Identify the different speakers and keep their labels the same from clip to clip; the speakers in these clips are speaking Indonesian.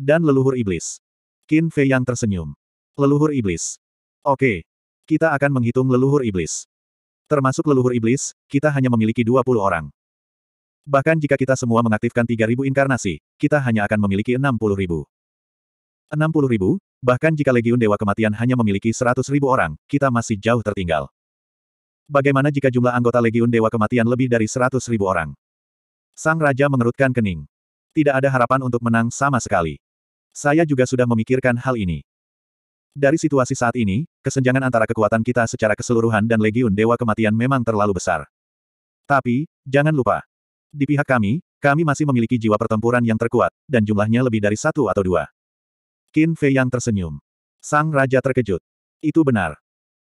Speaker 1: Dan leluhur iblis. Qin Fei yang tersenyum. Leluhur iblis. Oke. Kita akan menghitung leluhur iblis. Termasuk leluhur iblis, kita hanya memiliki 20 orang. Bahkan jika kita semua mengaktifkan 3.000 inkarnasi, kita hanya akan memiliki 60.000. 60.000, bahkan jika Legiun Dewa Kematian hanya memiliki 100.000 orang, kita masih jauh tertinggal. Bagaimana jika jumlah anggota Legiun Dewa Kematian lebih dari 100.000 orang? Sang Raja mengerutkan kening. Tidak ada harapan untuk menang sama sekali. Saya juga sudah memikirkan hal ini. Dari situasi saat ini, kesenjangan antara kekuatan kita secara keseluruhan dan Legiun Dewa Kematian memang terlalu besar. Tapi, jangan lupa. Di pihak kami, kami masih memiliki jiwa pertempuran yang terkuat, dan jumlahnya lebih dari satu atau dua. Qin Fei Yang tersenyum. Sang Raja terkejut. Itu benar.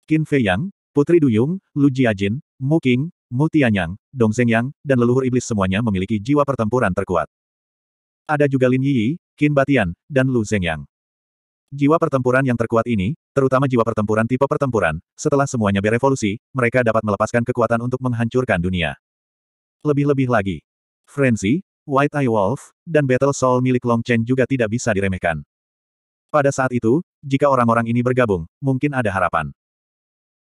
Speaker 1: Qin Fei Yang, Putri Duyung, Lu Jiajin, Mu Qing, Mu Tianyang, Dong Zhengyang, dan leluhur iblis semuanya memiliki jiwa pertempuran terkuat. Ada juga Lin Yi, Qin Batian, dan Lu Zhengyang. Jiwa pertempuran yang terkuat ini, terutama jiwa pertempuran tipe pertempuran, setelah semuanya berevolusi, mereka dapat melepaskan kekuatan untuk menghancurkan dunia. Lebih-lebih lagi, Frenzy, White Eye Wolf, dan Battle Soul milik Long Chen juga tidak bisa diremehkan. Pada saat itu, jika orang-orang ini bergabung, mungkin ada harapan.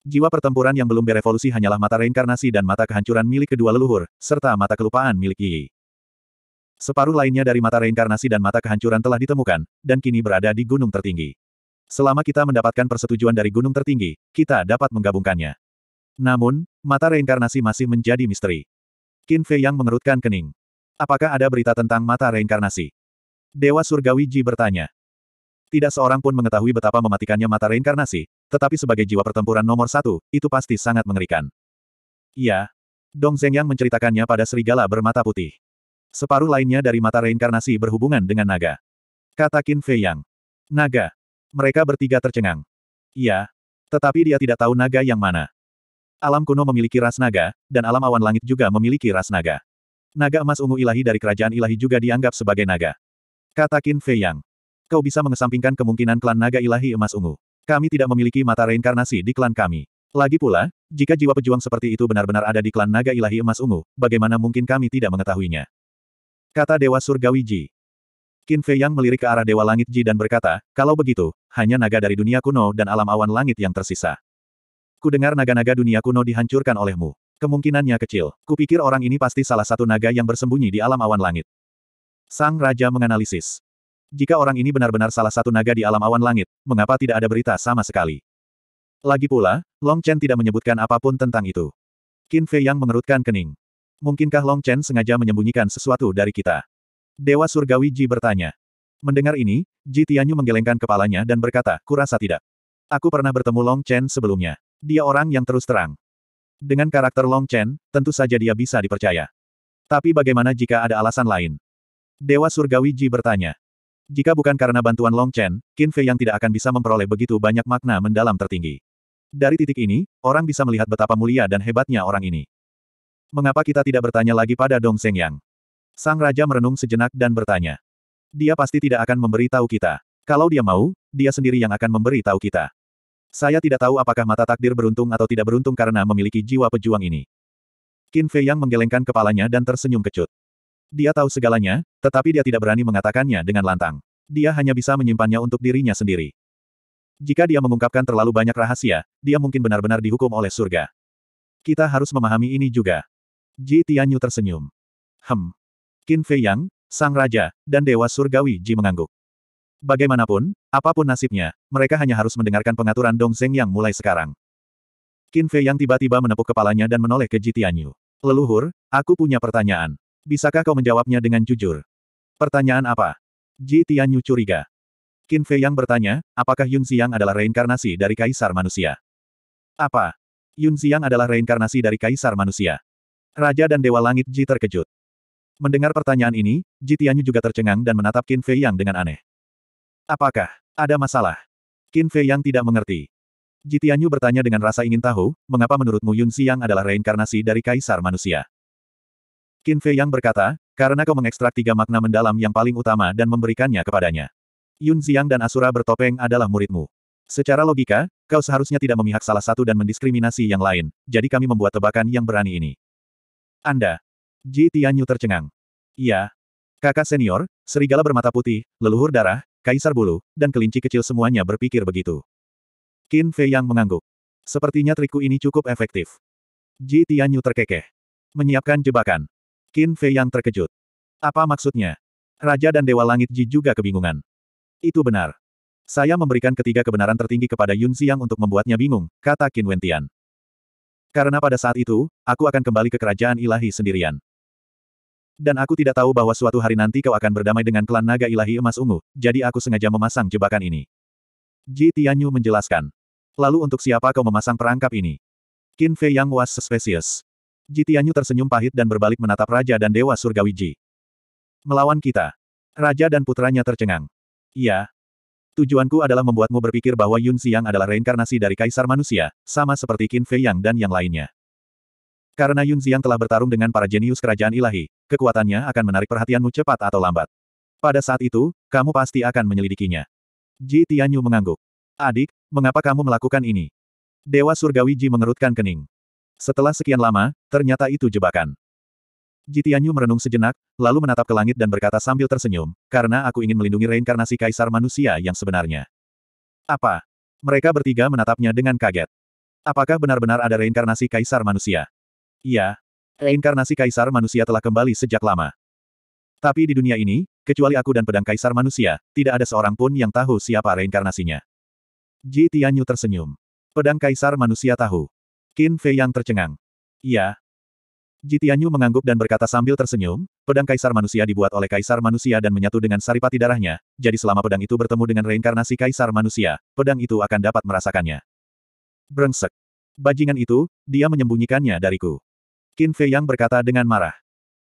Speaker 1: Jiwa pertempuran yang belum berevolusi hanyalah mata reinkarnasi dan mata kehancuran milik kedua leluhur, serta mata kelupaan milik Yi. Separuh lainnya dari mata reinkarnasi dan mata kehancuran telah ditemukan, dan kini berada di gunung tertinggi. Selama kita mendapatkan persetujuan dari gunung tertinggi, kita dapat menggabungkannya. Namun, mata reinkarnasi masih menjadi misteri. Qin Fei yang mengerutkan kening. Apakah ada berita tentang mata reinkarnasi? Dewa Surgawi Ji bertanya. Tidak seorang pun mengetahui betapa mematikannya mata reinkarnasi, tetapi sebagai jiwa pertempuran nomor satu, itu pasti sangat mengerikan. Iya. Dong Zeng Yang menceritakannya pada serigala bermata putih. Separuh lainnya dari mata reinkarnasi berhubungan dengan naga. Kata Qin Fei Yang. Naga. Mereka bertiga tercengang. Iya. Tetapi dia tidak tahu naga yang mana. Alam kuno memiliki ras naga, dan alam awan langit juga memiliki ras naga. Naga emas ungu ilahi dari kerajaan ilahi juga dianggap sebagai naga. Kata Qin Fei Yang. Kau bisa mengesampingkan kemungkinan klan naga ilahi emas ungu. Kami tidak memiliki mata reinkarnasi di klan kami. Lagi pula, jika jiwa pejuang seperti itu benar-benar ada di klan naga ilahi emas ungu, bagaimana mungkin kami tidak mengetahuinya? Kata Dewa Surgawi Ji. Qin Fei Yang melirik ke arah Dewa Langit Ji dan berkata, kalau begitu, hanya naga dari dunia kuno dan alam awan langit yang tersisa. Ku dengar naga-naga dunia kuno dihancurkan olehmu. Kemungkinannya kecil. Kupikir orang ini pasti salah satu naga yang bersembunyi di alam awan langit. Sang Raja menganalisis. Jika orang ini benar-benar salah satu naga di alam awan langit, mengapa tidak ada berita sama sekali? Lagi pula, Long Chen tidak menyebutkan apapun tentang itu. Qin Fei Yang mengerutkan kening. Mungkinkah Long Chen sengaja menyembunyikan sesuatu dari kita? Dewa Surgawi Ji bertanya. Mendengar ini, Ji Tianyu menggelengkan kepalanya dan berkata, kurasa tidak. Aku pernah bertemu Long Chen sebelumnya. Dia orang yang terus terang. Dengan karakter Long Chen, tentu saja dia bisa dipercaya. Tapi bagaimana jika ada alasan lain? Dewa Surgawi Ji bertanya. Jika bukan karena bantuan Long Chen, Qin Fei yang tidak akan bisa memperoleh begitu banyak makna mendalam tertinggi. Dari titik ini, orang bisa melihat betapa mulia dan hebatnya orang ini mengapa kita tidak bertanya lagi pada Dong Seng Yang? Sang Raja merenung sejenak dan bertanya. Dia pasti tidak akan memberi tahu kita. Kalau dia mau, dia sendiri yang akan memberi tahu kita. Saya tidak tahu apakah mata takdir beruntung atau tidak beruntung karena memiliki jiwa pejuang ini. Qin Fei Yang menggelengkan kepalanya dan tersenyum kecut. Dia tahu segalanya, tetapi dia tidak berani mengatakannya dengan lantang. Dia hanya bisa menyimpannya untuk dirinya sendiri. Jika dia mengungkapkan terlalu banyak rahasia, dia mungkin benar-benar dihukum oleh surga. Kita harus memahami ini juga. Ji Tianyu tersenyum. Hem. Qin Fei Yang, Sang Raja, dan Dewa Surgawi Ji mengangguk. Bagaimanapun, apapun nasibnya, mereka hanya harus mendengarkan pengaturan Dong Zeng yang mulai sekarang. Qin Fei Yang tiba-tiba menepuk kepalanya dan menoleh ke Ji Tianyu. Leluhur, aku punya pertanyaan. Bisakah kau menjawabnya dengan jujur? Pertanyaan apa? Ji Tianyu curiga. Qin Fei Yang bertanya, apakah Yun Xiang adalah reinkarnasi dari Kaisar Manusia? Apa? Yun Xiang adalah reinkarnasi dari Kaisar Manusia. Raja dan Dewa Langit Ji terkejut. Mendengar pertanyaan ini, Ji Tianyu juga tercengang dan menatap Qin Fei Yang dengan aneh. Apakah ada masalah? Qin Fei Yang tidak mengerti. Ji Tianyu bertanya dengan rasa ingin tahu, mengapa menurutmu Yun Xiang adalah reinkarnasi dari kaisar manusia? Qin Fei Yang berkata, karena kau mengekstrak tiga makna mendalam yang paling utama dan memberikannya kepadanya. Yun Xiang dan Asura bertopeng adalah muridmu. Secara logika, kau seharusnya tidak memihak salah satu dan mendiskriminasi yang lain, jadi kami membuat tebakan yang berani ini. Anda. Ji Tianyu tercengang. Iya. Kakak senior, serigala bermata putih, leluhur darah, kaisar bulu, dan kelinci kecil semuanya berpikir begitu. Qin Fei yang mengangguk. Sepertinya trikku ini cukup efektif. Ji Tianyu terkekeh. Menyiapkan jebakan. Qin Fei yang terkejut. Apa maksudnya? Raja dan Dewa Langit Ji juga kebingungan. Itu benar. Saya memberikan ketiga kebenaran tertinggi kepada Yun Xiang untuk membuatnya bingung, kata Qin Wentian. Karena pada saat itu, aku akan kembali ke kerajaan ilahi sendirian. Dan aku tidak tahu bahwa suatu hari nanti kau akan berdamai dengan klan naga ilahi emas ungu, jadi aku sengaja memasang jebakan ini. Ji Tianyu menjelaskan. Lalu untuk siapa kau memasang perangkap ini? Qin Fei Yang was suspicious. Ji Tianyu tersenyum pahit dan berbalik menatap Raja dan Dewa Surgawi Ji. Melawan kita. Raja dan putranya tercengang. Iya, Tujuanku adalah membuatmu berpikir bahwa Yun Xiang adalah reinkarnasi dari kaisar manusia, sama seperti Qin Fei Yang dan yang lainnya. Karena Yun Xiang telah bertarung dengan para jenius kerajaan ilahi, kekuatannya akan menarik perhatianmu cepat atau lambat. Pada saat itu, kamu pasti akan menyelidikinya. Ji Tianyu mengangguk. Adik, mengapa kamu melakukan ini? Dewa Surgawi Ji mengerutkan kening. Setelah sekian lama, ternyata itu jebakan. Jitianyu merenung sejenak, lalu menatap ke langit dan berkata sambil tersenyum, karena aku ingin melindungi reinkarnasi kaisar manusia yang sebenarnya. Apa? Mereka bertiga menatapnya dengan kaget. Apakah benar-benar ada reinkarnasi kaisar manusia? Iya. Reinkarnasi kaisar manusia telah kembali sejak lama. Tapi di dunia ini, kecuali aku dan pedang kaisar manusia, tidak ada seorang pun yang tahu siapa reinkarnasinya. Jitianyu tersenyum. Pedang kaisar manusia tahu. Qin Fei yang tercengang. Iya, Jitianyu mengangguk dan berkata sambil tersenyum, pedang kaisar manusia dibuat oleh kaisar manusia dan menyatu dengan saripati darahnya, jadi selama pedang itu bertemu dengan reinkarnasi kaisar manusia, pedang itu akan dapat merasakannya. Brengsek. Bajingan itu, dia menyembunyikannya dariku. Qin Fei Yang berkata dengan marah.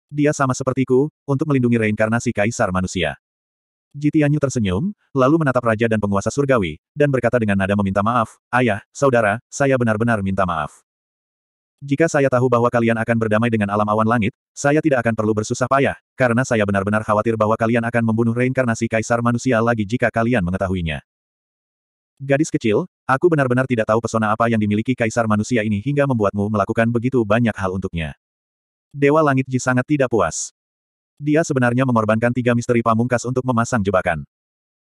Speaker 1: Dia sama sepertiku, untuk melindungi reinkarnasi kaisar manusia. Jitianyu tersenyum, lalu menatap raja dan penguasa surgawi, dan berkata dengan nada meminta maaf, Ayah, saudara, saya benar-benar minta maaf. Jika saya tahu bahwa kalian akan berdamai dengan alam awan langit, saya tidak akan perlu bersusah payah, karena saya benar-benar khawatir bahwa kalian akan membunuh reinkarnasi kaisar manusia lagi jika kalian mengetahuinya. Gadis kecil, aku benar-benar tidak tahu pesona apa yang dimiliki kaisar manusia ini hingga membuatmu melakukan begitu banyak hal untuknya. Dewa Langit Ji sangat tidak puas. Dia sebenarnya mengorbankan tiga misteri pamungkas untuk memasang jebakan.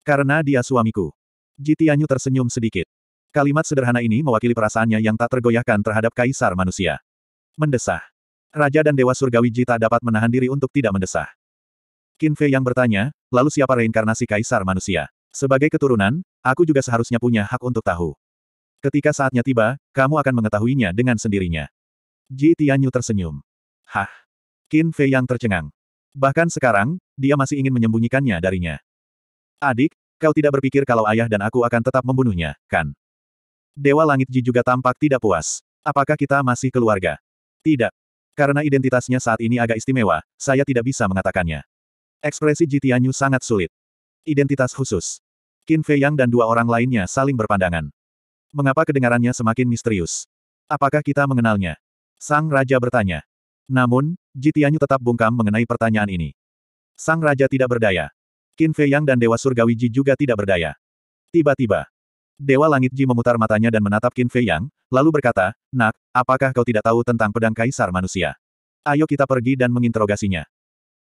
Speaker 1: Karena dia suamiku. Ji Tianyu tersenyum sedikit. Kalimat sederhana ini mewakili perasaannya yang tak tergoyahkan terhadap kaisar manusia. Mendesah. Raja dan Dewa Surgawi Jita dapat menahan diri untuk tidak mendesah. Qin Fei yang bertanya, lalu siapa reinkarnasi kaisar manusia? Sebagai keturunan, aku juga seharusnya punya hak untuk tahu. Ketika saatnya tiba, kamu akan mengetahuinya dengan sendirinya. Ji Tianyu tersenyum. Hah. Qin Fei yang tercengang. Bahkan sekarang, dia masih ingin menyembunyikannya darinya. Adik, kau tidak berpikir kalau ayah dan aku akan tetap membunuhnya, kan? Dewa Langit Ji juga tampak tidak puas. Apakah kita masih keluarga? Tidak. Karena identitasnya saat ini agak istimewa, saya tidak bisa mengatakannya. Ekspresi Ji Tianyu sangat sulit. Identitas khusus. Qin Fei Yang dan dua orang lainnya saling berpandangan. Mengapa kedengarannya semakin misterius? Apakah kita mengenalnya? Sang Raja bertanya. Namun, Ji Tianyu tetap bungkam mengenai pertanyaan ini. Sang Raja tidak berdaya. Qin Fei Yang dan Dewa Surgawi Ji juga tidak berdaya. Tiba-tiba, Dewa Langit Ji memutar matanya dan menatap Qin Fei Yang, lalu berkata, Nak, apakah kau tidak tahu tentang pedang kaisar manusia? Ayo kita pergi dan menginterogasinya.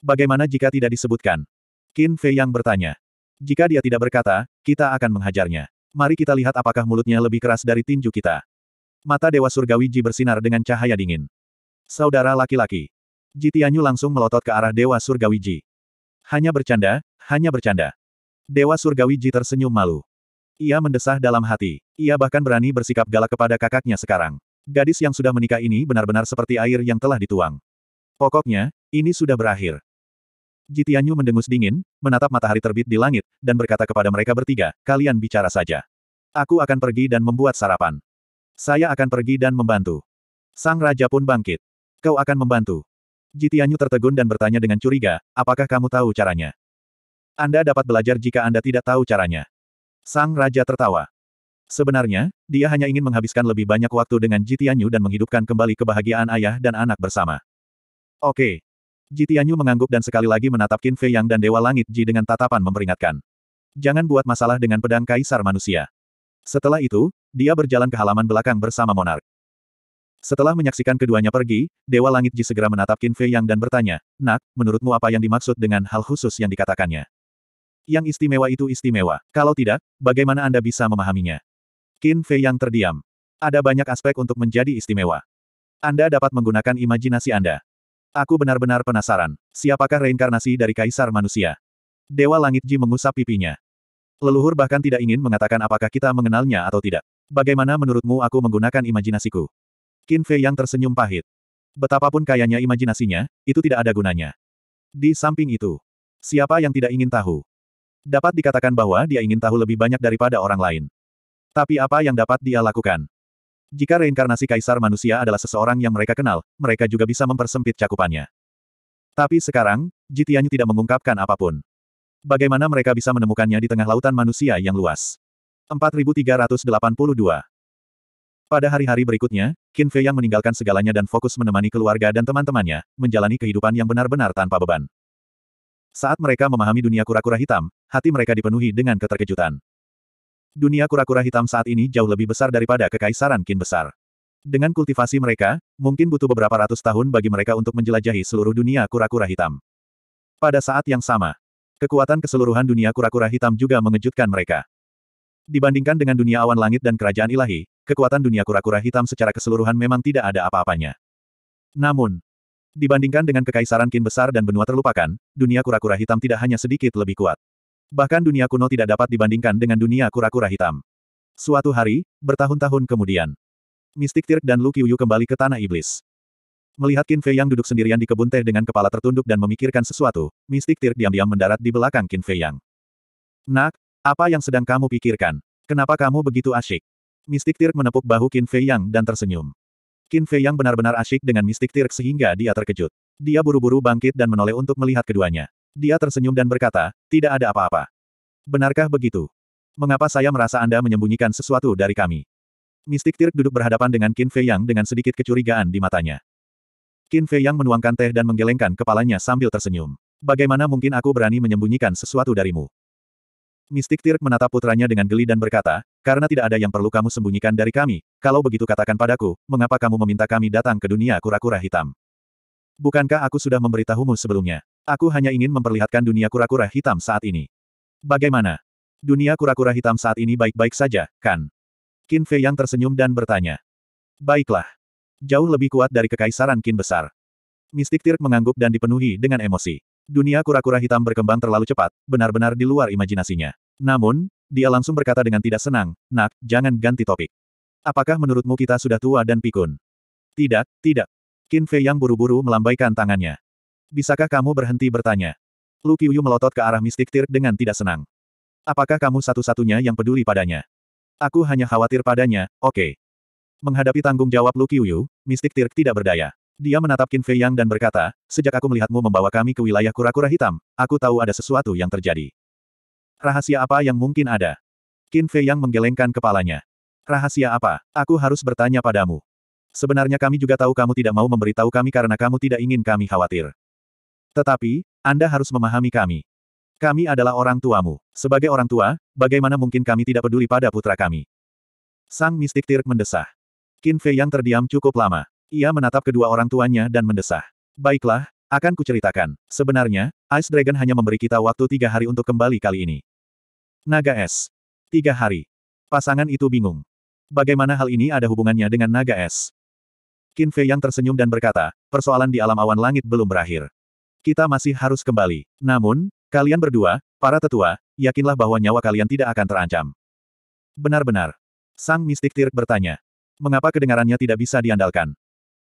Speaker 1: Bagaimana jika tidak disebutkan? Qin Fei Yang bertanya. Jika dia tidak berkata, kita akan menghajarnya. Mari kita lihat apakah mulutnya lebih keras dari tinju kita. Mata Dewa Surgawi Ji bersinar dengan cahaya dingin. Saudara laki-laki. Ji Tianyu langsung melotot ke arah Dewa Surgawi Ji. Hanya bercanda, hanya bercanda. Dewa Surgawi Ji tersenyum malu. Ia mendesah dalam hati. Ia bahkan berani bersikap galak kepada kakaknya sekarang. Gadis yang sudah menikah ini benar-benar seperti air yang telah dituang. Pokoknya, ini sudah berakhir. Jitianyu mendengus dingin, menatap matahari terbit di langit, dan berkata kepada mereka bertiga, kalian bicara saja. Aku akan pergi dan membuat sarapan. Saya akan pergi dan membantu. Sang Raja pun bangkit. Kau akan membantu. Jitianyu tertegun dan bertanya dengan curiga, apakah kamu tahu caranya? Anda dapat belajar jika Anda tidak tahu caranya. Sang Raja tertawa. Sebenarnya, dia hanya ingin menghabiskan lebih banyak waktu dengan Jitianyu dan menghidupkan kembali kebahagiaan ayah dan anak bersama. Oke. Jitianyu mengangguk dan sekali lagi menatap Qin Fei Yang dan Dewa Langit Ji dengan tatapan memperingatkan. Jangan buat masalah dengan pedang kaisar manusia. Setelah itu, dia berjalan ke halaman belakang bersama Monark. Setelah menyaksikan keduanya pergi, Dewa Langit Ji segera menatap Qin Fei Yang dan bertanya, Nak, menurutmu apa yang dimaksud dengan hal khusus yang dikatakannya? Yang istimewa itu istimewa. Kalau tidak, bagaimana Anda bisa memahaminya? Qin Fei yang terdiam. Ada banyak aspek untuk menjadi istimewa. Anda dapat menggunakan imajinasi Anda. Aku benar-benar penasaran. Siapakah reinkarnasi dari Kaisar Manusia? Dewa Langit Ji mengusap pipinya. Leluhur bahkan tidak ingin mengatakan apakah kita mengenalnya atau tidak. Bagaimana menurutmu aku menggunakan imajinasiku? Qin Fei yang tersenyum pahit. Betapapun kayanya imajinasinya, itu tidak ada gunanya. Di samping itu, siapa yang tidak ingin tahu Dapat dikatakan bahwa dia ingin tahu lebih banyak daripada orang lain. Tapi apa yang dapat dia lakukan? Jika reinkarnasi kaisar manusia adalah seseorang yang mereka kenal, mereka juga bisa mempersempit cakupannya. Tapi sekarang, Jitianyu tidak mengungkapkan apapun. Bagaimana mereka bisa menemukannya di tengah lautan manusia yang luas? 4382 Pada hari-hari berikutnya, Qin Fei yang meninggalkan segalanya dan fokus menemani keluarga dan teman-temannya, menjalani kehidupan yang benar-benar tanpa beban. Saat mereka memahami dunia kura-kura hitam, hati mereka dipenuhi dengan keterkejutan. Dunia kura-kura hitam saat ini jauh lebih besar daripada kekaisaran Qin besar. Dengan kultivasi mereka, mungkin butuh beberapa ratus tahun bagi mereka untuk menjelajahi seluruh dunia kura-kura hitam. Pada saat yang sama, kekuatan keseluruhan dunia kura-kura hitam juga mengejutkan mereka. Dibandingkan dengan dunia awan langit dan kerajaan ilahi, kekuatan dunia kura-kura hitam secara keseluruhan memang tidak ada apa-apanya. Namun, Dibandingkan dengan kekaisaran kin besar dan benua terlupakan, dunia kura-kura hitam tidak hanya sedikit lebih kuat. Bahkan dunia kuno tidak dapat dibandingkan dengan dunia kura-kura hitam. Suatu hari, bertahun-tahun kemudian, Mistik Tirk dan Lu Qiuyu kembali ke Tanah Iblis. Melihat Qin Fei Yang duduk sendirian di kebun teh dengan kepala tertunduk dan memikirkan sesuatu, Mistik Tirk diam-diam mendarat di belakang Qin Fei Yang. Nak, apa yang sedang kamu pikirkan? Kenapa kamu begitu asyik? Mistik Tirk menepuk bahu Qin Fei Yang dan tersenyum. Qin Fei yang benar-benar asyik dengan mistik Tirk sehingga dia terkejut. Dia buru-buru bangkit dan menoleh untuk melihat keduanya. Dia tersenyum dan berkata, tidak ada apa-apa. Benarkah begitu? Mengapa saya merasa Anda menyembunyikan sesuatu dari kami? Mistik Tirk duduk berhadapan dengan Qin Fei yang dengan sedikit kecurigaan di matanya. Qin Fei yang menuangkan teh dan menggelengkan kepalanya sambil tersenyum. Bagaimana mungkin aku berani menyembunyikan sesuatu darimu? Mistik Tirk menatap putranya dengan geli dan berkata, karena tidak ada yang perlu kamu sembunyikan dari kami, kalau begitu katakan padaku, mengapa kamu meminta kami datang ke dunia kura-kura hitam? Bukankah aku sudah memberitahumu sebelumnya? Aku hanya ingin memperlihatkan dunia kura-kura hitam saat ini. Bagaimana? Dunia kura-kura hitam saat ini baik-baik saja, kan? Qin Fei yang tersenyum dan bertanya. Baiklah. Jauh lebih kuat dari kekaisaran Qin besar. Mistik Tirk mengangguk dan dipenuhi dengan emosi. Dunia kura-kura hitam berkembang terlalu cepat, benar-benar di luar imajinasinya. Namun, dia langsung berkata dengan tidak senang, Nak, jangan ganti topik. Apakah menurutmu kita sudah tua dan pikun? Tidak, tidak. Qin Fei yang buru-buru melambaikan tangannya. Bisakah kamu berhenti bertanya? Lu Qiuyu melotot ke arah mistik tir dengan tidak senang. Apakah kamu satu-satunya yang peduli padanya? Aku hanya khawatir padanya, oke. Okay. Menghadapi tanggung jawab Lu Qiuyu, mistik tir tidak berdaya. Dia menatap Qin Fei Yang dan berkata, sejak aku melihatmu membawa kami ke wilayah kura-kura hitam, aku tahu ada sesuatu yang terjadi. Rahasia apa yang mungkin ada? Qin Fei Yang menggelengkan kepalanya. Rahasia apa? Aku harus bertanya padamu. Sebenarnya kami juga tahu kamu tidak mau memberitahu kami karena kamu tidak ingin kami khawatir. Tetapi, Anda harus memahami kami. Kami adalah orang tuamu. Sebagai orang tua, bagaimana mungkin kami tidak peduli pada putra kami? Sang mistik Tirk mendesah. Qin Fei yang terdiam cukup lama. Ia menatap kedua orang tuanya dan mendesah. Baiklah, akan kuceritakan. Sebenarnya, Ice Dragon hanya memberi kita waktu tiga hari untuk kembali kali ini. Naga Es. Tiga hari. Pasangan itu bingung. Bagaimana hal ini ada hubungannya dengan naga es? Qin Fei yang tersenyum dan berkata, persoalan di alam awan langit belum berakhir. Kita masih harus kembali. Namun, kalian berdua, para tetua, yakinlah bahwa nyawa kalian tidak akan terancam. Benar-benar. Sang mistik Tirk bertanya. Mengapa kedengarannya tidak bisa diandalkan?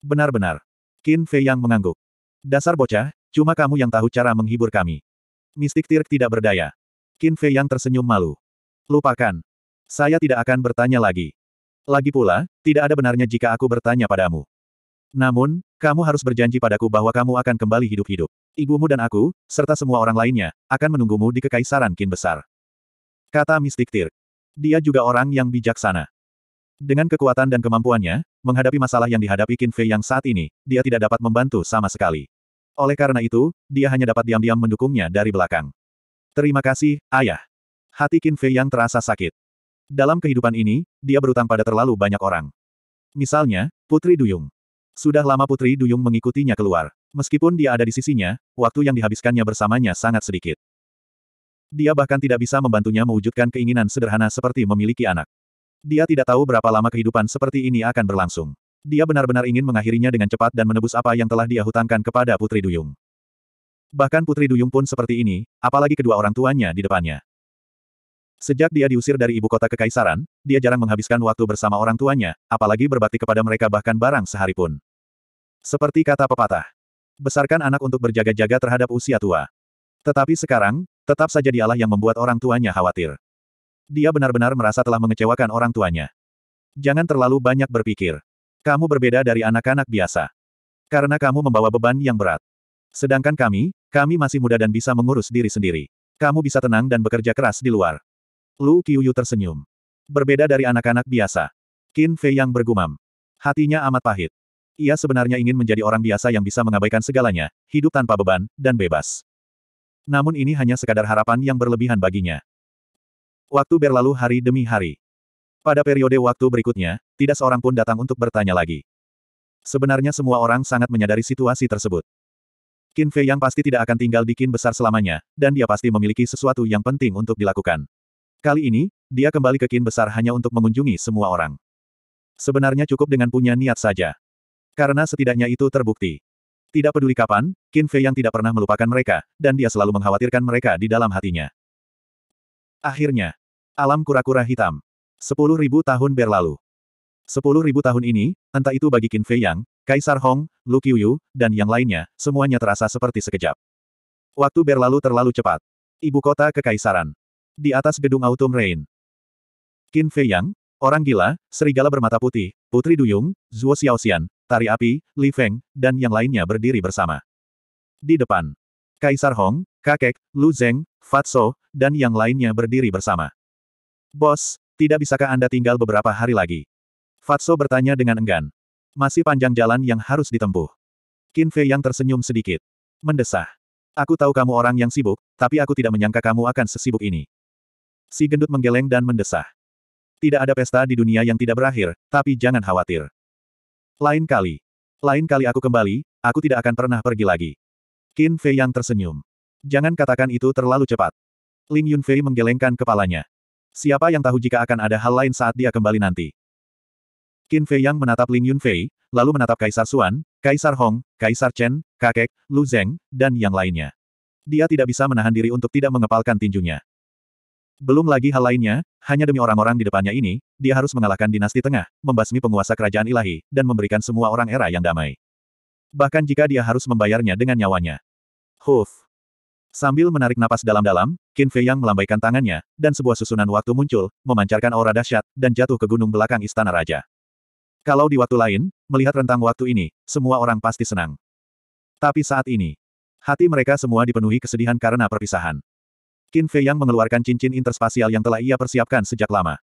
Speaker 1: Benar-benar. Qin Fei yang mengangguk. Dasar bocah, cuma kamu yang tahu cara menghibur kami. Mistik Tirk tidak berdaya. Qin Fei yang tersenyum malu. Lupakan. Saya tidak akan bertanya lagi. Lagi pula, tidak ada benarnya jika aku bertanya padamu. Namun, kamu harus berjanji padaku bahwa kamu akan kembali hidup-hidup. Ibumu dan aku, serta semua orang lainnya, akan menunggumu di kekaisaran Qin Besar. Kata Mistik Tirk. Dia juga orang yang bijaksana. Dengan kekuatan dan kemampuannya, menghadapi masalah yang dihadapi Qin Fei yang saat ini, dia tidak dapat membantu sama sekali. Oleh karena itu, dia hanya dapat diam-diam mendukungnya dari belakang. Terima kasih, ayah. Hati Qin Fei yang terasa sakit. Dalam kehidupan ini, dia berutang pada terlalu banyak orang. Misalnya, Putri Duyung. Sudah lama Putri Duyung mengikutinya keluar. Meskipun dia ada di sisinya, waktu yang dihabiskannya bersamanya sangat sedikit. Dia bahkan tidak bisa membantunya mewujudkan keinginan sederhana seperti memiliki anak. Dia tidak tahu berapa lama kehidupan seperti ini akan berlangsung. Dia benar-benar ingin mengakhirinya dengan cepat dan menebus apa yang telah dia hutangkan kepada Putri Duyung. Bahkan Putri Duyung pun seperti ini, apalagi kedua orang tuanya di depannya. Sejak dia diusir dari ibu kota kekaisaran, dia jarang menghabiskan waktu bersama orang tuanya, apalagi berbakti kepada mereka bahkan barang sehari pun. Seperti kata pepatah, besarkan anak untuk berjaga-jaga terhadap usia tua. Tetapi sekarang, tetap saja dialah yang membuat orang tuanya khawatir. Dia benar-benar merasa telah mengecewakan orang tuanya. Jangan terlalu banyak berpikir. Kamu berbeda dari anak-anak biasa. Karena kamu membawa beban yang berat. Sedangkan kami, kami masih muda dan bisa mengurus diri sendiri. Kamu bisa tenang dan bekerja keras di luar. Lu Qiuyu tersenyum. Berbeda dari anak-anak biasa. Qin Fei yang bergumam. Hatinya amat pahit. Ia sebenarnya ingin menjadi orang biasa yang bisa mengabaikan segalanya, hidup tanpa beban, dan bebas. Namun ini hanya sekadar harapan yang berlebihan baginya. Waktu berlalu hari demi hari. Pada periode waktu berikutnya, tidak seorang pun datang untuk bertanya lagi. Sebenarnya semua orang sangat menyadari situasi tersebut. Qin Fei yang pasti tidak akan tinggal di Qin besar selamanya, dan dia pasti memiliki sesuatu yang penting untuk dilakukan. Kali ini, dia kembali ke Qin besar hanya untuk mengunjungi semua orang. Sebenarnya cukup dengan punya niat saja. Karena setidaknya itu terbukti. Tidak peduli kapan, Qin Fei yang tidak pernah melupakan mereka, dan dia selalu mengkhawatirkan mereka di dalam hatinya. Akhirnya. Alam kura-kura hitam. Sepuluh ribu tahun berlalu. Sepuluh ribu tahun ini, entah itu bagi Qin Fei Yang, Kaisar Hong, Lu Qiuyu, dan yang lainnya, semuanya terasa seperti sekejap. Waktu berlalu terlalu cepat. Ibu kota kekaisaran. Di atas gedung Autumn Rain. Qin Fei Yang, orang gila, serigala bermata putih, Putri Duyung, Zhuo Xiaoxian, Tari Api, Li Feng, dan yang lainnya berdiri bersama. Di depan, Kaisar Hong, kakek, Lu Zeng, Fatso, dan yang lainnya berdiri bersama. Bos, tidak bisakah Anda tinggal beberapa hari lagi? Fatso bertanya dengan enggan. Masih panjang jalan yang harus ditempuh. Qin Fei yang tersenyum sedikit. Mendesah. Aku tahu kamu orang yang sibuk, tapi aku tidak menyangka kamu akan sesibuk ini. Si gendut menggeleng dan mendesah. Tidak ada pesta di dunia yang tidak berakhir, tapi jangan khawatir. Lain kali. Lain kali aku kembali, aku tidak akan pernah pergi lagi. Qin Fei yang tersenyum. Jangan katakan itu terlalu cepat. Ling Yunfei menggelengkan kepalanya. Siapa yang tahu jika akan ada hal lain saat dia kembali nanti. Qin Fei Yang menatap Ling Yunfei, lalu menatap Kaisar Suan, Kaisar Hong, Kaisar Chen, Kakek, Lu Zeng, dan yang lainnya. Dia tidak bisa menahan diri untuk tidak mengepalkan tinjunya. Belum lagi hal lainnya, hanya demi orang-orang di depannya ini, dia harus mengalahkan dinasti tengah, membasmi penguasa kerajaan ilahi, dan memberikan semua orang era yang damai. Bahkan jika dia harus membayarnya dengan nyawanya. Huf! Sambil menarik napas dalam-dalam, Qin Fei Yang melambaikan tangannya, dan sebuah susunan waktu muncul, memancarkan aura dahsyat, dan jatuh ke gunung belakang istana raja. Kalau di waktu lain, melihat rentang waktu ini, semua orang pasti senang. Tapi saat ini, hati mereka semua dipenuhi kesedihan karena perpisahan. Qin Fei Yang mengeluarkan cincin interspasial yang telah ia persiapkan sejak lama.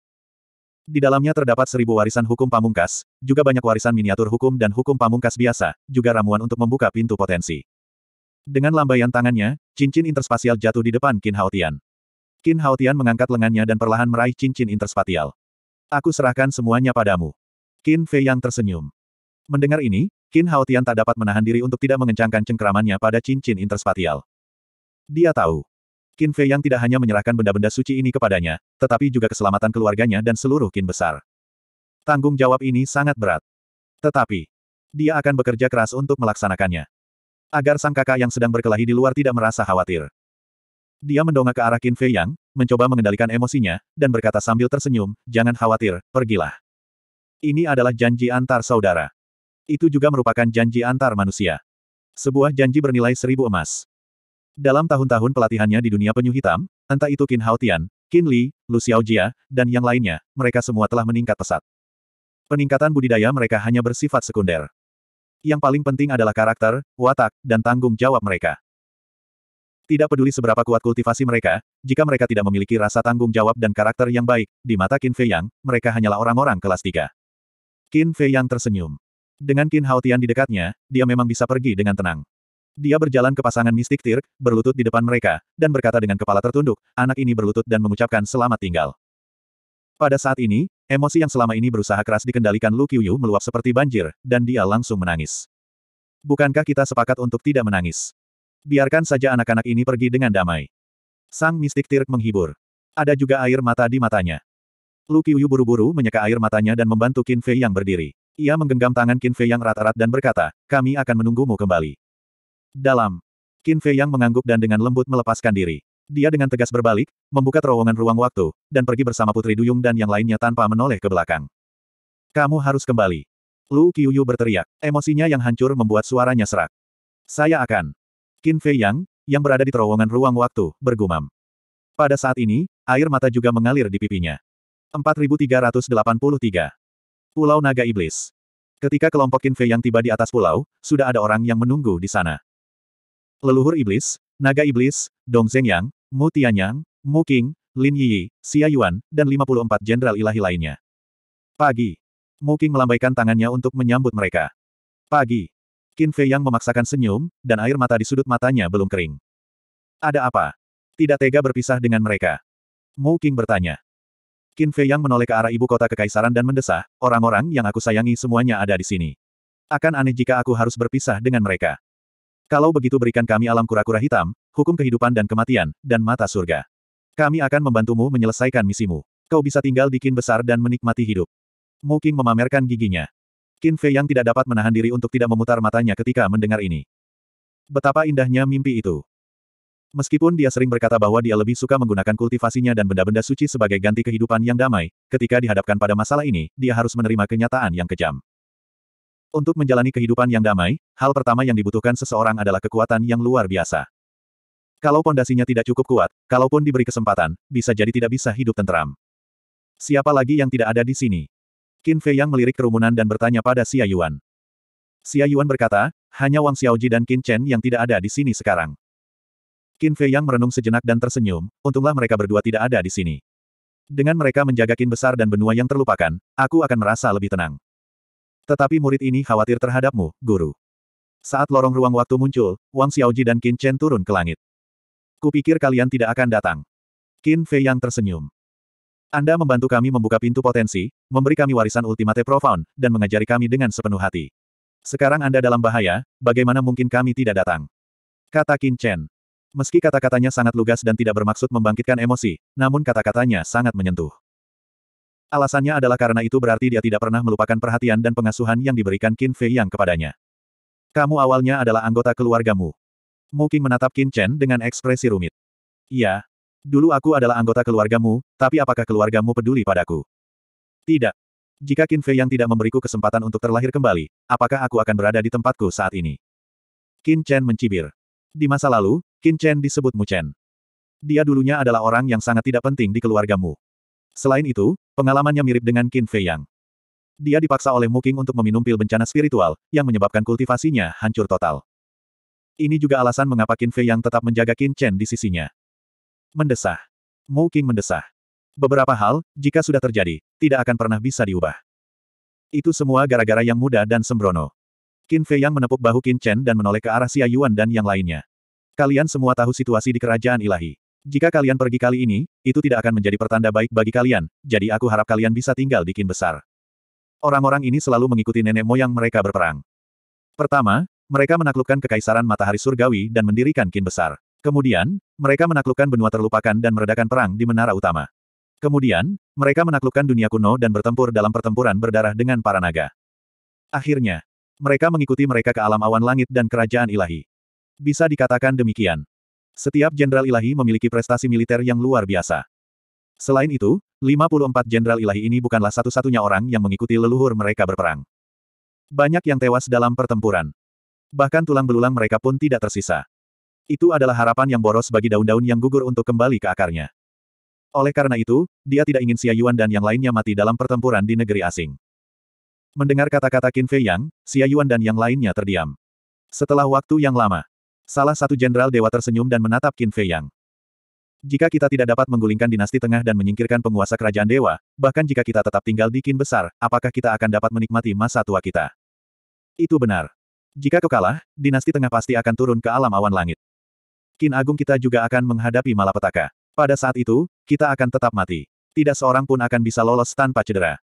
Speaker 1: Di dalamnya terdapat seribu warisan hukum pamungkas, juga banyak warisan miniatur hukum dan hukum pamungkas biasa, juga ramuan untuk membuka pintu potensi. Dengan lambaian tangannya, cincin interspasial jatuh di depan Qin Haotian. Qin Haotian mengangkat lengannya dan perlahan meraih cincin interspatial. Aku serahkan semuanya padamu. Qin Fei yang tersenyum. Mendengar ini, Qin Haotian tak dapat menahan diri untuk tidak mengencangkan cengkeramannya pada cincin interspatial. Dia tahu. Qin Fei yang tidak hanya menyerahkan benda-benda suci ini kepadanya, tetapi juga keselamatan keluarganya dan seluruh Qin besar. Tanggung jawab ini sangat berat. Tetapi, dia akan bekerja keras untuk melaksanakannya agar sang kakak yang sedang berkelahi di luar tidak merasa khawatir. Dia mendongak ke arah Qin Fei Yang, mencoba mengendalikan emosinya, dan berkata sambil tersenyum, jangan khawatir, pergilah. Ini adalah janji antar saudara. Itu juga merupakan janji antar manusia. Sebuah janji bernilai seribu emas. Dalam tahun-tahun pelatihannya di dunia penyu hitam, entah itu Qin Haotian, Qin Li, Lu Xiaojia, dan yang lainnya, mereka semua telah meningkat pesat. Peningkatan budidaya mereka hanya bersifat sekunder yang paling penting adalah karakter, watak, dan tanggung jawab mereka. Tidak peduli seberapa kuat kultivasi mereka, jika mereka tidak memiliki rasa tanggung jawab dan karakter yang baik, di mata Qin Fei Yang, mereka hanyalah orang-orang kelas 3. Qin Fei Yang tersenyum. Dengan Qin Haotian di dekatnya, dia memang bisa pergi dengan tenang. Dia berjalan ke pasangan mistik Tirk, berlutut di depan mereka, dan berkata dengan kepala tertunduk, anak ini berlutut dan mengucapkan selamat tinggal. Pada saat ini, Emosi yang selama ini berusaha keras dikendalikan Lu Qiuyu meluap seperti banjir, dan dia langsung menangis. Bukankah kita sepakat untuk tidak menangis? Biarkan saja anak-anak ini pergi dengan damai. Sang mistik Tirk menghibur. Ada juga air mata di matanya. Lu Qiuyu buru-buru menyeka air matanya dan membantu Qin Fei yang berdiri. Ia menggenggam tangan Qin Fei yang rata rata dan berkata, kami akan menunggumu kembali. Dalam. Qin Fei yang mengangguk dan dengan lembut melepaskan diri. Dia dengan tegas berbalik, membuka terowongan ruang waktu, dan pergi bersama Putri Duyung dan yang lainnya tanpa menoleh ke belakang. Kamu harus kembali. Lu Qiuyu berteriak. Emosinya yang hancur membuat suaranya serak. Saya akan. Qin Fei Yang, yang berada di terowongan ruang waktu, bergumam. Pada saat ini, air mata juga mengalir di pipinya. 4383. Pulau Naga Iblis. Ketika kelompok Qin Fei yang tiba di atas pulau, sudah ada orang yang menunggu di sana. Leluhur Iblis, Naga Iblis, Dong Yang, Mu Tianyang, Mu King, Lin Yi, Xia Yuan, dan 54 jenderal ilahi lainnya. Pagi. Mu King melambaikan tangannya untuk menyambut mereka. Pagi. Qin Fei yang memaksakan senyum, dan air mata di sudut matanya belum kering. Ada apa? Tidak tega berpisah dengan mereka. Mu King bertanya. Qin Fei yang menoleh ke arah ibu kota kekaisaran dan mendesah, orang-orang yang aku sayangi semuanya ada di sini. Akan aneh jika aku harus berpisah dengan mereka. Kalau begitu berikan kami alam kura-kura hitam, hukum kehidupan dan kematian, dan mata surga. Kami akan membantumu menyelesaikan misimu. Kau bisa tinggal di Kin besar dan menikmati hidup. Muking memamerkan giginya. Qin Fei yang tidak dapat menahan diri untuk tidak memutar matanya ketika mendengar ini. Betapa indahnya mimpi itu. Meskipun dia sering berkata bahwa dia lebih suka menggunakan kultivasinya dan benda-benda suci sebagai ganti kehidupan yang damai, ketika dihadapkan pada masalah ini, dia harus menerima kenyataan yang kejam. Untuk menjalani kehidupan yang damai, hal pertama yang dibutuhkan seseorang adalah kekuatan yang luar biasa. Kalau pondasinya tidak cukup kuat, kalaupun diberi kesempatan, bisa jadi tidak bisa hidup tentram. Siapa lagi yang tidak ada di sini? Qin Fei Yang melirik kerumunan dan bertanya pada Xia Yuan. Xia Yuan berkata, hanya Wang Xiaoji dan Qin Chen yang tidak ada di sini sekarang. Qin Fei Yang merenung sejenak dan tersenyum, untunglah mereka berdua tidak ada di sini. Dengan mereka menjaga Qin besar dan benua yang terlupakan, aku akan merasa lebih tenang. Tetapi murid ini khawatir terhadapmu, guru. Saat lorong ruang waktu muncul, Wang Xiaoji dan Qin Chen turun ke langit. Kupikir kalian tidak akan datang. Qin Fei yang tersenyum. Anda membantu kami membuka pintu potensi, memberi kami warisan ultimate profound, dan mengajari kami dengan sepenuh hati. Sekarang Anda dalam bahaya, bagaimana mungkin kami tidak datang? Kata Qin Chen. Meski kata-katanya sangat lugas dan tidak bermaksud membangkitkan emosi, namun kata-katanya sangat menyentuh. Alasannya adalah karena itu berarti dia tidak pernah melupakan perhatian dan pengasuhan yang diberikan Qin Fei Yang kepadanya. Kamu awalnya adalah anggota keluargamu. Mu Qing menatap Qin Chen dengan ekspresi rumit. Iya. Dulu aku adalah anggota keluargamu, tapi apakah keluargamu peduli padaku? Tidak. Jika Qin Fei Yang tidak memberiku kesempatan untuk terlahir kembali, apakah aku akan berada di tempatku saat ini? Qin Chen mencibir. Di masa lalu, Qin Chen disebut Mu Chen. Dia dulunya adalah orang yang sangat tidak penting di keluargamu. Selain itu, pengalamannya mirip dengan Qin Fei Yang. Dia dipaksa oleh Muking untuk meminum pil bencana spiritual, yang menyebabkan kultivasinya hancur total. Ini juga alasan mengapa Qin Fei Yang tetap menjaga Qin Chen di sisinya. Mendesah. Muking mendesah. Beberapa hal, jika sudah terjadi, tidak akan pernah bisa diubah. Itu semua gara-gara yang muda dan sembrono. Qin Fei Yang menepuk bahu Qin Chen dan menoleh ke arah Xia Yuan dan yang lainnya. Kalian semua tahu situasi di kerajaan ilahi. Jika kalian pergi kali ini, itu tidak akan menjadi pertanda baik bagi kalian, jadi aku harap kalian bisa tinggal di kin besar. Orang-orang ini selalu mengikuti nenek moyang mereka berperang. Pertama, mereka menaklukkan kekaisaran matahari surgawi dan mendirikan kin besar. Kemudian, mereka menaklukkan benua terlupakan dan meredakan perang di menara utama. Kemudian, mereka menaklukkan dunia kuno dan bertempur dalam pertempuran berdarah dengan para naga. Akhirnya, mereka mengikuti mereka ke alam awan langit dan kerajaan ilahi. Bisa dikatakan demikian. Setiap jenderal ilahi memiliki prestasi militer yang luar biasa. Selain itu, 54 jenderal ilahi ini bukanlah satu-satunya orang yang mengikuti leluhur mereka berperang. Banyak yang tewas dalam pertempuran. Bahkan tulang belulang mereka pun tidak tersisa. Itu adalah harapan yang boros bagi daun-daun yang gugur untuk kembali ke akarnya. Oleh karena itu, dia tidak ingin Xia Yuan dan yang lainnya mati dalam pertempuran di negeri asing. Mendengar kata-kata Qin Fei Yang, Xia Yuan dan yang lainnya terdiam. Setelah waktu yang lama, Salah satu jenderal dewa tersenyum dan menatap Qin Fei Yang. Jika kita tidak dapat menggulingkan dinasti tengah dan menyingkirkan penguasa kerajaan dewa, bahkan jika kita tetap tinggal di Qin besar, apakah kita akan dapat menikmati masa tua kita? Itu benar. Jika kau kalah, dinasti tengah pasti akan turun ke alam awan langit. Qin agung kita juga akan menghadapi malapetaka. Pada saat itu, kita akan tetap mati. Tidak seorang pun akan bisa lolos tanpa cedera.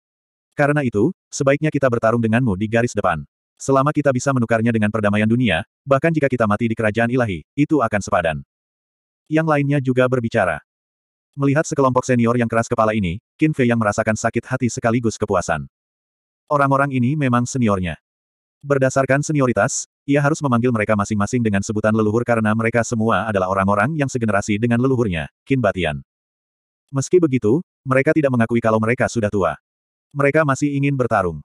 Speaker 1: Karena itu, sebaiknya kita bertarung denganmu di garis depan. Selama kita bisa menukarnya dengan perdamaian dunia, bahkan jika kita mati di kerajaan ilahi, itu akan sepadan. Yang lainnya juga berbicara. Melihat sekelompok senior yang keras kepala ini, Qin Fei yang merasakan sakit hati sekaligus kepuasan. Orang-orang ini memang seniornya. Berdasarkan senioritas, ia harus memanggil mereka masing-masing dengan sebutan leluhur karena mereka semua adalah orang-orang yang segenerasi dengan leluhurnya, Qin Batian. Meski begitu, mereka tidak mengakui kalau mereka sudah tua. Mereka masih ingin bertarung.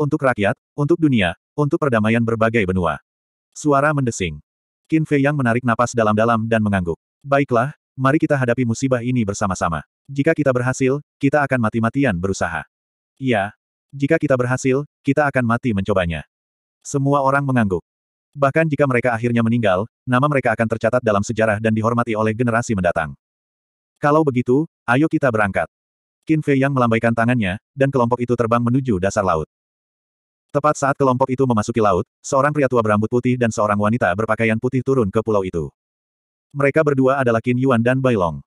Speaker 1: Untuk rakyat, untuk dunia, untuk perdamaian berbagai benua. Suara mendesing. Qin Fei Yang menarik napas dalam-dalam dan mengangguk. Baiklah, mari kita hadapi musibah ini bersama-sama. Jika kita berhasil, kita akan mati-matian berusaha. Iya. Jika kita berhasil, kita akan mati mencobanya. Semua orang mengangguk. Bahkan jika mereka akhirnya meninggal, nama mereka akan tercatat dalam sejarah dan dihormati oleh generasi mendatang. Kalau begitu, ayo kita berangkat. Qin Fei Yang melambaikan tangannya, dan kelompok itu terbang menuju dasar laut. Tepat saat kelompok itu memasuki laut, seorang pria tua berambut putih dan seorang wanita berpakaian putih turun ke pulau itu. Mereka berdua adalah Qin Yuan dan Bailong.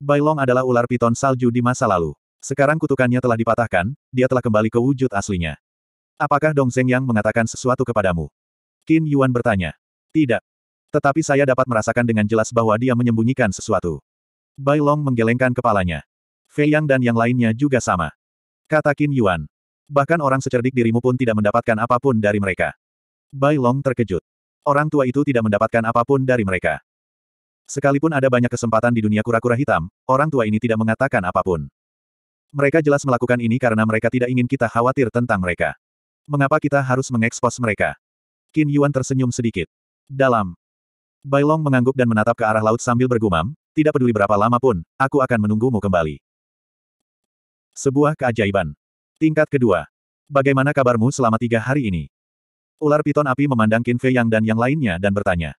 Speaker 1: Bailong adalah ular piton salju di masa lalu. Sekarang kutukannya telah dipatahkan, dia telah kembali ke wujud aslinya. Apakah Dong Zeng yang mengatakan sesuatu kepadamu? Qin Yuan bertanya. Tidak. Tetapi saya dapat merasakan dengan jelas bahwa dia menyembunyikan sesuatu. Bailong menggelengkan kepalanya. Fei Yang dan yang lainnya juga sama. Kata Qin Yuan. Bahkan orang secerdik dirimu pun tidak mendapatkan apapun dari mereka. Bai Long terkejut. Orang tua itu tidak mendapatkan apapun dari mereka. Sekalipun ada banyak kesempatan di dunia kura-kura hitam, orang tua ini tidak mengatakan apapun. Mereka jelas melakukan ini karena mereka tidak ingin kita khawatir tentang mereka. Mengapa kita harus mengekspos mereka? Qin Yuan tersenyum sedikit. Dalam. Bai Long mengangguk dan menatap ke arah laut sambil bergumam, tidak peduli berapa lama pun, aku akan menunggumu kembali. Sebuah keajaiban. Tingkat kedua. Bagaimana kabarmu selama tiga hari ini? Ular piton api memandang Qin Fei Yang dan yang lainnya dan bertanya.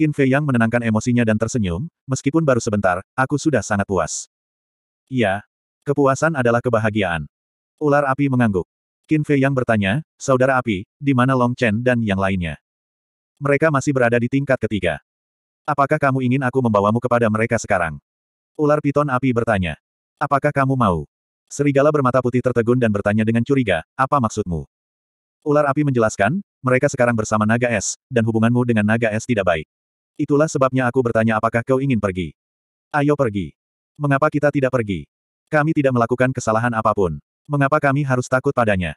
Speaker 1: Qin Fei Yang menenangkan emosinya dan tersenyum, meskipun baru sebentar, aku sudah sangat puas. Iya. Kepuasan adalah kebahagiaan. Ular api mengangguk. Qin Fei Yang bertanya, Saudara api, di mana Long Chen dan yang lainnya? Mereka masih berada di tingkat ketiga. Apakah kamu ingin aku membawamu kepada mereka sekarang? Ular piton api bertanya. Apakah kamu mau? Serigala bermata putih tertegun dan bertanya dengan curiga, apa maksudmu? Ular api menjelaskan, mereka sekarang bersama naga es, dan hubunganmu dengan naga es tidak baik. Itulah sebabnya aku bertanya apakah kau ingin pergi. Ayo pergi. Mengapa kita tidak pergi? Kami tidak melakukan kesalahan apapun. Mengapa kami harus takut padanya?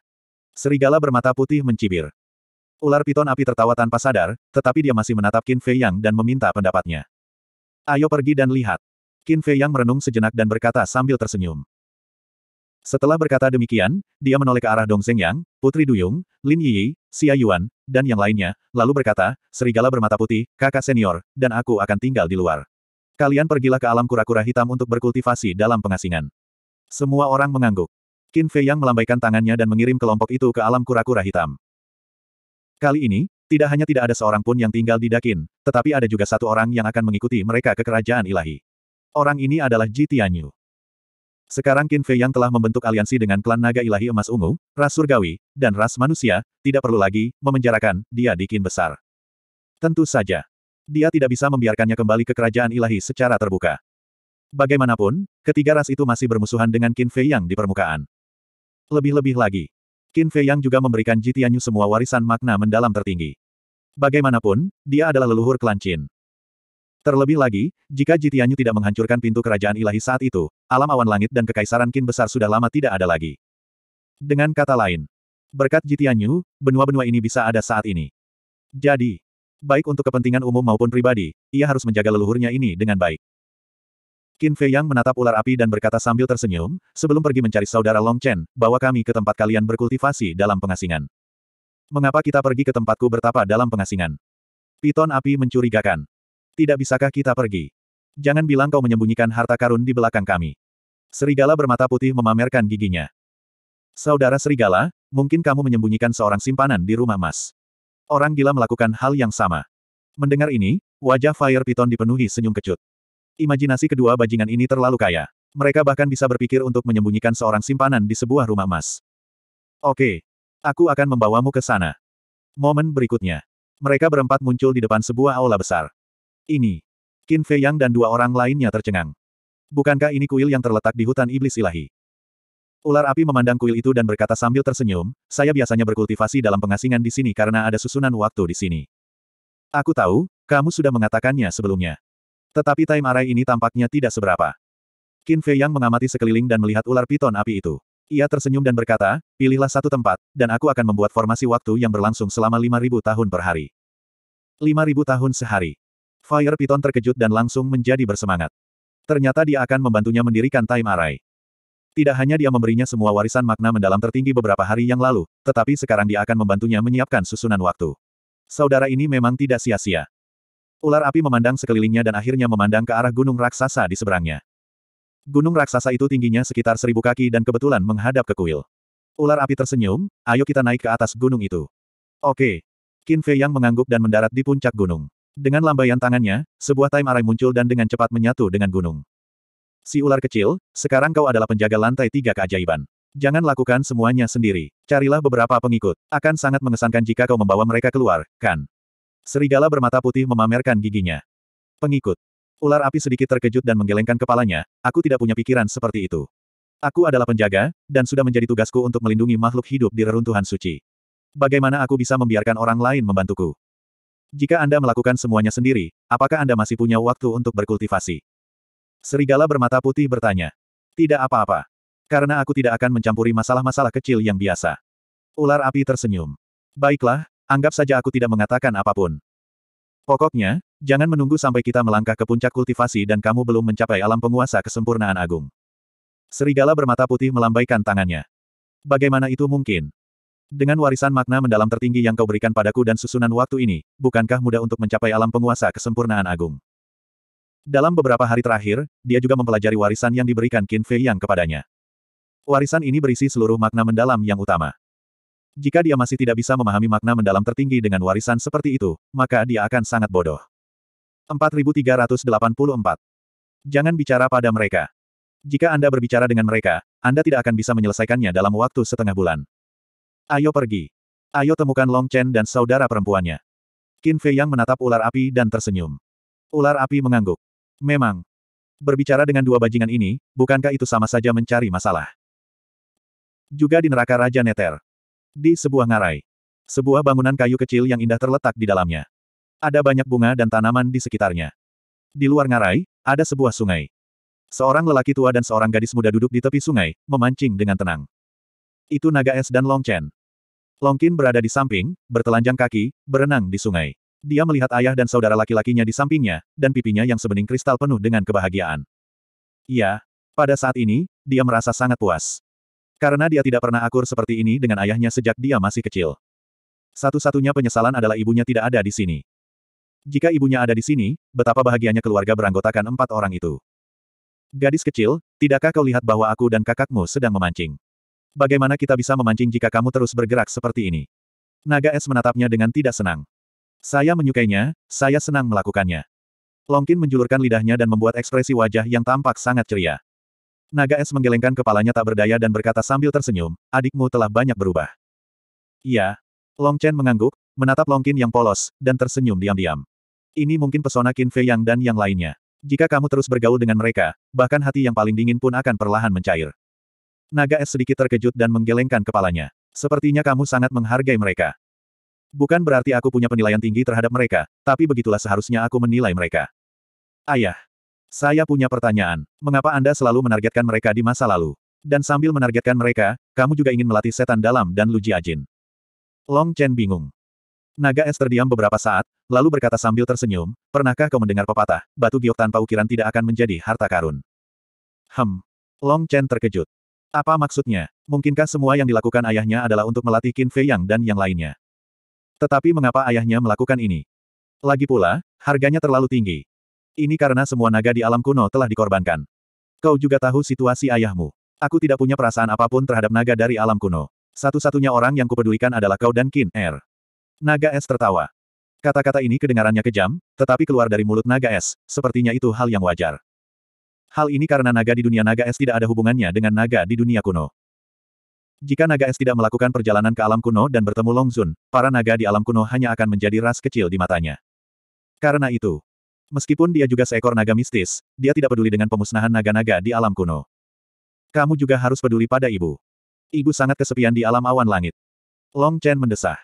Speaker 1: Serigala bermata putih mencibir. Ular piton api tertawa tanpa sadar, tetapi dia masih menatap Qin Fei Yang dan meminta pendapatnya. Ayo pergi dan lihat. Qin Fei Yang merenung sejenak dan berkata sambil tersenyum. Setelah berkata demikian, dia menoleh ke arah Dong Yang, Putri Duyung, Lin Yi, Xia Yuan, dan yang lainnya, lalu berkata, Serigala bermata putih, kakak senior, dan aku akan tinggal di luar. Kalian pergilah ke alam kura-kura hitam untuk berkultivasi dalam pengasingan. Semua orang mengangguk. Qin Fei Yang melambaikan tangannya dan mengirim kelompok itu ke alam kura-kura hitam. Kali ini, tidak hanya tidak ada seorang pun yang tinggal di Dakin, tetapi ada juga satu orang yang akan mengikuti mereka ke kerajaan ilahi. Orang ini adalah Ji Tianyu. Sekarang Qin Fei yang telah membentuk aliansi dengan klan naga ilahi emas ungu, ras surgawi, dan ras manusia, tidak perlu lagi memenjarakan dia di Qin besar. Tentu saja. Dia tidak bisa membiarkannya kembali ke kerajaan ilahi secara terbuka. Bagaimanapun, ketiga ras itu masih bermusuhan dengan Qin Fei yang di permukaan. Lebih-lebih lagi, Qin Fei yang juga memberikan Jitianyu semua warisan makna mendalam tertinggi. Bagaimanapun, dia adalah leluhur klan Qin. Terlebih lagi, jika Jitianyu tidak menghancurkan pintu kerajaan ilahi saat itu, alam awan langit dan kekaisaran Kin besar sudah lama tidak ada lagi. Dengan kata lain, berkat Jitianyu, benua-benua ini bisa ada saat ini. Jadi, baik untuk kepentingan umum maupun pribadi, ia harus menjaga leluhurnya ini dengan baik. Qin Fei Yang menatap ular api dan berkata sambil tersenyum, sebelum pergi mencari saudara Long Chen, bawa kami ke tempat kalian berkultivasi dalam pengasingan. Mengapa kita pergi ke tempatku bertapa dalam pengasingan? Piton api mencurigakan. Tidak bisakah kita pergi? Jangan bilang kau menyembunyikan harta karun di belakang kami. Serigala bermata putih memamerkan giginya. Saudara Serigala, mungkin kamu menyembunyikan seorang simpanan di rumah mas. Orang gila melakukan hal yang sama. Mendengar ini, wajah Fire Python dipenuhi senyum kecut. Imajinasi kedua bajingan ini terlalu kaya. Mereka bahkan bisa berpikir untuk menyembunyikan seorang simpanan di sebuah rumah emas. Oke. Aku akan membawamu ke sana. Momen berikutnya. Mereka berempat muncul di depan sebuah aula besar. Ini. Qin Fei Yang dan dua orang lainnya tercengang. Bukankah ini kuil yang terletak di hutan iblis ilahi? Ular api memandang kuil itu dan berkata sambil tersenyum, saya biasanya berkultivasi dalam pengasingan di sini karena ada susunan waktu di sini. Aku tahu, kamu sudah mengatakannya sebelumnya. Tetapi time array ini tampaknya tidak seberapa. Qin Fei Yang mengamati sekeliling dan melihat ular piton api itu. Ia tersenyum dan berkata, pilihlah satu tempat, dan aku akan membuat formasi waktu yang berlangsung selama 5.000 tahun per hari. 5.000 tahun sehari. Fire Python terkejut dan langsung menjadi bersemangat. Ternyata dia akan membantunya mendirikan Time Array. Tidak hanya dia memberinya semua warisan makna mendalam tertinggi beberapa hari yang lalu, tetapi sekarang dia akan membantunya menyiapkan susunan waktu. Saudara ini memang tidak sia-sia. Ular api memandang sekelilingnya dan akhirnya memandang ke arah gunung raksasa di seberangnya. Gunung raksasa itu tingginya sekitar seribu kaki dan kebetulan menghadap ke kuil. Ular api tersenyum, ayo kita naik ke atas gunung itu. Oke. Qin Fei yang mengangguk dan mendarat di puncak gunung. Dengan lambaian tangannya, sebuah time array muncul dan dengan cepat menyatu dengan gunung. Si ular kecil, sekarang kau adalah penjaga lantai tiga keajaiban. Jangan lakukan semuanya sendiri. Carilah beberapa pengikut. Akan sangat mengesankan jika kau membawa mereka keluar, kan? Serigala bermata putih memamerkan giginya. Pengikut. Ular api sedikit terkejut dan menggelengkan kepalanya, aku tidak punya pikiran seperti itu. Aku adalah penjaga, dan sudah menjadi tugasku untuk melindungi makhluk hidup di reruntuhan suci. Bagaimana aku bisa membiarkan orang lain membantuku? Jika Anda melakukan semuanya sendiri, apakah Anda masih punya waktu untuk berkultivasi? Serigala bermata putih bertanya. Tidak apa-apa. Karena aku tidak akan mencampuri masalah-masalah kecil yang biasa. Ular api tersenyum. Baiklah, anggap saja aku tidak mengatakan apapun. Pokoknya, jangan menunggu sampai kita melangkah ke puncak kultivasi dan kamu belum mencapai alam penguasa kesempurnaan agung. Serigala bermata putih melambaikan tangannya. Bagaimana itu mungkin? Dengan warisan makna mendalam tertinggi yang kau berikan padaku dan susunan waktu ini, bukankah mudah untuk mencapai alam penguasa kesempurnaan agung? Dalam beberapa hari terakhir, dia juga mempelajari warisan yang diberikan Qin Fei Yang kepadanya. Warisan ini berisi seluruh makna mendalam yang utama. Jika dia masih tidak bisa memahami makna mendalam tertinggi dengan warisan seperti itu, maka dia akan sangat bodoh. 4384. Jangan bicara pada mereka. Jika Anda berbicara dengan mereka, Anda tidak akan bisa menyelesaikannya dalam waktu setengah bulan. Ayo pergi. Ayo temukan Long Chen dan saudara perempuannya. Qin Fei Yang menatap ular api dan tersenyum. Ular api mengangguk. Memang. Berbicara dengan dua bajingan ini, bukankah itu sama saja mencari masalah? Juga di neraka Raja Neter. Di sebuah ngarai. Sebuah bangunan kayu kecil yang indah terletak di dalamnya. Ada banyak bunga dan tanaman di sekitarnya. Di luar ngarai, ada sebuah sungai. Seorang lelaki tua dan seorang gadis muda duduk di tepi sungai, memancing dengan tenang. Itu naga es dan Long Chen. Long Qin berada di samping, bertelanjang kaki, berenang di sungai. Dia melihat ayah dan saudara laki-lakinya di sampingnya, dan pipinya yang sebening kristal penuh dengan kebahagiaan. Iya, pada saat ini, dia merasa sangat puas. Karena dia tidak pernah akur seperti ini dengan ayahnya sejak dia masih kecil. Satu-satunya penyesalan adalah ibunya tidak ada di sini. Jika ibunya ada di sini, betapa bahagianya keluarga beranggotakan empat orang itu. Gadis kecil, tidakkah kau lihat bahwa aku dan kakakmu sedang memancing? Bagaimana kita bisa memancing jika kamu terus bergerak seperti ini? Naga es menatapnya dengan tidak senang. Saya menyukainya, saya senang melakukannya. Longkin menjulurkan lidahnya dan membuat ekspresi wajah yang tampak sangat ceria. Naga es menggelengkan kepalanya tak berdaya dan berkata sambil tersenyum, adikmu telah banyak berubah. Iya. Long Chen mengangguk, menatap Longkin yang polos, dan tersenyum diam-diam. Ini mungkin pesona Qin Fei Yang dan yang lainnya. Jika kamu terus bergaul dengan mereka, bahkan hati yang paling dingin pun akan perlahan mencair. Naga es sedikit terkejut dan menggelengkan kepalanya. Sepertinya kamu sangat menghargai mereka. Bukan berarti aku punya penilaian tinggi terhadap mereka, tapi begitulah seharusnya aku menilai mereka. Ayah. Saya punya pertanyaan. Mengapa Anda selalu menargetkan mereka di masa lalu? Dan sambil menargetkan mereka, kamu juga ingin melatih setan dalam dan Luji Ajin. Long Chen bingung. Naga es terdiam beberapa saat, lalu berkata sambil tersenyum, pernahkah kau mendengar pepatah, batu giok tanpa ukiran tidak akan menjadi harta karun? Hem. Long Chen terkejut. Apa maksudnya? Mungkinkah semua yang dilakukan ayahnya adalah untuk melatih Qin Fei Yang dan yang lainnya? Tetapi mengapa ayahnya melakukan ini? Lagi pula, harganya terlalu tinggi. Ini karena semua naga di alam kuno telah dikorbankan. Kau juga tahu situasi ayahmu. Aku tidak punya perasaan apapun terhadap naga dari alam kuno. Satu-satunya orang yang kupedulikan adalah kau dan Qin Er. Naga es tertawa. Kata-kata ini kedengarannya kejam, tetapi keluar dari mulut naga es, sepertinya itu hal yang wajar. Hal ini karena naga di dunia naga es tidak ada hubungannya dengan naga di dunia kuno. Jika naga es tidak melakukan perjalanan ke alam kuno dan bertemu Longzun, para naga di alam kuno hanya akan menjadi ras kecil di matanya. Karena itu, meskipun dia juga seekor naga mistis, dia tidak peduli dengan pemusnahan naga-naga di alam kuno. Kamu juga harus peduli pada ibu. Ibu sangat kesepian di alam awan langit. Long Chen mendesah.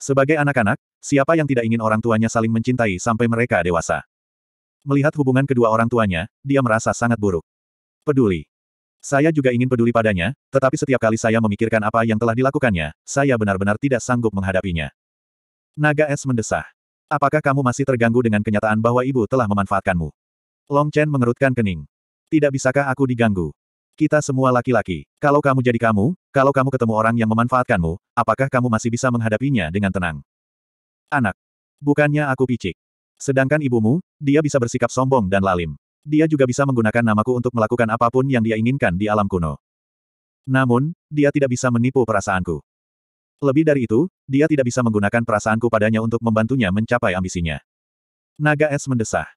Speaker 1: Sebagai anak-anak, siapa yang tidak ingin orang tuanya saling mencintai sampai mereka dewasa? Melihat hubungan kedua orang tuanya, dia merasa sangat buruk. Peduli. Saya juga ingin peduli padanya, tetapi setiap kali saya memikirkan apa yang telah dilakukannya, saya benar-benar tidak sanggup menghadapinya. Naga es mendesah. Apakah kamu masih terganggu dengan kenyataan bahwa ibu telah memanfaatkanmu? Long Chen mengerutkan kening. Tidak bisakah aku diganggu? Kita semua laki-laki. Kalau kamu jadi kamu, kalau kamu ketemu orang yang memanfaatkanmu, apakah kamu masih bisa menghadapinya dengan tenang? Anak. Bukannya aku picik. Sedangkan ibumu, dia bisa bersikap sombong dan lalim. Dia juga bisa menggunakan namaku untuk melakukan apapun yang dia inginkan di alam kuno. Namun, dia tidak bisa menipu perasaanku. Lebih dari itu, dia tidak bisa menggunakan perasaanku padanya untuk membantunya mencapai ambisinya. Naga es mendesah.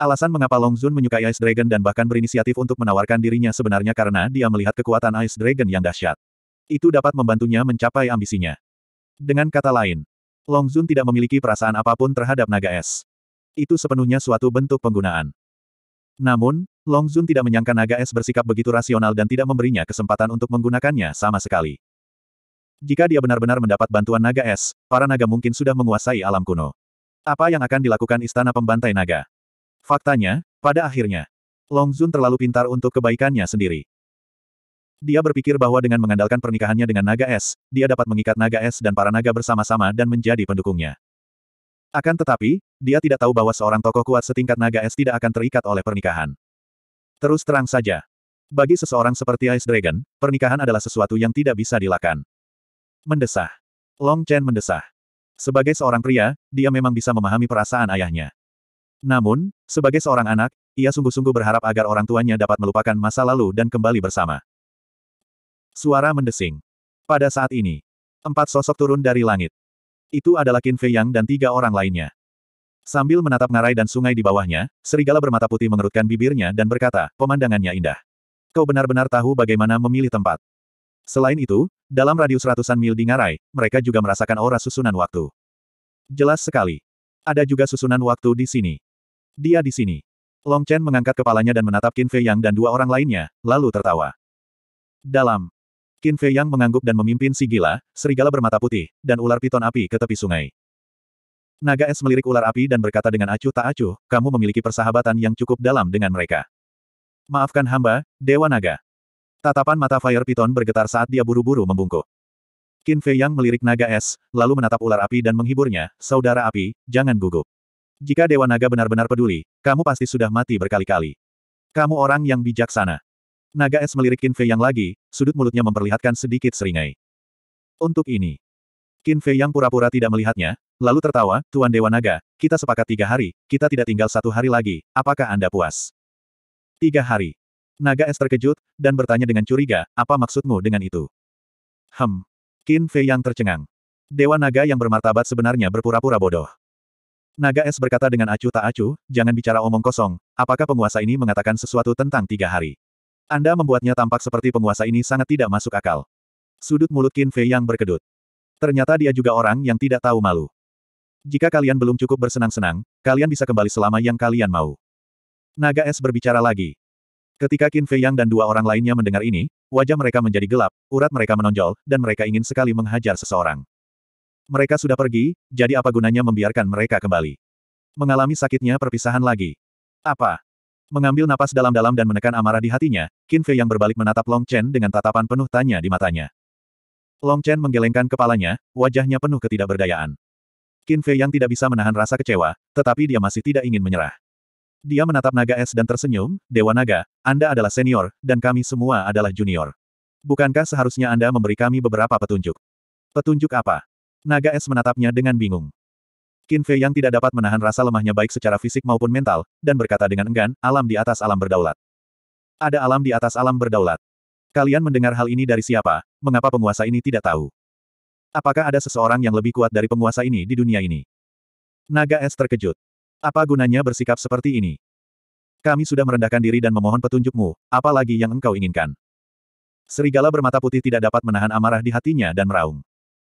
Speaker 1: Alasan mengapa Long Zun menyukai Ice Dragon dan bahkan berinisiatif untuk menawarkan dirinya sebenarnya karena dia melihat kekuatan Ice Dragon yang dahsyat. Itu dapat membantunya mencapai ambisinya. Dengan kata lain, Long Zun tidak memiliki perasaan apapun terhadap naga es itu sepenuhnya suatu bentuk penggunaan. Namun, Long Zun tidak menyangka naga es bersikap begitu rasional dan tidak memberinya kesempatan untuk menggunakannya sama sekali. Jika dia benar-benar mendapat bantuan naga es, para naga mungkin sudah menguasai alam kuno. Apa yang akan dilakukan istana pembantai naga? Faktanya, pada akhirnya, Long Zun terlalu pintar untuk kebaikannya sendiri. Dia berpikir bahwa dengan mengandalkan pernikahannya dengan naga es, dia dapat mengikat naga es dan para naga bersama-sama dan menjadi pendukungnya. Akan tetapi, dia tidak tahu bahwa seorang tokoh kuat setingkat naga es tidak akan terikat oleh pernikahan. Terus terang saja. Bagi seseorang seperti Ice Dragon, pernikahan adalah sesuatu yang tidak bisa dilakukan. Mendesah. Long Chen mendesah. Sebagai seorang pria, dia memang bisa memahami perasaan ayahnya. Namun, sebagai seorang anak, ia sungguh-sungguh berharap agar orang tuanya dapat melupakan masa lalu dan kembali bersama. Suara mendesing. Pada saat ini, empat sosok turun dari langit. Itu adalah Qin Fei Yang dan tiga orang lainnya. Sambil menatap ngarai dan sungai di bawahnya, serigala bermata putih mengerutkan bibirnya dan berkata, pemandangannya indah. Kau benar-benar tahu bagaimana memilih tempat. Selain itu, dalam radius ratusan mil di ngarai, mereka juga merasakan aura susunan waktu. Jelas sekali. Ada juga susunan waktu di sini. Dia di sini. Long Chen mengangkat kepalanya dan menatap Qin Fei Yang dan dua orang lainnya, lalu tertawa. Dalam Qin Fei Yang mengangguk dan memimpin si gila, serigala bermata putih, dan ular piton api ke tepi sungai. Naga es melirik ular api dan berkata dengan acuh tak acuh, kamu memiliki persahabatan yang cukup dalam dengan mereka. Maafkan hamba, Dewa Naga. Tatapan mata Fire Piton bergetar saat dia buru-buru membungkuk. Qin Fei Yang melirik naga es, lalu menatap ular api dan menghiburnya, saudara api, jangan gugup. Jika Dewa Naga benar-benar peduli, kamu pasti sudah mati berkali-kali. Kamu orang yang bijaksana. Naga es melirik Qin Fei Yang lagi, sudut mulutnya memperlihatkan sedikit seringai. Untuk ini. Qin Fei Yang pura-pura tidak melihatnya, lalu tertawa, Tuan Dewa Naga, kita sepakat tiga hari, kita tidak tinggal satu hari lagi, apakah Anda puas? Tiga hari. Naga es terkejut, dan bertanya dengan curiga, apa maksudmu dengan itu? Hem. Qin Fei Yang tercengang. Dewa Naga yang bermartabat sebenarnya berpura-pura bodoh. Naga Es berkata dengan acuh tak acuh, jangan bicara omong kosong, apakah penguasa ini mengatakan sesuatu tentang tiga hari. Anda membuatnya tampak seperti penguasa ini sangat tidak masuk akal. Sudut mulut Qin Fei yang berkedut. Ternyata dia juga orang yang tidak tahu malu. Jika kalian belum cukup bersenang-senang, kalian bisa kembali selama yang kalian mau. Naga es berbicara lagi. Ketika Qin Fei Yang dan dua orang lainnya mendengar ini, wajah mereka menjadi gelap, urat mereka menonjol, dan mereka ingin sekali menghajar seseorang. Mereka sudah pergi, jadi apa gunanya membiarkan mereka kembali? Mengalami sakitnya perpisahan lagi. Apa? Mengambil napas dalam-dalam dan menekan amarah di hatinya, Qin Fei yang berbalik menatap Long Chen dengan tatapan penuh tanya di matanya. Long Chen menggelengkan kepalanya, wajahnya penuh ketidakberdayaan. Qin Fei yang tidak bisa menahan rasa kecewa, tetapi dia masih tidak ingin menyerah. Dia menatap naga es dan tersenyum, Dewa Naga, Anda adalah senior, dan kami semua adalah junior. Bukankah seharusnya Anda memberi kami beberapa petunjuk? Petunjuk apa? Naga es menatapnya dengan bingung. Qin Fei yang tidak dapat menahan rasa lemahnya baik secara fisik maupun mental, dan berkata dengan enggan, alam di atas alam berdaulat. Ada alam di atas alam berdaulat. Kalian mendengar hal ini dari siapa? Mengapa penguasa ini tidak tahu? Apakah ada seseorang yang lebih kuat dari penguasa ini di dunia ini? Naga es terkejut. Apa gunanya bersikap seperti ini? Kami sudah merendahkan diri dan memohon petunjukmu, apalagi yang engkau inginkan. Serigala bermata putih tidak dapat menahan amarah di hatinya dan meraung.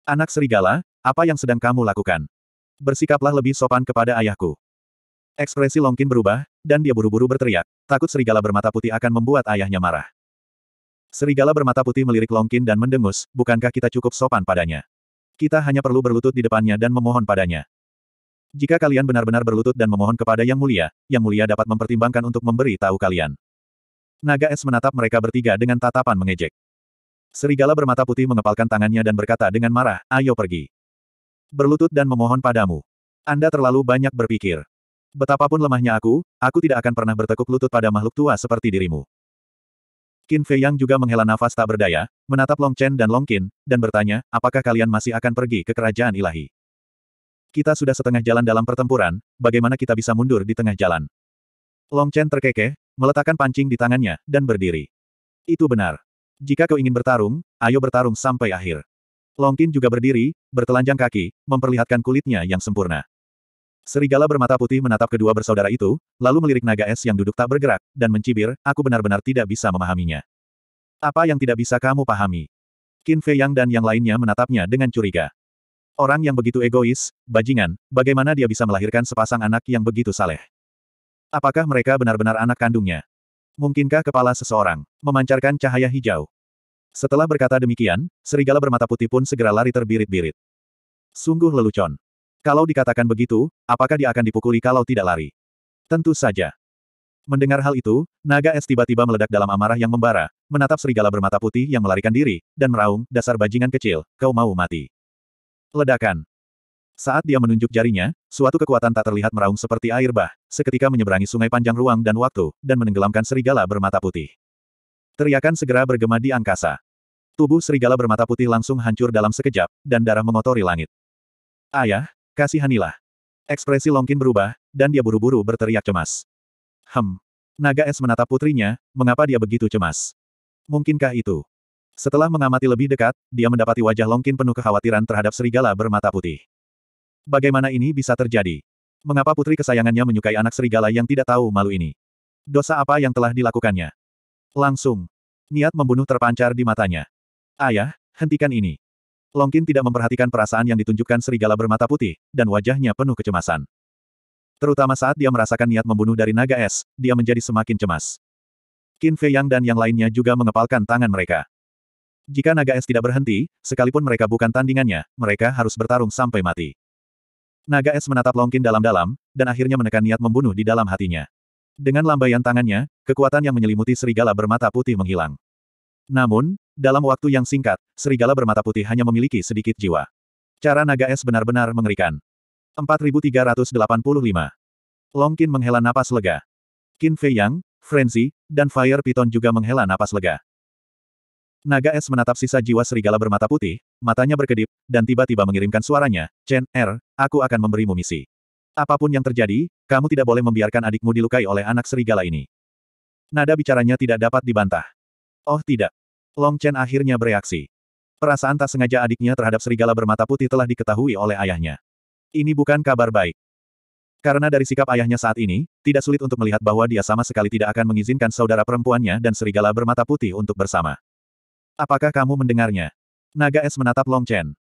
Speaker 1: Anak serigala, apa yang sedang kamu lakukan? Bersikaplah lebih sopan kepada ayahku. Ekspresi Longkin berubah, dan dia buru-buru berteriak, takut serigala bermata putih akan membuat ayahnya marah. Serigala bermata putih melirik Longkin dan mendengus, bukankah kita cukup sopan padanya? Kita hanya perlu berlutut di depannya dan memohon padanya. Jika kalian benar-benar berlutut dan memohon kepada Yang Mulia, Yang Mulia dapat mempertimbangkan untuk memberi tahu kalian. Naga es menatap mereka bertiga dengan tatapan mengejek. Serigala bermata putih mengepalkan tangannya dan berkata dengan marah, ayo pergi. Berlutut dan memohon padamu. Anda terlalu banyak berpikir. Betapapun lemahnya aku, aku tidak akan pernah bertekuk lutut pada makhluk tua seperti dirimu. Qin Fei Yang juga menghela nafas tak berdaya, menatap Long Chen dan Long Qin, dan bertanya, apakah kalian masih akan pergi ke kerajaan ilahi? Kita sudah setengah jalan dalam pertempuran, bagaimana kita bisa mundur di tengah jalan? Long Chen terkekeh, meletakkan pancing di tangannya, dan berdiri. Itu benar. Jika kau ingin bertarung, ayo bertarung sampai akhir. Longkin juga berdiri, bertelanjang kaki, memperlihatkan kulitnya yang sempurna. Serigala bermata putih menatap kedua bersaudara itu, lalu melirik naga es yang duduk tak bergerak, dan mencibir, aku benar-benar tidak bisa memahaminya. Apa yang tidak bisa kamu pahami? Qin Fei Yang dan yang lainnya menatapnya dengan curiga. Orang yang begitu egois, bajingan, bagaimana dia bisa melahirkan sepasang anak yang begitu saleh? Apakah mereka benar-benar anak kandungnya? Mungkinkah kepala seseorang memancarkan cahaya hijau? Setelah berkata demikian, serigala bermata putih pun segera lari terbirit-birit. Sungguh lelucon. Kalau dikatakan begitu, apakah dia akan dipukuli kalau tidak lari? Tentu saja. Mendengar hal itu, naga es tiba-tiba meledak dalam amarah yang membara, menatap serigala bermata putih yang melarikan diri, dan meraung, dasar bajingan kecil, kau mau mati. Ledakan. Saat dia menunjuk jarinya, suatu kekuatan tak terlihat meraung seperti air bah, seketika menyeberangi sungai panjang ruang dan waktu, dan menenggelamkan serigala bermata putih. Teriakan segera bergema di angkasa. Tubuh serigala bermata putih langsung hancur dalam sekejap, dan darah mengotori langit. Ayah, kasihanilah. Ekspresi Longkin berubah, dan dia buru-buru berteriak cemas. Hem. Naga es menatap putrinya, mengapa dia begitu cemas? Mungkinkah itu? Setelah mengamati lebih dekat, dia mendapati wajah Longkin penuh kekhawatiran terhadap serigala bermata putih. Bagaimana ini bisa terjadi? Mengapa putri kesayangannya menyukai anak serigala yang tidak tahu malu ini? Dosa apa yang telah dilakukannya? Langsung. Niat membunuh terpancar di matanya. Ayah, hentikan ini. Longkin tidak memperhatikan perasaan yang ditunjukkan serigala bermata putih, dan wajahnya penuh kecemasan. Terutama saat dia merasakan niat membunuh dari naga es, dia menjadi semakin cemas. Qin Fei Yang dan yang lainnya juga mengepalkan tangan mereka. Jika naga es tidak berhenti, sekalipun mereka bukan tandingannya, mereka harus bertarung sampai mati. Naga es menatap Longkin dalam-dalam, dan akhirnya menekan niat membunuh di dalam hatinya. Dengan lambaian tangannya, kekuatan yang menyelimuti serigala bermata putih menghilang. Namun, dalam waktu yang singkat, serigala bermata putih hanya memiliki sedikit jiwa. Cara naga es benar-benar mengerikan. 4385. Longkin menghela napas lega. Qin Fei Yang, Frenzy, dan Fire Piton juga menghela napas lega. Naga es menatap sisa jiwa serigala bermata putih, matanya berkedip, dan tiba-tiba mengirimkan suaranya, Chen, Er, aku akan memberimu misi. Apapun yang terjadi, kamu tidak boleh membiarkan adikmu dilukai oleh anak serigala ini. Nada bicaranya tidak dapat dibantah. Oh tidak, Long Chen akhirnya bereaksi. Perasaan tak sengaja adiknya terhadap serigala bermata putih telah diketahui oleh ayahnya. Ini bukan kabar baik. Karena dari sikap ayahnya saat ini, tidak sulit untuk melihat bahwa dia sama sekali tidak akan mengizinkan saudara perempuannya dan serigala bermata putih untuk bersama. Apakah kamu mendengarnya? Naga es menatap Long Chen.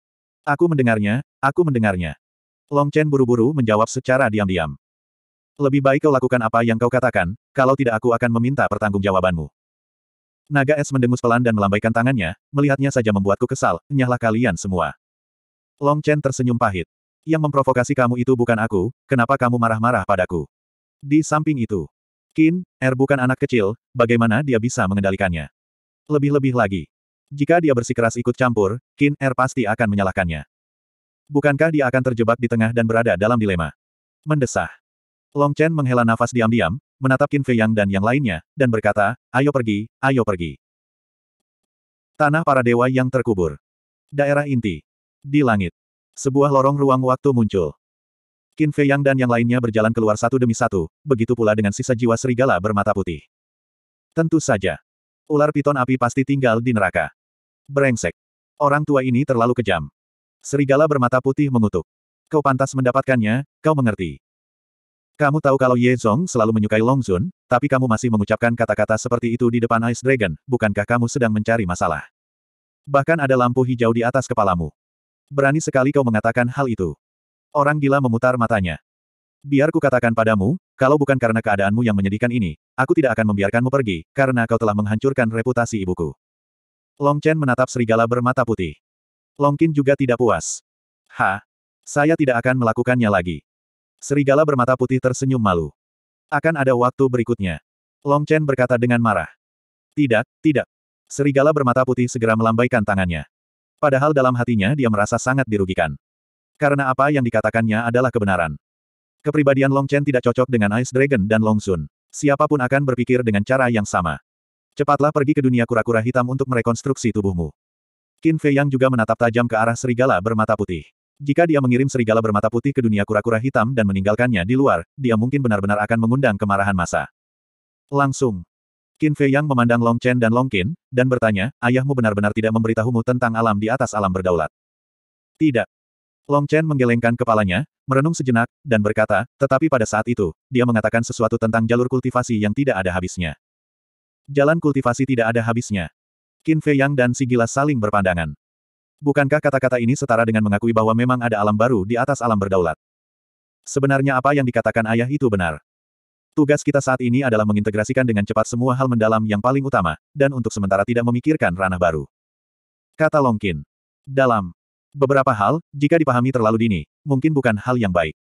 Speaker 1: Aku mendengarnya, aku mendengarnya. Long Chen buru-buru menjawab secara diam-diam. Lebih baik kau lakukan apa yang kau katakan, kalau tidak aku akan meminta pertanggungjawabanmu. Naga es mendengus pelan dan melambaikan tangannya, melihatnya saja membuatku kesal, nyahlah kalian semua. Long Chen tersenyum pahit. Yang memprovokasi kamu itu bukan aku, kenapa kamu marah-marah padaku? Di samping itu, Kin Er bukan anak kecil, bagaimana dia bisa mengendalikannya? Lebih-lebih lagi. Jika dia bersikeras ikut campur, Kin Er pasti akan menyalahkannya. Bukankah dia akan terjebak di tengah dan berada dalam dilema? Mendesah. Long Chen menghela nafas diam-diam, menatap Qin Fei Yang dan yang lainnya, dan berkata, ayo pergi, ayo pergi. Tanah para dewa yang terkubur. Daerah inti. Di langit. Sebuah lorong ruang waktu muncul. Qin Fei Yang dan yang lainnya berjalan keluar satu demi satu, begitu pula dengan sisa jiwa serigala bermata putih. Tentu saja. Ular piton api pasti tinggal di neraka. Brengsek. Orang tua ini terlalu kejam. Serigala bermata putih mengutuk. Kau pantas mendapatkannya, kau mengerti. Kamu tahu kalau Ye Zong selalu menyukai Long Zun, tapi kamu masih mengucapkan kata-kata seperti itu di depan Ice Dragon, bukankah kamu sedang mencari masalah? Bahkan ada lampu hijau di atas kepalamu. Berani sekali kau mengatakan hal itu. Orang gila memutar matanya. Biar ku katakan padamu, kalau bukan karena keadaanmu yang menyedihkan ini, aku tidak akan membiarkanmu pergi, karena kau telah menghancurkan reputasi ibuku. Long Chen menatap serigala bermata putih. Long Qin juga tidak puas. Ha, saya tidak akan melakukannya lagi. Serigala bermata putih tersenyum malu. Akan ada waktu berikutnya. Long Chen berkata dengan marah. Tidak, tidak. Serigala bermata putih segera melambaikan tangannya. Padahal dalam hatinya dia merasa sangat dirugikan. Karena apa yang dikatakannya adalah kebenaran. Kepribadian Long Chen tidak cocok dengan Ice Dragon dan Long Sun. Siapapun akan berpikir dengan cara yang sama. Cepatlah pergi ke dunia kura-kura hitam untuk merekonstruksi tubuhmu. Qin Fei Yang juga menatap tajam ke arah serigala bermata putih. Jika dia mengirim serigala bermata putih ke dunia kura-kura hitam dan meninggalkannya di luar, dia mungkin benar-benar akan mengundang kemarahan masa. Langsung. Qin Fei Yang memandang Long Chen dan Long Qin, dan bertanya, ayahmu benar-benar tidak memberitahumu tentang alam di atas alam berdaulat. Tidak. Long Chen menggelengkan kepalanya, merenung sejenak, dan berkata, tetapi pada saat itu, dia mengatakan sesuatu tentang jalur kultivasi yang tidak ada habisnya. Jalan kultivasi tidak ada habisnya. Qin Fei Yang dan si gila saling berpandangan. Bukankah kata-kata ini setara dengan mengakui bahwa memang ada alam baru di atas alam berdaulat? Sebenarnya apa yang dikatakan ayah itu benar. Tugas kita saat ini adalah mengintegrasikan dengan cepat semua hal mendalam yang paling utama, dan untuk sementara tidak memikirkan ranah baru. Kata Longkin. Dalam beberapa hal, jika dipahami terlalu dini, mungkin bukan hal yang baik.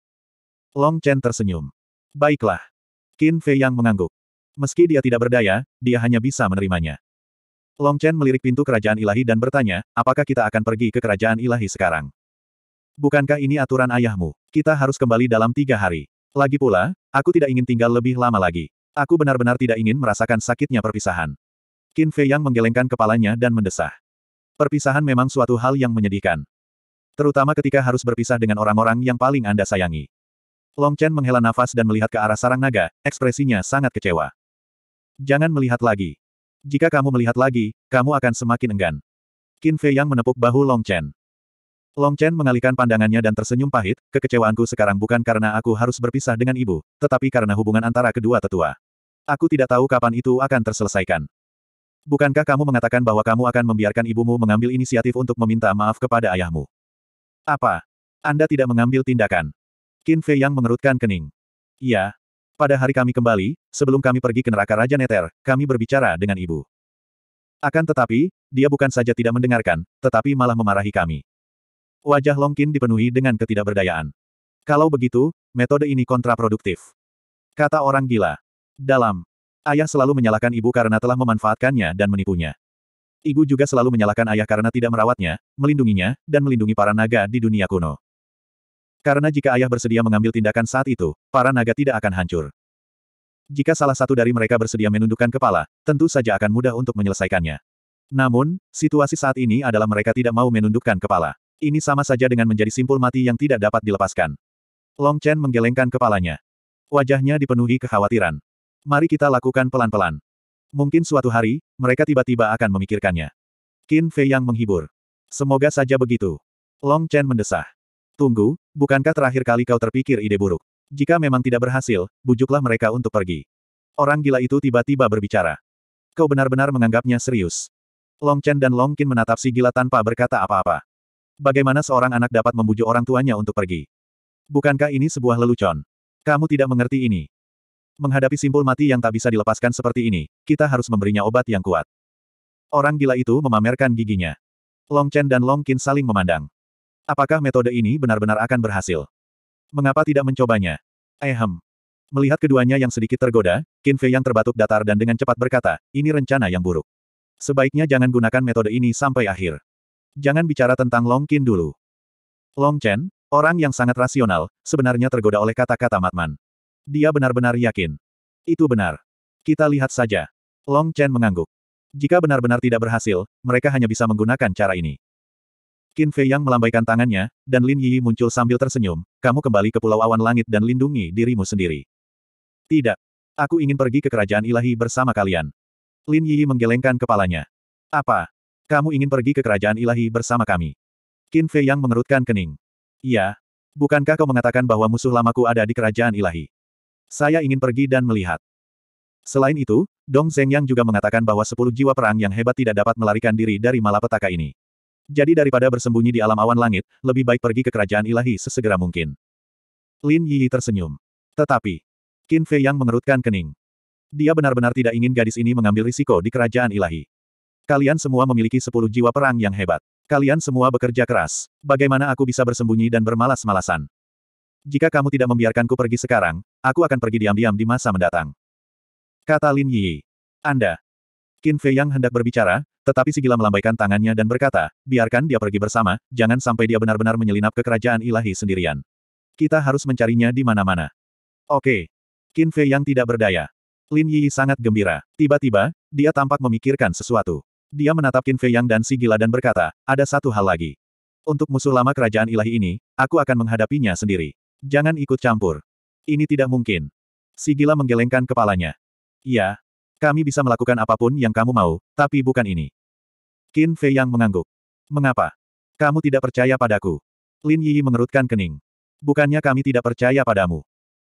Speaker 1: Long Chen tersenyum. Baiklah. Qin Fei yang mengangguk. Meski dia tidak berdaya, dia hanya bisa menerimanya. Long Chen melirik pintu kerajaan ilahi dan bertanya, apakah kita akan pergi ke kerajaan ilahi sekarang? Bukankah ini aturan ayahmu? Kita harus kembali dalam tiga hari. Lagi pula, aku tidak ingin tinggal lebih lama lagi. Aku benar-benar tidak ingin merasakan sakitnya perpisahan. Qin Fei Yang menggelengkan kepalanya dan mendesah. Perpisahan memang suatu hal yang menyedihkan. Terutama ketika harus berpisah dengan orang-orang yang paling Anda sayangi. Long Chen menghela nafas dan melihat ke arah sarang naga, ekspresinya sangat kecewa. Jangan melihat lagi. Jika kamu melihat lagi, kamu akan semakin enggan. Qin Fei Yang menepuk bahu Long Chen. Long Chen mengalihkan pandangannya dan tersenyum pahit, kekecewaanku sekarang bukan karena aku harus berpisah dengan ibu, tetapi karena hubungan antara kedua tetua. Aku tidak tahu kapan itu akan terselesaikan. Bukankah kamu mengatakan bahwa kamu akan membiarkan ibumu mengambil inisiatif untuk meminta maaf kepada ayahmu? Apa? Anda tidak mengambil tindakan? Qin Fei Yang mengerutkan kening. Iya, pada hari kami kembali, sebelum kami pergi ke neraka Raja Neter, kami berbicara dengan ibu. Akan tetapi, dia bukan saja tidak mendengarkan, tetapi malah memarahi kami. Wajah Longkin dipenuhi dengan ketidakberdayaan. Kalau begitu, metode ini kontraproduktif. Kata orang gila. Dalam. Ayah selalu menyalahkan ibu karena telah memanfaatkannya dan menipunya. Ibu juga selalu menyalahkan ayah karena tidak merawatnya, melindunginya, dan melindungi para naga di dunia kuno. Karena jika ayah bersedia mengambil tindakan saat itu, para naga tidak akan hancur. Jika salah satu dari mereka bersedia menundukkan kepala, tentu saja akan mudah untuk menyelesaikannya. Namun, situasi saat ini adalah mereka tidak mau menundukkan kepala. Ini sama saja dengan menjadi simpul mati yang tidak dapat dilepaskan. Long Chen menggelengkan kepalanya. Wajahnya dipenuhi kekhawatiran. Mari kita lakukan pelan-pelan. Mungkin suatu hari, mereka tiba-tiba akan memikirkannya. Qin Fei yang menghibur. Semoga saja begitu. Long Chen mendesah. Tunggu, bukankah terakhir kali kau terpikir ide buruk? Jika memang tidak berhasil, bujuklah mereka untuk pergi. Orang gila itu tiba-tiba berbicara. Kau benar-benar menganggapnya serius. Long Chen dan Long Qin menatap si gila tanpa berkata apa-apa. Bagaimana seorang anak dapat membujuk orang tuanya untuk pergi? Bukankah ini sebuah lelucon? Kamu tidak mengerti ini. Menghadapi simpul mati yang tak bisa dilepaskan seperti ini, kita harus memberinya obat yang kuat. Orang gila itu memamerkan giginya. Long Chen dan Long Qin saling memandang. Apakah metode ini benar-benar akan berhasil? Mengapa tidak mencobanya? Ehem. Melihat keduanya yang sedikit tergoda, Qin Fei yang terbatuk datar dan dengan cepat berkata, ini rencana yang buruk. Sebaiknya jangan gunakan metode ini sampai akhir. Jangan bicara tentang Long Qin dulu. Long Chen, orang yang sangat rasional, sebenarnya tergoda oleh kata-kata Matman. Dia benar-benar yakin. Itu benar. Kita lihat saja. Long Chen mengangguk. Jika benar-benar tidak berhasil, mereka hanya bisa menggunakan cara ini. Qin Fei Yang melambaikan tangannya, dan Lin Yi muncul sambil tersenyum, kamu kembali ke Pulau Awan Langit dan lindungi dirimu sendiri. Tidak. Aku ingin pergi ke kerajaan ilahi bersama kalian. Lin Yi menggelengkan kepalanya. Apa? Kamu ingin pergi ke kerajaan ilahi bersama kami? Qin Fei Yang mengerutkan kening. Iya. Bukankah kau mengatakan bahwa musuh lamaku ada di kerajaan ilahi? Saya ingin pergi dan melihat. Selain itu, Dong Zeng Yang juga mengatakan bahwa sepuluh jiwa perang yang hebat tidak dapat melarikan diri dari malapetaka ini. Jadi daripada bersembunyi di alam awan langit, lebih baik pergi ke kerajaan ilahi sesegera mungkin. Lin Yi tersenyum. Tetapi, Qin Fei yang mengerutkan kening. Dia benar-benar tidak ingin gadis ini mengambil risiko di kerajaan ilahi. Kalian semua memiliki sepuluh jiwa perang yang hebat. Kalian semua bekerja keras. Bagaimana aku bisa bersembunyi dan bermalas-malasan? Jika kamu tidak membiarkanku pergi sekarang, aku akan pergi diam-diam di masa mendatang. Kata Lin Yi. Anda. Qin Fei yang hendak berbicara, tetapi Sigila melambaikan tangannya dan berkata, biarkan dia pergi bersama, jangan sampai dia benar-benar menyelinap ke kerajaan ilahi sendirian. Kita harus mencarinya di mana-mana. Oke. Qin Fei yang tidak berdaya. Lin Yi sangat gembira. Tiba-tiba, dia tampak memikirkan sesuatu. Dia menatap Qin Fei Yang dan Sigila dan berkata, ada satu hal lagi. Untuk musuh lama kerajaan ilahi ini, aku akan menghadapinya sendiri. Jangan ikut campur. Ini tidak mungkin. Sigila menggelengkan kepalanya. Ya, kami bisa melakukan apapun yang kamu mau, tapi bukan ini. Qin Fei yang mengangguk. Mengapa? Kamu tidak percaya padaku. Lin Yi mengerutkan kening. Bukannya kami tidak percaya padamu.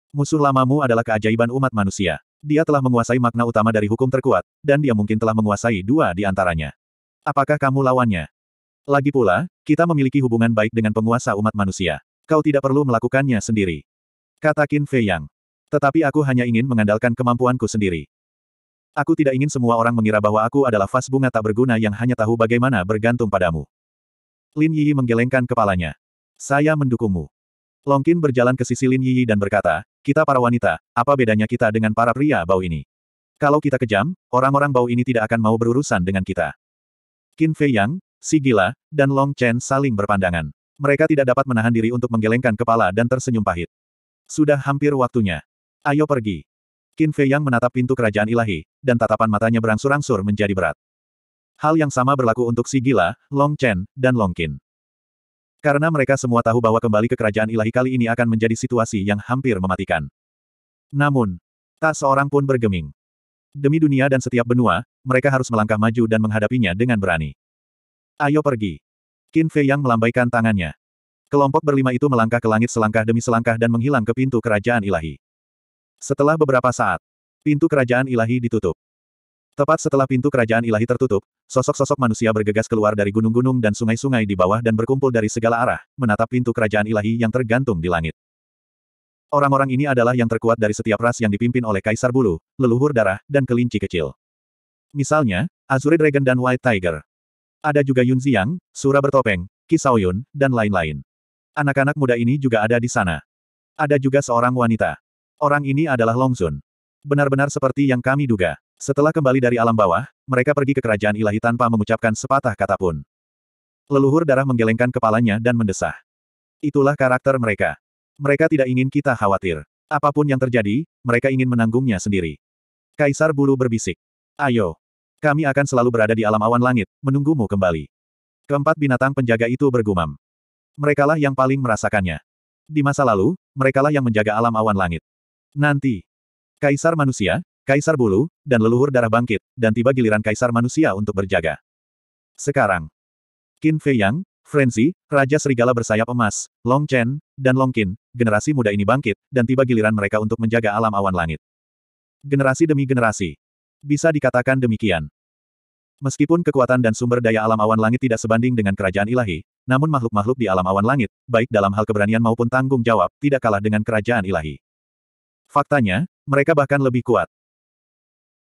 Speaker 1: Musuh lamamu adalah keajaiban umat manusia. Dia telah menguasai makna utama dari hukum terkuat, dan dia mungkin telah menguasai dua di antaranya. Apakah kamu lawannya? Lagi pula, kita memiliki hubungan baik dengan penguasa umat manusia. Kau tidak perlu melakukannya sendiri. Kata Qin Fei Yang. Tetapi aku hanya ingin mengandalkan kemampuanku sendiri. Aku tidak ingin semua orang mengira bahwa aku adalah vas bunga tak berguna yang hanya tahu bagaimana bergantung padamu. Lin Yi menggelengkan kepalanya. Saya mendukungmu. Longkin berjalan ke sisi Lin Yi dan berkata, kita para wanita, apa bedanya kita dengan para pria bau ini? Kalau kita kejam, orang-orang bau ini tidak akan mau berurusan dengan kita. Qin Fei Yang, Si Gila, dan Long Chen saling berpandangan. Mereka tidak dapat menahan diri untuk menggelengkan kepala dan tersenyum pahit. Sudah hampir waktunya. Ayo pergi. Qin Fei Yang menatap pintu kerajaan ilahi, dan tatapan matanya berangsur-angsur menjadi berat. Hal yang sama berlaku untuk si gila, Long Chen, dan Long Qin. Karena mereka semua tahu bahwa kembali ke kerajaan ilahi kali ini akan menjadi situasi yang hampir mematikan. Namun, tak seorang pun bergeming. Demi dunia dan setiap benua, mereka harus melangkah maju dan menghadapinya dengan berani. Ayo pergi. Qin Fei Yang melambaikan tangannya. Kelompok berlima itu melangkah ke langit selangkah demi selangkah dan menghilang ke pintu kerajaan ilahi. Setelah beberapa saat, pintu kerajaan ilahi ditutup. Tepat setelah pintu kerajaan ilahi tertutup, sosok-sosok manusia bergegas keluar dari gunung-gunung dan sungai-sungai di bawah dan berkumpul dari segala arah, menatap pintu kerajaan ilahi yang tergantung di langit. Orang-orang ini adalah yang terkuat dari setiap ras yang dipimpin oleh Kaisar Bulu, leluhur darah, dan kelinci kecil. Misalnya, Azure Dragon dan White Tiger. Ada juga Yun Ziyang, Sura Bertopeng, Ki dan lain-lain. Anak-anak muda ini juga ada di sana. Ada juga seorang wanita. Orang ini adalah Long Benar-benar seperti yang kami duga. Setelah kembali dari alam bawah, mereka pergi ke kerajaan ilahi tanpa mengucapkan sepatah kata pun. Leluhur darah menggelengkan kepalanya dan mendesah. Itulah karakter mereka. Mereka tidak ingin kita khawatir. Apapun yang terjadi, mereka ingin menanggungnya sendiri. Kaisar Bulu berbisik. Ayo. Kami akan selalu berada di alam awan langit, menunggumu kembali. Keempat binatang penjaga itu bergumam. Merekalah yang paling merasakannya. Di masa lalu, merekalah yang menjaga alam awan langit. Nanti. Kaisar manusia, kaisar bulu, dan leluhur darah bangkit, dan tiba giliran kaisar manusia untuk berjaga. Sekarang. Qin Fei Yang, Frenzy, Raja Serigala bersayap emas, Long Chen, dan Long Qin, generasi muda ini bangkit, dan tiba giliran mereka untuk menjaga alam awan langit. Generasi demi generasi. Bisa dikatakan demikian. Meskipun kekuatan dan sumber daya alam awan langit tidak sebanding dengan kerajaan ilahi, namun makhluk-makhluk di alam awan langit, baik dalam hal keberanian maupun tanggung jawab, tidak kalah dengan kerajaan ilahi. Faktanya, mereka bahkan lebih kuat.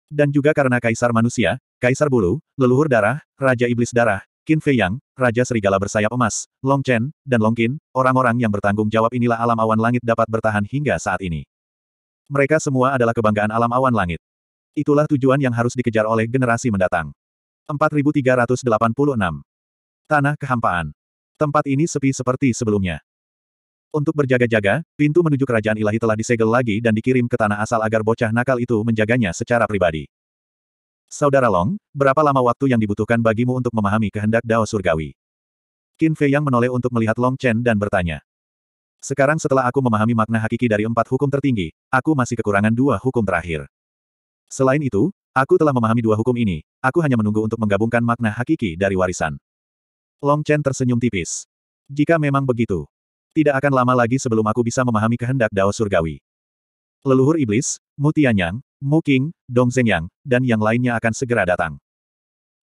Speaker 1: Dan juga karena kaisar manusia, kaisar bulu, leluhur darah, raja iblis darah, Qin Fei Yang, Raja Serigala Bersayap Emas, Long Chen, dan Long Qin, orang-orang yang bertanggung jawab inilah alam awan langit dapat bertahan hingga saat ini. Mereka semua adalah kebanggaan alam awan langit. Itulah tujuan yang harus dikejar oleh generasi mendatang. 4386. Tanah Kehampaan. Tempat ini sepi seperti sebelumnya. Untuk berjaga-jaga, pintu menuju kerajaan ilahi telah disegel lagi dan dikirim ke tanah asal agar bocah nakal itu menjaganya secara pribadi. Saudara Long, berapa lama waktu yang dibutuhkan bagimu untuk memahami kehendak Dao Surgawi? Qin Fei yang menoleh untuk melihat Long Chen dan bertanya. Sekarang setelah aku memahami makna hakiki dari empat hukum tertinggi, aku masih kekurangan dua hukum terakhir. Selain itu, aku telah memahami dua hukum ini, aku hanya menunggu untuk menggabungkan makna hakiki dari warisan. Long Chen tersenyum tipis. Jika memang begitu, tidak akan lama lagi sebelum aku bisa memahami kehendak Dao Surgawi. Leluhur Iblis, Mu Tianyang, Mu King, Dong Zhenyang, dan yang lainnya akan segera datang.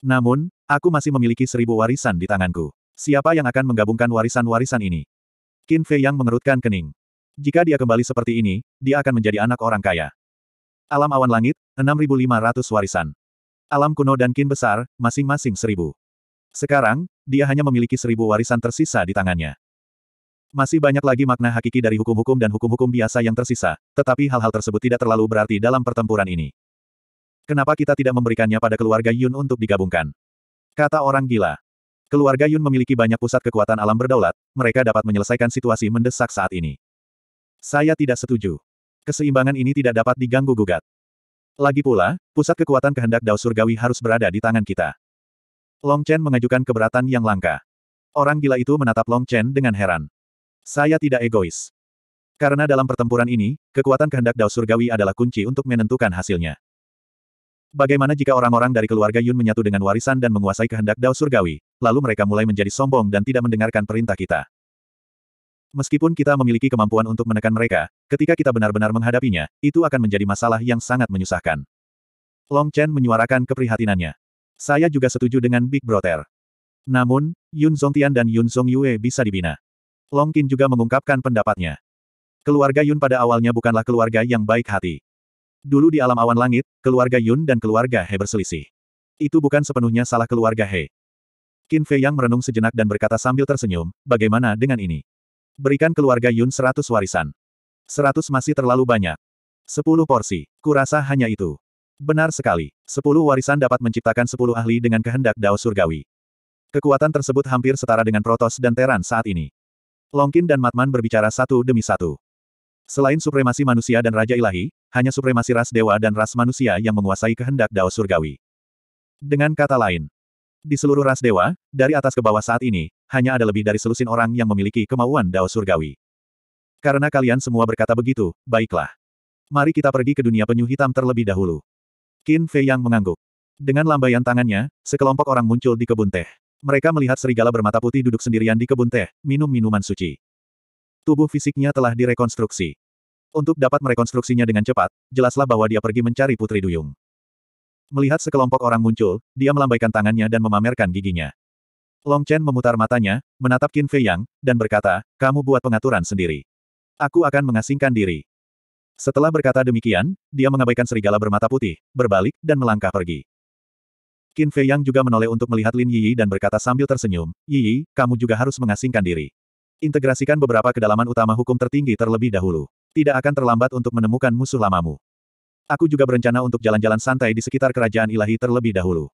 Speaker 1: Namun, aku masih memiliki seribu warisan di tanganku. Siapa yang akan menggabungkan warisan-warisan ini? Qin Fei Yang mengerutkan kening. Jika dia kembali seperti ini, dia akan menjadi anak orang kaya. Alam awan langit, 6.500 warisan. Alam kuno dan Qin besar, masing-masing seribu. Sekarang, dia hanya memiliki seribu warisan tersisa di tangannya. Masih banyak lagi makna hakiki dari hukum-hukum dan hukum-hukum biasa yang tersisa, tetapi hal-hal tersebut tidak terlalu berarti dalam pertempuran ini. Kenapa kita tidak memberikannya pada keluarga Yun untuk digabungkan? Kata orang gila. Keluarga Yun memiliki banyak pusat kekuatan alam berdaulat, mereka dapat menyelesaikan situasi mendesak saat ini. Saya tidak setuju. Keseimbangan ini tidak dapat diganggu-gugat. Lagi pula, pusat kekuatan kehendak Dao Surgawi harus berada di tangan kita. Long Chen mengajukan keberatan yang langka. Orang gila itu menatap Long Chen dengan heran. Saya tidak egois. Karena dalam pertempuran ini, kekuatan kehendak Dao Surgawi adalah kunci untuk menentukan hasilnya. Bagaimana jika orang-orang dari keluarga Yun menyatu dengan warisan dan menguasai kehendak Dao Surgawi, lalu mereka mulai menjadi sombong dan tidak mendengarkan perintah kita? Meskipun kita memiliki kemampuan untuk menekan mereka, ketika kita benar-benar menghadapinya, itu akan menjadi masalah yang sangat menyusahkan. Long Chen menyuarakan keprihatinannya. Saya juga setuju dengan Big Brother. Namun, Yun Zhongtian dan Yun Zhongyue bisa dibina. Long Qin juga mengungkapkan pendapatnya. Keluarga Yun pada awalnya bukanlah keluarga yang baik hati. Dulu di alam awan langit, keluarga Yun dan keluarga He berselisih. Itu bukan sepenuhnya salah keluarga He. Qin Fei Yang merenung sejenak dan berkata sambil tersenyum, bagaimana dengan ini? Berikan keluarga Yun seratus warisan. Seratus masih terlalu banyak. Sepuluh porsi, kurasa hanya itu. Benar sekali, sepuluh warisan dapat menciptakan sepuluh ahli dengan kehendak Dao Surgawi. Kekuatan tersebut hampir setara dengan Protos dan Teran saat ini. Longkin dan Matman berbicara satu demi satu. Selain supremasi manusia dan Raja Ilahi, hanya supremasi ras dewa dan ras manusia yang menguasai kehendak Dao Surgawi. Dengan kata lain, di seluruh ras dewa, dari atas ke bawah saat ini, hanya ada lebih dari selusin orang yang memiliki kemauan Dao Surgawi. Karena kalian semua berkata begitu, baiklah. Mari kita pergi ke dunia penyu hitam terlebih dahulu. Qin Fei yang mengangguk. Dengan lambaian tangannya, sekelompok orang muncul di kebun teh. Mereka melihat serigala bermata putih duduk sendirian di kebun teh, minum minuman suci. Tubuh fisiknya telah direkonstruksi. Untuk dapat merekonstruksinya dengan cepat, jelaslah bahwa dia pergi mencari Putri Duyung. Melihat sekelompok orang muncul, dia melambaikan tangannya dan memamerkan giginya. Long Chen memutar matanya, menatap Qin Fei Yang, dan berkata, kamu buat pengaturan sendiri. Aku akan mengasingkan diri. Setelah berkata demikian, dia mengabaikan serigala bermata putih, berbalik, dan melangkah pergi. Qin Fei Yang juga menoleh untuk melihat Lin Yi dan berkata sambil tersenyum, Yi, kamu juga harus mengasingkan diri. Integrasikan beberapa kedalaman utama hukum tertinggi terlebih dahulu. Tidak akan terlambat untuk menemukan musuh lamamu. Aku juga berencana untuk jalan-jalan santai di sekitar kerajaan ilahi terlebih dahulu.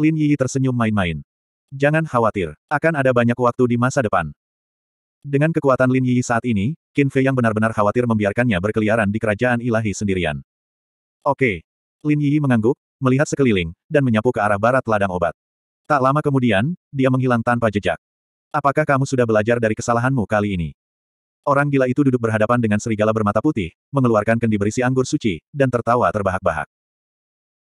Speaker 1: Lin Yi tersenyum main-main. Jangan khawatir, akan ada banyak waktu di masa depan. Dengan kekuatan Lin Yi saat ini, Qin Fei yang benar-benar khawatir membiarkannya berkeliaran di kerajaan ilahi sendirian. Oke. Lin Yi mengangguk, melihat sekeliling, dan menyapu ke arah barat ladang obat. Tak lama kemudian, dia menghilang tanpa jejak. Apakah kamu sudah belajar dari kesalahanmu kali ini? Orang gila itu duduk berhadapan dengan serigala bermata putih, mengeluarkan kendi berisi anggur suci, dan tertawa terbahak-bahak.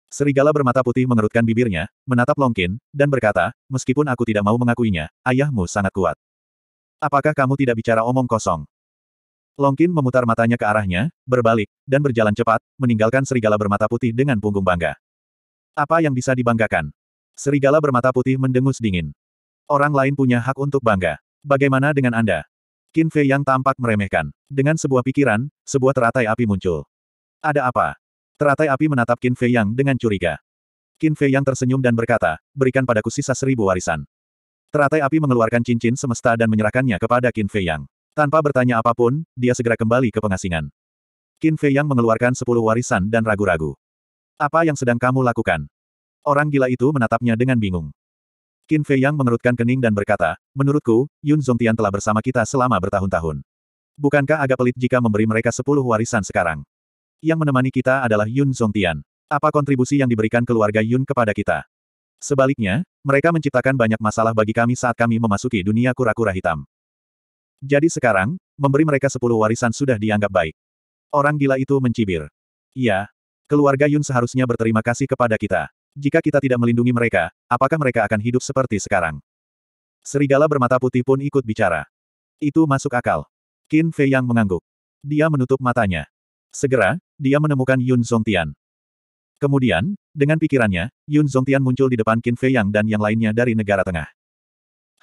Speaker 1: Serigala bermata putih mengerutkan bibirnya, menatap Longkin, dan berkata, meskipun aku tidak mau mengakuinya, ayahmu sangat kuat. Apakah kamu tidak bicara omong kosong? Longkin memutar matanya ke arahnya, berbalik, dan berjalan cepat, meninggalkan serigala bermata putih dengan punggung bangga. Apa yang bisa dibanggakan? Serigala bermata putih mendengus dingin. Orang lain punya hak untuk bangga. Bagaimana dengan Anda? Qin Fei yang tampak meremehkan. Dengan sebuah pikiran, sebuah teratai api muncul. Ada apa? Teratai api menatap Qin Fei yang dengan curiga. Qin Fei yang tersenyum dan berkata, berikan padaku sisa seribu warisan. Teratai api mengeluarkan cincin semesta dan menyerahkannya kepada Qin Fei yang. Tanpa bertanya apapun, dia segera kembali ke pengasingan. Qin Fei yang mengeluarkan sepuluh warisan dan ragu-ragu. Apa yang sedang kamu lakukan? Orang gila itu menatapnya dengan bingung. Qin Fei Yang mengerutkan kening dan berkata, Menurutku, Yun Zongtian telah bersama kita selama bertahun-tahun. Bukankah agak pelit jika memberi mereka sepuluh warisan sekarang? Yang menemani kita adalah Yun Zongtian. Apa kontribusi yang diberikan keluarga Yun kepada kita? Sebaliknya, mereka menciptakan banyak masalah bagi kami saat kami memasuki dunia kura-kura hitam. Jadi sekarang, memberi mereka sepuluh warisan sudah dianggap baik. Orang gila itu mencibir. Iya, Keluarga Yun seharusnya berterima kasih kepada kita. Jika kita tidak melindungi mereka, apakah mereka akan hidup seperti sekarang? Serigala bermata putih pun ikut bicara. Itu masuk akal. Qin Fei yang mengangguk. Dia menutup matanya. Segera, dia menemukan Yun Zongtian. Kemudian, dengan pikirannya, Yun Zongtian muncul di depan Qin Fei Yang dan yang lainnya dari negara tengah.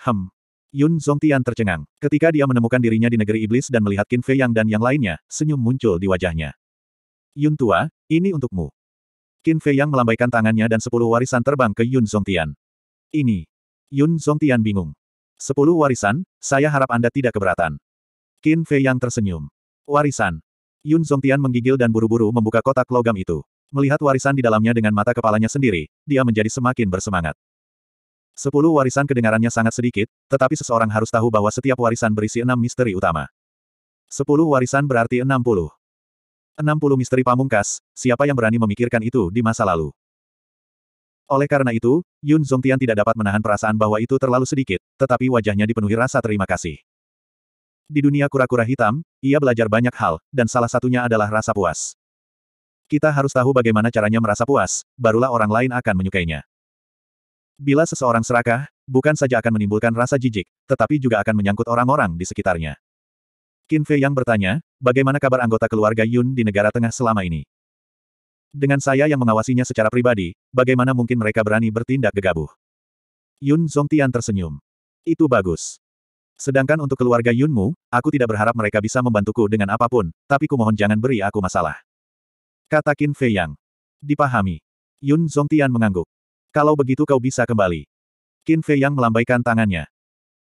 Speaker 1: Hem. Yun Zongtian tercengang. Ketika dia menemukan dirinya di negeri iblis dan melihat Qin Fei Yang dan yang lainnya, senyum muncul di wajahnya. Yun Tua, ini untukmu. Qin Fei Yang melambaikan tangannya dan sepuluh warisan terbang ke Yun Zongtian. Ini. Yun Zongtian bingung. Sepuluh warisan, saya harap Anda tidak keberatan. Qin Fei Yang tersenyum. Warisan. Yun Zongtian menggigil dan buru-buru membuka kotak logam itu. Melihat warisan di dalamnya dengan mata kepalanya sendiri, dia menjadi semakin bersemangat. Sepuluh warisan kedengarannya sangat sedikit, tetapi seseorang harus tahu bahwa setiap warisan berisi enam misteri utama. Sepuluh warisan berarti enam puluh. 60 misteri pamungkas, siapa yang berani memikirkan itu di masa lalu? Oleh karena itu, Yun Zongtian tidak dapat menahan perasaan bahwa itu terlalu sedikit, tetapi wajahnya dipenuhi rasa terima kasih. Di dunia kura-kura hitam, ia belajar banyak hal, dan salah satunya adalah rasa puas. Kita harus tahu bagaimana caranya merasa puas, barulah orang lain akan menyukainya. Bila seseorang serakah, bukan saja akan menimbulkan rasa jijik, tetapi juga akan menyangkut orang-orang di sekitarnya. Qin Fei yang bertanya, bagaimana kabar anggota keluarga Yun di negara tengah selama ini? Dengan saya yang mengawasinya secara pribadi, bagaimana mungkin mereka berani bertindak gegabah? Yun Zongtian tersenyum. Itu bagus. Sedangkan untuk keluarga Yunmu, aku tidak berharap mereka bisa membantuku dengan apapun, tapi kumohon jangan beri aku masalah. Kata Qin Fei Yang. Dipahami. Yun Zongtian mengangguk. Kalau begitu kau bisa kembali. Qin Fei Yang melambaikan tangannya.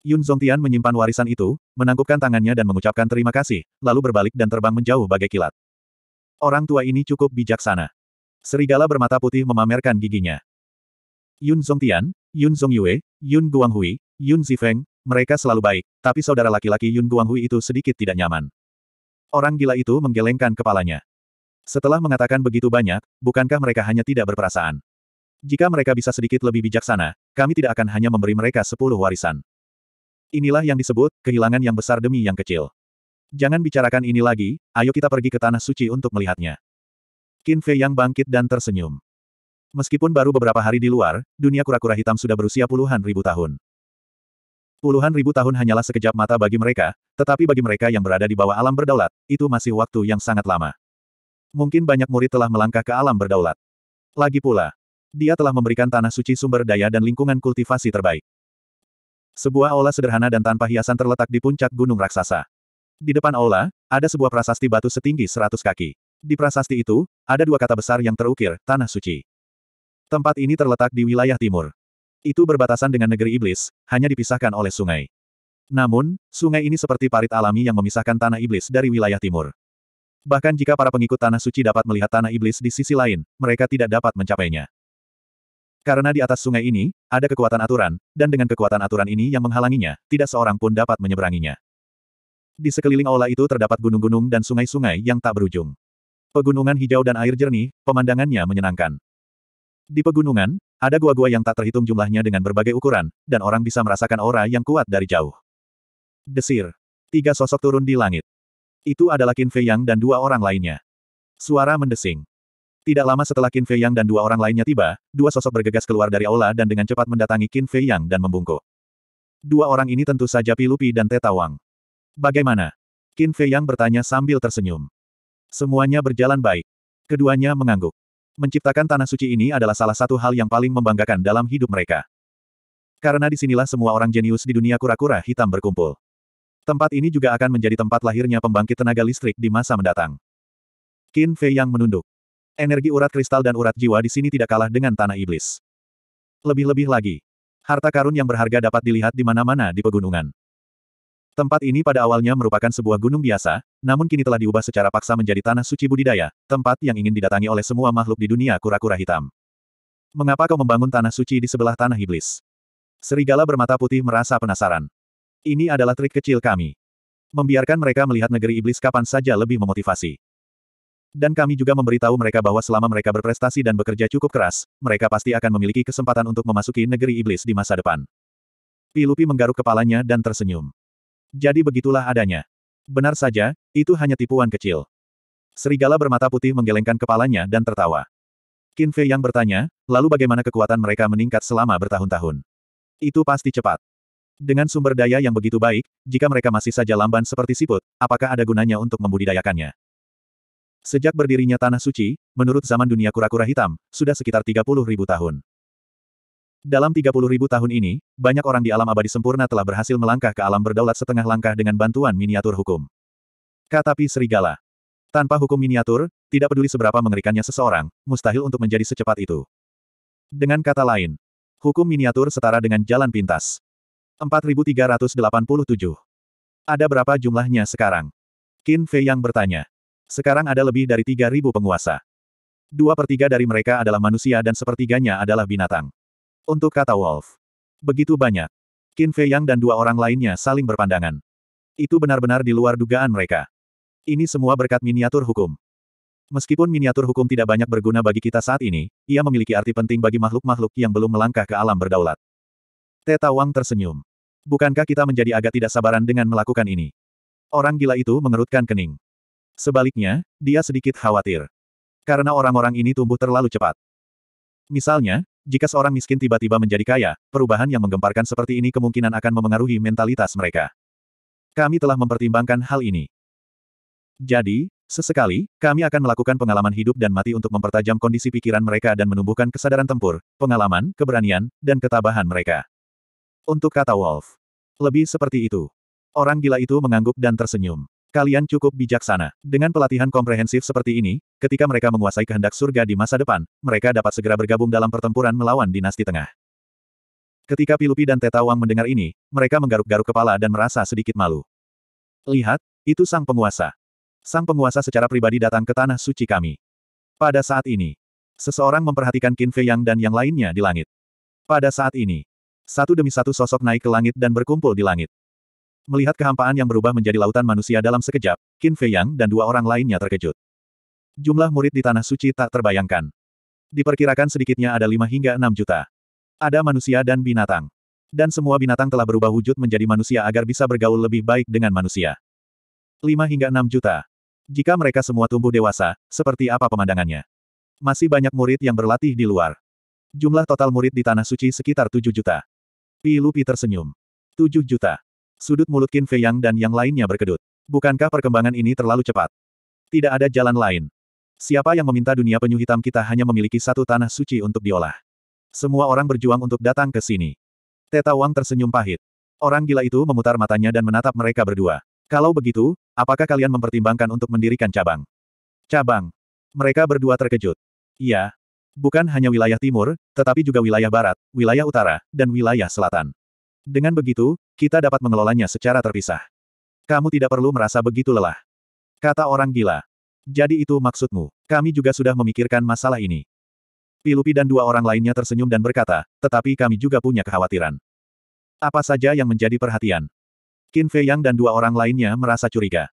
Speaker 1: Yun Zongtian menyimpan warisan itu, menangkupkan tangannya dan mengucapkan terima kasih, lalu berbalik dan terbang menjauh bagai kilat. Orang tua ini cukup bijaksana. Serigala bermata putih memamerkan giginya. Yun Zongtian, Yun Zongyue, Yun Guanghui, Yun Zifeng, mereka selalu baik, tapi saudara laki-laki Yun Guanghui itu sedikit tidak nyaman. Orang gila itu menggelengkan kepalanya. Setelah mengatakan begitu banyak, bukankah mereka hanya tidak berperasaan? Jika mereka bisa sedikit lebih bijaksana, kami tidak akan hanya memberi mereka sepuluh warisan. Inilah yang disebut, kehilangan yang besar demi yang kecil. Jangan bicarakan ini lagi, ayo kita pergi ke Tanah Suci untuk melihatnya. Qin Fei yang bangkit dan tersenyum. Meskipun baru beberapa hari di luar, dunia kura-kura hitam sudah berusia puluhan ribu tahun. Puluhan ribu tahun hanyalah sekejap mata bagi mereka, tetapi bagi mereka yang berada di bawah alam berdaulat, itu masih waktu yang sangat lama. Mungkin banyak murid telah melangkah ke alam berdaulat. Lagi pula, dia telah memberikan tanah suci sumber daya dan lingkungan kultivasi terbaik. Sebuah aula sederhana dan tanpa hiasan terletak di puncak gunung raksasa. Di depan aula, ada sebuah prasasti batu setinggi seratus kaki. Di prasasti itu, ada dua kata besar yang terukir, Tanah Suci. Tempat ini terletak di wilayah timur. Itu berbatasan dengan negeri iblis, hanya dipisahkan oleh sungai. Namun, sungai ini seperti parit alami yang memisahkan tanah iblis dari wilayah timur. Bahkan jika para pengikut tanah suci dapat melihat tanah iblis di sisi lain, mereka tidak dapat mencapainya. Karena di atas sungai ini, ada kekuatan aturan, dan dengan kekuatan aturan ini yang menghalanginya, tidak seorang pun dapat menyeberanginya. Di sekeliling aula itu terdapat gunung-gunung dan sungai-sungai yang tak berujung. Pegunungan hijau dan air jernih, pemandangannya menyenangkan. Di pegunungan, ada gua-gua yang tak terhitung jumlahnya dengan berbagai ukuran, dan orang bisa merasakan aura yang kuat dari jauh. Desir. Tiga sosok turun di langit. Itu adalah Qin Fei Yang dan dua orang lainnya. Suara mendesing. Tidak lama setelah Qin Fei Yang dan dua orang lainnya tiba, dua sosok bergegas keluar dari aula dan dengan cepat mendatangi Qin Fei Yang dan membungkuk. Dua orang ini tentu saja Pilupi dan Teta Wang. Bagaimana? Qin Fei Yang bertanya sambil tersenyum. Semuanya berjalan baik. Keduanya mengangguk. Menciptakan tanah suci ini adalah salah satu hal yang paling membanggakan dalam hidup mereka. Karena disinilah semua orang jenius di dunia kura-kura hitam berkumpul. Tempat ini juga akan menjadi tempat lahirnya pembangkit tenaga listrik di masa mendatang. Qin Fei Yang menunduk. Energi urat kristal dan urat jiwa di sini tidak kalah dengan tanah iblis. Lebih-lebih lagi, harta karun yang berharga dapat dilihat di mana-mana di pegunungan. Tempat ini pada awalnya merupakan sebuah gunung biasa, namun kini telah diubah secara paksa menjadi tanah suci budidaya, tempat yang ingin didatangi oleh semua makhluk di dunia kura-kura hitam. Mengapa kau membangun tanah suci di sebelah tanah iblis? Serigala bermata putih merasa penasaran. Ini adalah trik kecil kami. Membiarkan mereka melihat negeri iblis kapan saja lebih memotivasi. Dan kami juga memberitahu mereka bahwa selama mereka berprestasi dan bekerja cukup keras, mereka pasti akan memiliki kesempatan untuk memasuki negeri iblis di masa depan. Pilupi menggaruk kepalanya dan tersenyum. Jadi begitulah adanya. Benar saja, itu hanya tipuan kecil. Serigala bermata putih menggelengkan kepalanya dan tertawa. Qin Fei yang bertanya, lalu bagaimana kekuatan mereka meningkat selama bertahun-tahun? Itu pasti cepat. Dengan sumber daya yang begitu baik, jika mereka masih saja lamban seperti siput, apakah ada gunanya untuk membudidayakannya? Sejak berdirinya Tanah Suci, menurut zaman dunia kura-kura hitam, sudah sekitar 30.000 tahun. Dalam 30.000 tahun ini, banyak orang di alam abadi sempurna telah berhasil melangkah ke alam berdaulat setengah langkah dengan bantuan miniatur hukum. Kata Pi Serigala. Tanpa hukum miniatur, tidak peduli seberapa mengerikannya seseorang, mustahil untuk menjadi secepat itu. Dengan kata lain, hukum miniatur setara dengan jalan pintas. 4387. Ada berapa jumlahnya sekarang? Qin Fei yang bertanya. Sekarang ada lebih dari 3.000 penguasa. Dua per tiga dari mereka adalah manusia dan sepertiganya adalah binatang. Untuk kata Wolf. Begitu banyak. Qin Fei Yang dan dua orang lainnya saling berpandangan. Itu benar-benar di luar dugaan mereka. Ini semua berkat miniatur hukum. Meskipun miniatur hukum tidak banyak berguna bagi kita saat ini, ia memiliki arti penting bagi makhluk-makhluk yang belum melangkah ke alam berdaulat. Teta Wang tersenyum. Bukankah kita menjadi agak tidak sabaran dengan melakukan ini? Orang gila itu mengerutkan kening. Sebaliknya, dia sedikit khawatir. Karena orang-orang ini tumbuh terlalu cepat. Misalnya, jika seorang miskin tiba-tiba menjadi kaya, perubahan yang menggemparkan seperti ini kemungkinan akan memengaruhi mentalitas mereka. Kami telah mempertimbangkan hal ini. Jadi, sesekali, kami akan melakukan pengalaman hidup dan mati untuk mempertajam kondisi pikiran mereka dan menumbuhkan kesadaran tempur, pengalaman, keberanian, dan ketabahan mereka. Untuk kata Wolf. Lebih seperti itu. Orang gila itu mengangguk dan tersenyum. Kalian cukup bijaksana. Dengan pelatihan komprehensif seperti ini, ketika mereka menguasai kehendak surga di masa depan, mereka dapat segera bergabung dalam pertempuran melawan dinasti tengah. Ketika Pilupi dan Tetawang mendengar ini, mereka menggaruk-garuk kepala dan merasa sedikit malu. Lihat, itu sang penguasa. Sang penguasa secara pribadi datang ke tanah suci kami. Pada saat ini, seseorang memperhatikan Qin Fei Yang dan yang lainnya di langit. Pada saat ini, satu demi satu sosok naik ke langit dan berkumpul di langit. Melihat kehampaan yang berubah menjadi lautan manusia dalam sekejap, Qin Fei Yang dan dua orang lainnya terkejut. Jumlah murid di Tanah Suci tak terbayangkan. Diperkirakan sedikitnya ada lima hingga enam juta. Ada manusia dan binatang. Dan semua binatang telah berubah wujud menjadi manusia agar bisa bergaul lebih baik dengan manusia. Lima hingga enam juta. Jika mereka semua tumbuh dewasa, seperti apa pemandangannya? Masih banyak murid yang berlatih di luar. Jumlah total murid di Tanah Suci sekitar tujuh juta. Pi Lu tersenyum. Tujuh juta. Sudut mulut Qin Fei Yang dan yang lainnya berkedut. Bukankah perkembangan ini terlalu cepat? Tidak ada jalan lain. Siapa yang meminta dunia penyu hitam kita hanya memiliki satu tanah suci untuk diolah. Semua orang berjuang untuk datang ke sini. Teta Wang tersenyum pahit. Orang gila itu memutar matanya dan menatap mereka berdua. Kalau begitu, apakah kalian mempertimbangkan untuk mendirikan cabang? Cabang. Mereka berdua terkejut. Iya. Bukan hanya wilayah timur, tetapi juga wilayah barat, wilayah utara, dan wilayah selatan. Dengan begitu, kita dapat mengelolanya secara terpisah. Kamu tidak perlu merasa begitu lelah. Kata orang gila. Jadi itu maksudmu. Kami juga sudah memikirkan masalah ini. Pilupi dan dua orang lainnya tersenyum dan berkata, tetapi kami juga punya kekhawatiran. Apa saja yang menjadi perhatian? Qin Fei Yang dan dua orang lainnya merasa curiga.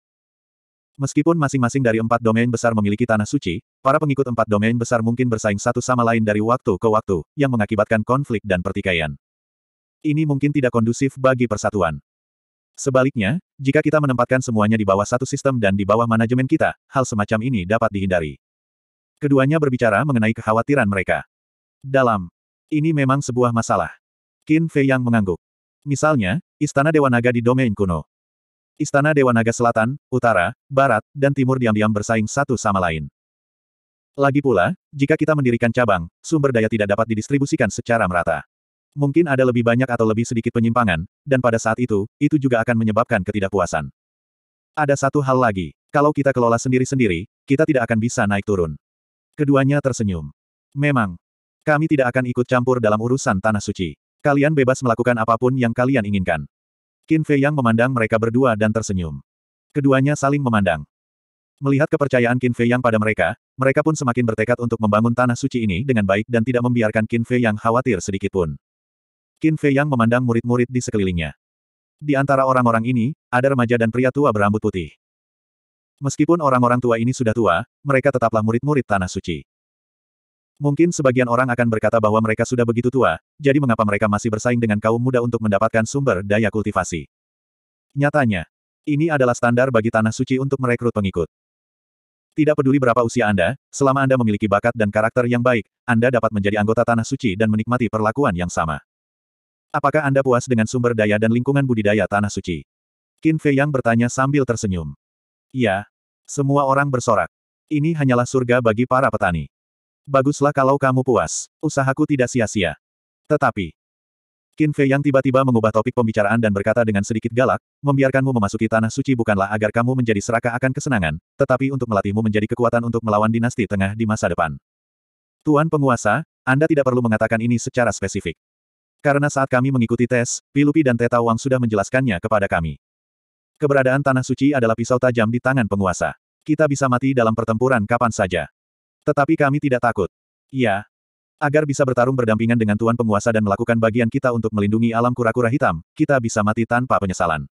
Speaker 1: Meskipun masing-masing dari empat domain besar memiliki tanah suci, para pengikut empat domain besar mungkin bersaing satu sama lain dari waktu ke waktu, yang mengakibatkan konflik dan pertikaian ini mungkin tidak kondusif bagi persatuan. Sebaliknya, jika kita menempatkan semuanya di bawah satu sistem dan di bawah manajemen kita, hal semacam ini dapat dihindari. Keduanya berbicara mengenai kekhawatiran mereka. Dalam, ini memang sebuah masalah. Qin Fei yang mengangguk. Misalnya, Istana Dewa Naga di Domain Kuno. Istana Dewa Naga Selatan, Utara, Barat, dan Timur diam-diam bersaing satu sama lain. Lagi pula, jika kita mendirikan cabang, sumber daya tidak dapat didistribusikan secara merata. Mungkin ada lebih banyak atau lebih sedikit penyimpangan, dan pada saat itu, itu juga akan menyebabkan ketidakpuasan. Ada satu hal lagi, kalau kita kelola sendiri-sendiri, kita tidak akan bisa naik turun. Keduanya tersenyum. Memang, kami tidak akan ikut campur dalam urusan Tanah Suci. Kalian bebas melakukan apapun yang kalian inginkan. Qin Fei Yang memandang mereka berdua dan tersenyum. Keduanya saling memandang. Melihat kepercayaan Qin Fei Yang pada mereka, mereka pun semakin bertekad untuk membangun Tanah Suci ini dengan baik dan tidak membiarkan Qin Fei Yang khawatir sedikitpun. Qin Fei yang memandang murid-murid di sekelilingnya. Di antara orang-orang ini, ada remaja dan pria tua berambut putih. Meskipun orang-orang tua ini sudah tua, mereka tetaplah murid-murid Tanah Suci. Mungkin sebagian orang akan berkata bahwa mereka sudah begitu tua, jadi mengapa mereka masih bersaing dengan kaum muda untuk mendapatkan sumber daya kultivasi. Nyatanya, ini adalah standar bagi Tanah Suci untuk merekrut pengikut. Tidak peduli berapa usia Anda, selama Anda memiliki bakat dan karakter yang baik, Anda dapat menjadi anggota Tanah Suci dan menikmati perlakuan yang sama. Apakah Anda puas dengan sumber daya dan lingkungan budidaya Tanah Suci? Qin Fei Yang bertanya sambil tersenyum. Ya. Semua orang bersorak. Ini hanyalah surga bagi para petani. Baguslah kalau kamu puas. Usahaku tidak sia-sia. Tetapi, Qin Fei yang tiba-tiba mengubah topik pembicaraan dan berkata dengan sedikit galak, membiarkanmu memasuki tanah suci bukanlah agar kamu menjadi serakah akan kesenangan, tetapi untuk melatihmu menjadi kekuatan untuk melawan dinasti tengah di masa depan. Tuan penguasa, Anda tidak perlu mengatakan ini secara spesifik. Karena saat kami mengikuti tes, Pilupi dan Teta Wang sudah menjelaskannya kepada kami. Keberadaan Tanah Suci adalah pisau tajam di tangan penguasa. Kita bisa mati dalam pertempuran kapan saja. Tetapi kami tidak takut. Iya. Agar bisa bertarung berdampingan dengan Tuan Penguasa dan melakukan bagian kita untuk melindungi alam kura-kura hitam, kita bisa mati tanpa penyesalan.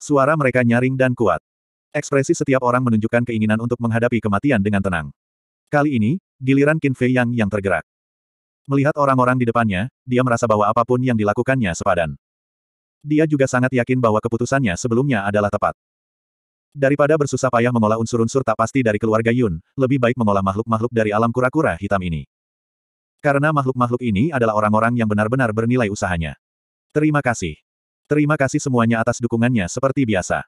Speaker 1: Suara mereka nyaring dan kuat. Ekspresi setiap orang menunjukkan keinginan untuk menghadapi kematian dengan tenang. Kali ini, giliran Qin Fei Yang yang tergerak. Melihat orang-orang di depannya, dia merasa bahwa apapun yang dilakukannya sepadan. Dia juga sangat yakin bahwa keputusannya sebelumnya adalah tepat. Daripada bersusah payah mengolah unsur-unsur tak pasti dari keluarga Yun, lebih baik mengolah makhluk-makhluk dari alam kura-kura hitam ini. Karena makhluk-makhluk ini adalah orang-orang yang benar-benar bernilai usahanya. Terima kasih. Terima kasih semuanya atas dukungannya seperti biasa.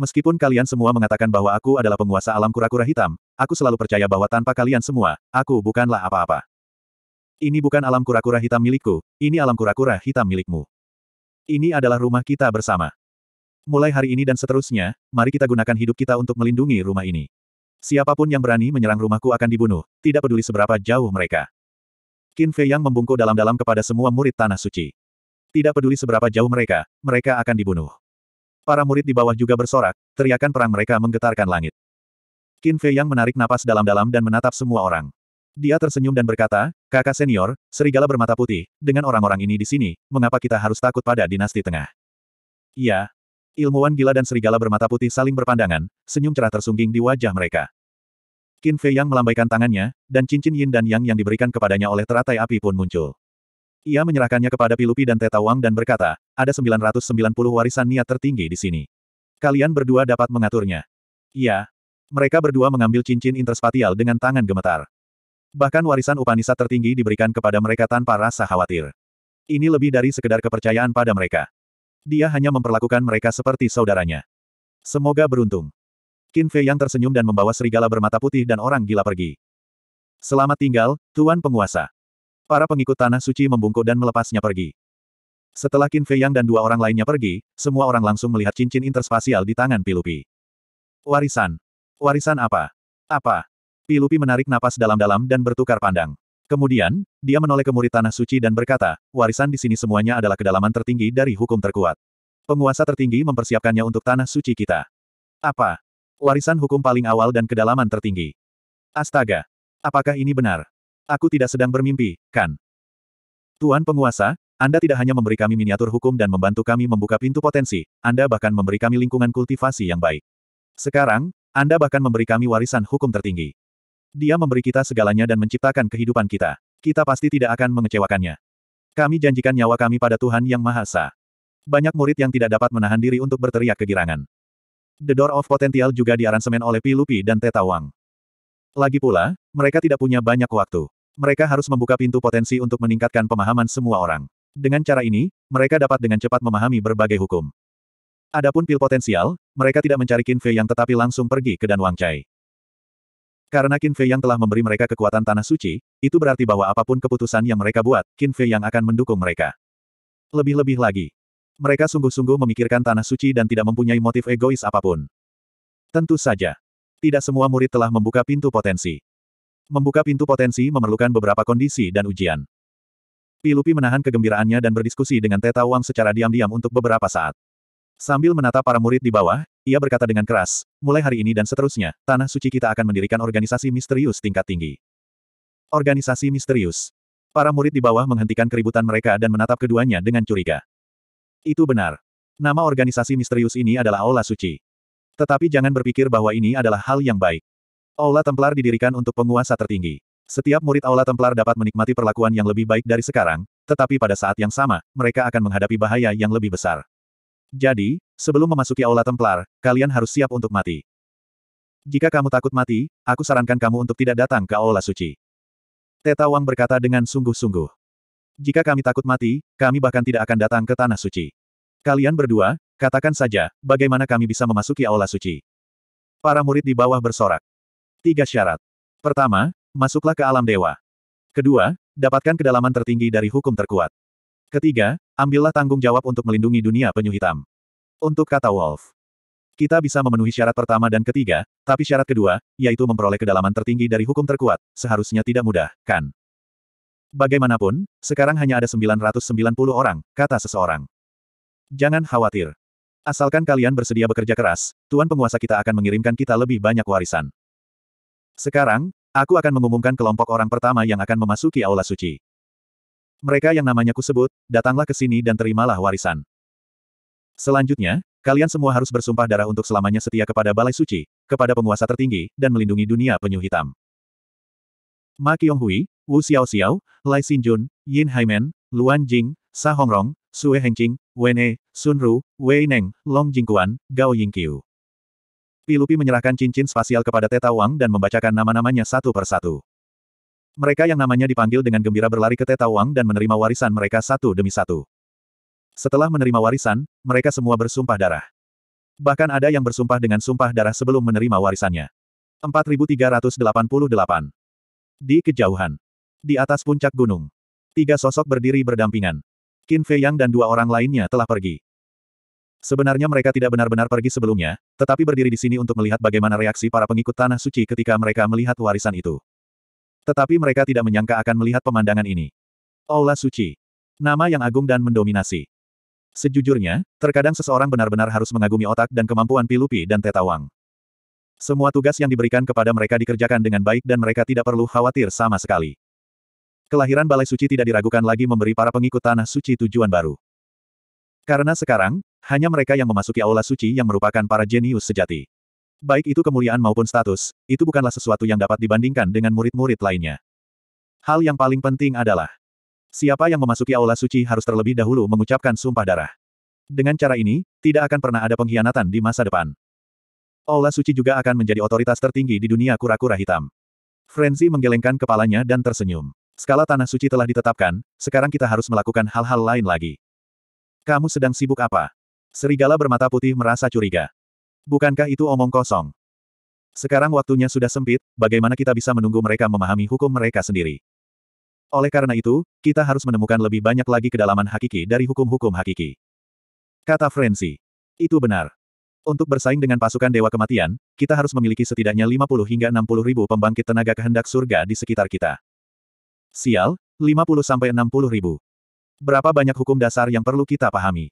Speaker 1: Meskipun kalian semua mengatakan bahwa aku adalah penguasa alam kura-kura hitam, aku selalu percaya bahwa tanpa kalian semua, aku bukanlah apa-apa. Ini bukan alam kura-kura hitam milikku, ini alam kura-kura hitam milikmu. Ini adalah rumah kita bersama. Mulai hari ini dan seterusnya, mari kita gunakan hidup kita untuk melindungi rumah ini. Siapapun yang berani menyerang rumahku akan dibunuh, tidak peduli seberapa jauh mereka. Qin Fei Yang membungkuk dalam-dalam kepada semua murid Tanah Suci. Tidak peduli seberapa jauh mereka, mereka akan dibunuh. Para murid di bawah juga bersorak, teriakan perang mereka menggetarkan langit. Qin Fei Yang menarik napas dalam-dalam dan menatap semua orang. Dia tersenyum dan berkata, kakak senior, serigala bermata putih, dengan orang-orang ini di sini, mengapa kita harus takut pada dinasti tengah? Iya. Ilmuwan gila dan serigala bermata putih saling berpandangan, senyum cerah tersungging di wajah mereka. Qin Fei yang melambaikan tangannya, dan cincin yin dan yang yang diberikan kepadanya oleh teratai api pun muncul. Ia menyerahkannya kepada Pilupi dan Teta Wang dan berkata, ada 990 warisan niat tertinggi di sini. Kalian berdua dapat mengaturnya. Iya. Mereka berdua mengambil cincin interspatial dengan tangan gemetar. Bahkan warisan Upanisa tertinggi diberikan kepada mereka tanpa rasa khawatir. Ini lebih dari sekedar kepercayaan pada mereka. Dia hanya memperlakukan mereka seperti saudaranya. Semoga beruntung. Qin Fei yang tersenyum dan membawa serigala bermata putih dan orang gila pergi. Selamat tinggal, Tuan Penguasa. Para pengikut Tanah Suci membungkuk dan melepasnya pergi. Setelah Qin Fei yang dan dua orang lainnya pergi, semua orang langsung melihat cincin interspasial di tangan Pilupi. Warisan. Warisan apa? Apa? Lupi menarik napas dalam-dalam dan bertukar pandang. Kemudian, dia menoleh ke murid Tanah Suci dan berkata, warisan di sini semuanya adalah kedalaman tertinggi dari hukum terkuat. Penguasa tertinggi mempersiapkannya untuk Tanah Suci kita. Apa? Warisan hukum paling awal dan kedalaman tertinggi. Astaga! Apakah ini benar? Aku tidak sedang bermimpi, kan? Tuan penguasa, anda tidak hanya memberi kami miniatur hukum dan membantu kami membuka pintu potensi, Anda bahkan memberi kami lingkungan kultivasi yang baik. Sekarang, Anda bahkan memberi kami warisan hukum tertinggi. Dia memberi kita segalanya dan menciptakan kehidupan kita. Kita pasti tidak akan mengecewakannya. Kami janjikan nyawa kami pada Tuhan Yang Maha Esa. Banyak murid yang tidak dapat menahan diri untuk berteriak kegirangan. The Door of Potential juga diaransemen oleh Pilupi dan Teta Wang. Lagi pula, mereka tidak punya banyak waktu. Mereka harus membuka pintu potensi untuk meningkatkan pemahaman semua orang. Dengan cara ini, mereka dapat dengan cepat memahami berbagai hukum. Adapun pil potensial, mereka tidak mencari Kinfe yang tetapi langsung pergi ke Dan Wang Chai. Karena Qin Fei yang telah memberi mereka kekuatan tanah suci, itu berarti bahwa apapun keputusan yang mereka buat, Qin Fei yang akan mendukung mereka. Lebih-lebih lagi, mereka sungguh-sungguh memikirkan tanah suci dan tidak mempunyai motif egois apapun. Tentu saja, tidak semua murid telah membuka pintu potensi. Membuka pintu potensi memerlukan beberapa kondisi dan ujian. Pilupi menahan kegembiraannya dan berdiskusi dengan Teta Wang secara diam-diam untuk beberapa saat. Sambil menata para murid di bawah, ia berkata dengan keras, mulai hari ini dan seterusnya, Tanah Suci kita akan mendirikan organisasi misterius tingkat tinggi. Organisasi misterius. Para murid di bawah menghentikan keributan mereka dan menatap keduanya dengan curiga. Itu benar. Nama organisasi misterius ini adalah Aula Suci. Tetapi jangan berpikir bahwa ini adalah hal yang baik. Aula Templar didirikan untuk penguasa tertinggi. Setiap murid Aula Templar dapat menikmati perlakuan yang lebih baik dari sekarang, tetapi pada saat yang sama, mereka akan menghadapi bahaya yang lebih besar. Jadi, sebelum memasuki aula Templar, kalian harus siap untuk mati. Jika kamu takut mati, aku sarankan kamu untuk tidak datang ke aula suci. Teta Wang berkata dengan sungguh-sungguh. Jika kami takut mati, kami bahkan tidak akan datang ke tanah suci. Kalian berdua, katakan saja, bagaimana kami bisa memasuki aula suci. Para murid di bawah bersorak. Tiga syarat. Pertama, masuklah ke alam dewa. Kedua, dapatkan kedalaman tertinggi dari hukum terkuat. Ketiga, Ambillah tanggung jawab untuk melindungi dunia penyu hitam. Untuk kata Wolf. Kita bisa memenuhi syarat pertama dan ketiga, tapi syarat kedua, yaitu memperoleh kedalaman tertinggi dari hukum terkuat, seharusnya tidak mudah, kan? Bagaimanapun, sekarang hanya ada 990 orang, kata seseorang. Jangan khawatir. Asalkan kalian bersedia bekerja keras, Tuan Penguasa kita akan mengirimkan kita lebih banyak warisan. Sekarang, aku akan mengumumkan kelompok orang pertama yang akan memasuki Aula Suci. Mereka yang namanya kusebut, datanglah ke sini dan terimalah warisan. Selanjutnya, kalian semua harus bersumpah darah untuk selamanya setia kepada Balai Suci, kepada penguasa tertinggi, dan melindungi dunia penyu hitam. Ma Qionghui, Wu Xiao Xiao, Lai Xinjun, Yin Haimen, Luan Jing, Sa Hongrong, Sue Hengqing, Wen E, Sun Ru, Wei Neng, Long Jingkuan, Gao Yingqiu. Pilupi menyerahkan cincin spasial kepada Teta Wang dan membacakan nama-namanya satu persatu. Mereka yang namanya dipanggil dengan gembira berlari ke Tetawang dan menerima warisan mereka satu demi satu. Setelah menerima warisan, mereka semua bersumpah darah. Bahkan ada yang bersumpah dengan sumpah darah sebelum menerima warisannya. 4388. Di kejauhan. Di atas puncak gunung. Tiga sosok berdiri berdampingan. Qin Fei Yang dan dua orang lainnya telah pergi. Sebenarnya mereka tidak benar-benar pergi sebelumnya, tetapi berdiri di sini untuk melihat bagaimana reaksi para pengikut Tanah Suci ketika mereka melihat warisan itu. Tetapi mereka tidak menyangka akan melihat pemandangan ini. Aula Suci. Nama yang agung dan mendominasi. Sejujurnya, terkadang seseorang benar-benar harus mengagumi otak dan kemampuan Pilupi dan Tetawang. Semua tugas yang diberikan kepada mereka dikerjakan dengan baik dan mereka tidak perlu khawatir sama sekali. Kelahiran Balai Suci tidak diragukan lagi memberi para pengikut Tanah Suci tujuan baru. Karena sekarang, hanya mereka yang memasuki Aula Suci yang merupakan para jenius sejati. Baik itu kemuliaan maupun status, itu bukanlah sesuatu yang dapat dibandingkan dengan murid-murid lainnya. Hal yang paling penting adalah, siapa yang memasuki aula suci harus terlebih dahulu mengucapkan sumpah darah. Dengan cara ini, tidak akan pernah ada pengkhianatan di masa depan. Aula suci juga akan menjadi otoritas tertinggi di dunia kura-kura hitam. Frenzy menggelengkan kepalanya dan tersenyum. Skala tanah suci telah ditetapkan, sekarang kita harus melakukan hal-hal lain lagi. Kamu sedang sibuk apa? Serigala bermata putih merasa curiga. Bukankah itu omong kosong? Sekarang waktunya sudah sempit, bagaimana kita bisa menunggu mereka memahami hukum mereka sendiri? Oleh karena itu, kita harus menemukan lebih banyak lagi kedalaman hakiki dari hukum-hukum hakiki. Kata Frenzy. Itu benar. Untuk bersaing dengan pasukan Dewa Kematian, kita harus memiliki setidaknya 50 hingga 60 ribu pembangkit tenaga kehendak surga di sekitar kita. Sial, 50 sampai 60 ribu. Berapa banyak hukum dasar yang perlu kita pahami?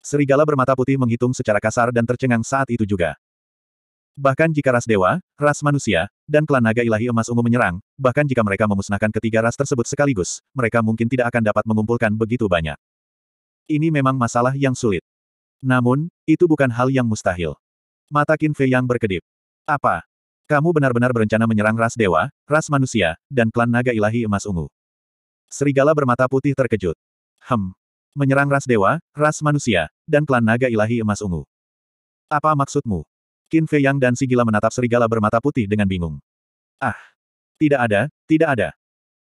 Speaker 1: Serigala bermata putih menghitung secara kasar dan tercengang saat itu juga. Bahkan jika ras dewa, ras manusia, dan klan naga ilahi emas ungu menyerang, bahkan jika mereka memusnahkan ketiga ras tersebut sekaligus, mereka mungkin tidak akan dapat mengumpulkan begitu banyak. Ini memang masalah yang sulit. Namun, itu bukan hal yang mustahil. Mata Kinfe yang berkedip. Apa? Kamu benar-benar berencana menyerang ras dewa, ras manusia, dan klan naga ilahi emas ungu. Serigala bermata putih terkejut. Hem, menyerang ras dewa, ras manusia, dan klan naga ilahi emas ungu. Apa maksudmu? Qin Fei Yang dan si gila menatap serigala bermata putih dengan bingung. Ah! Tidak ada, tidak ada.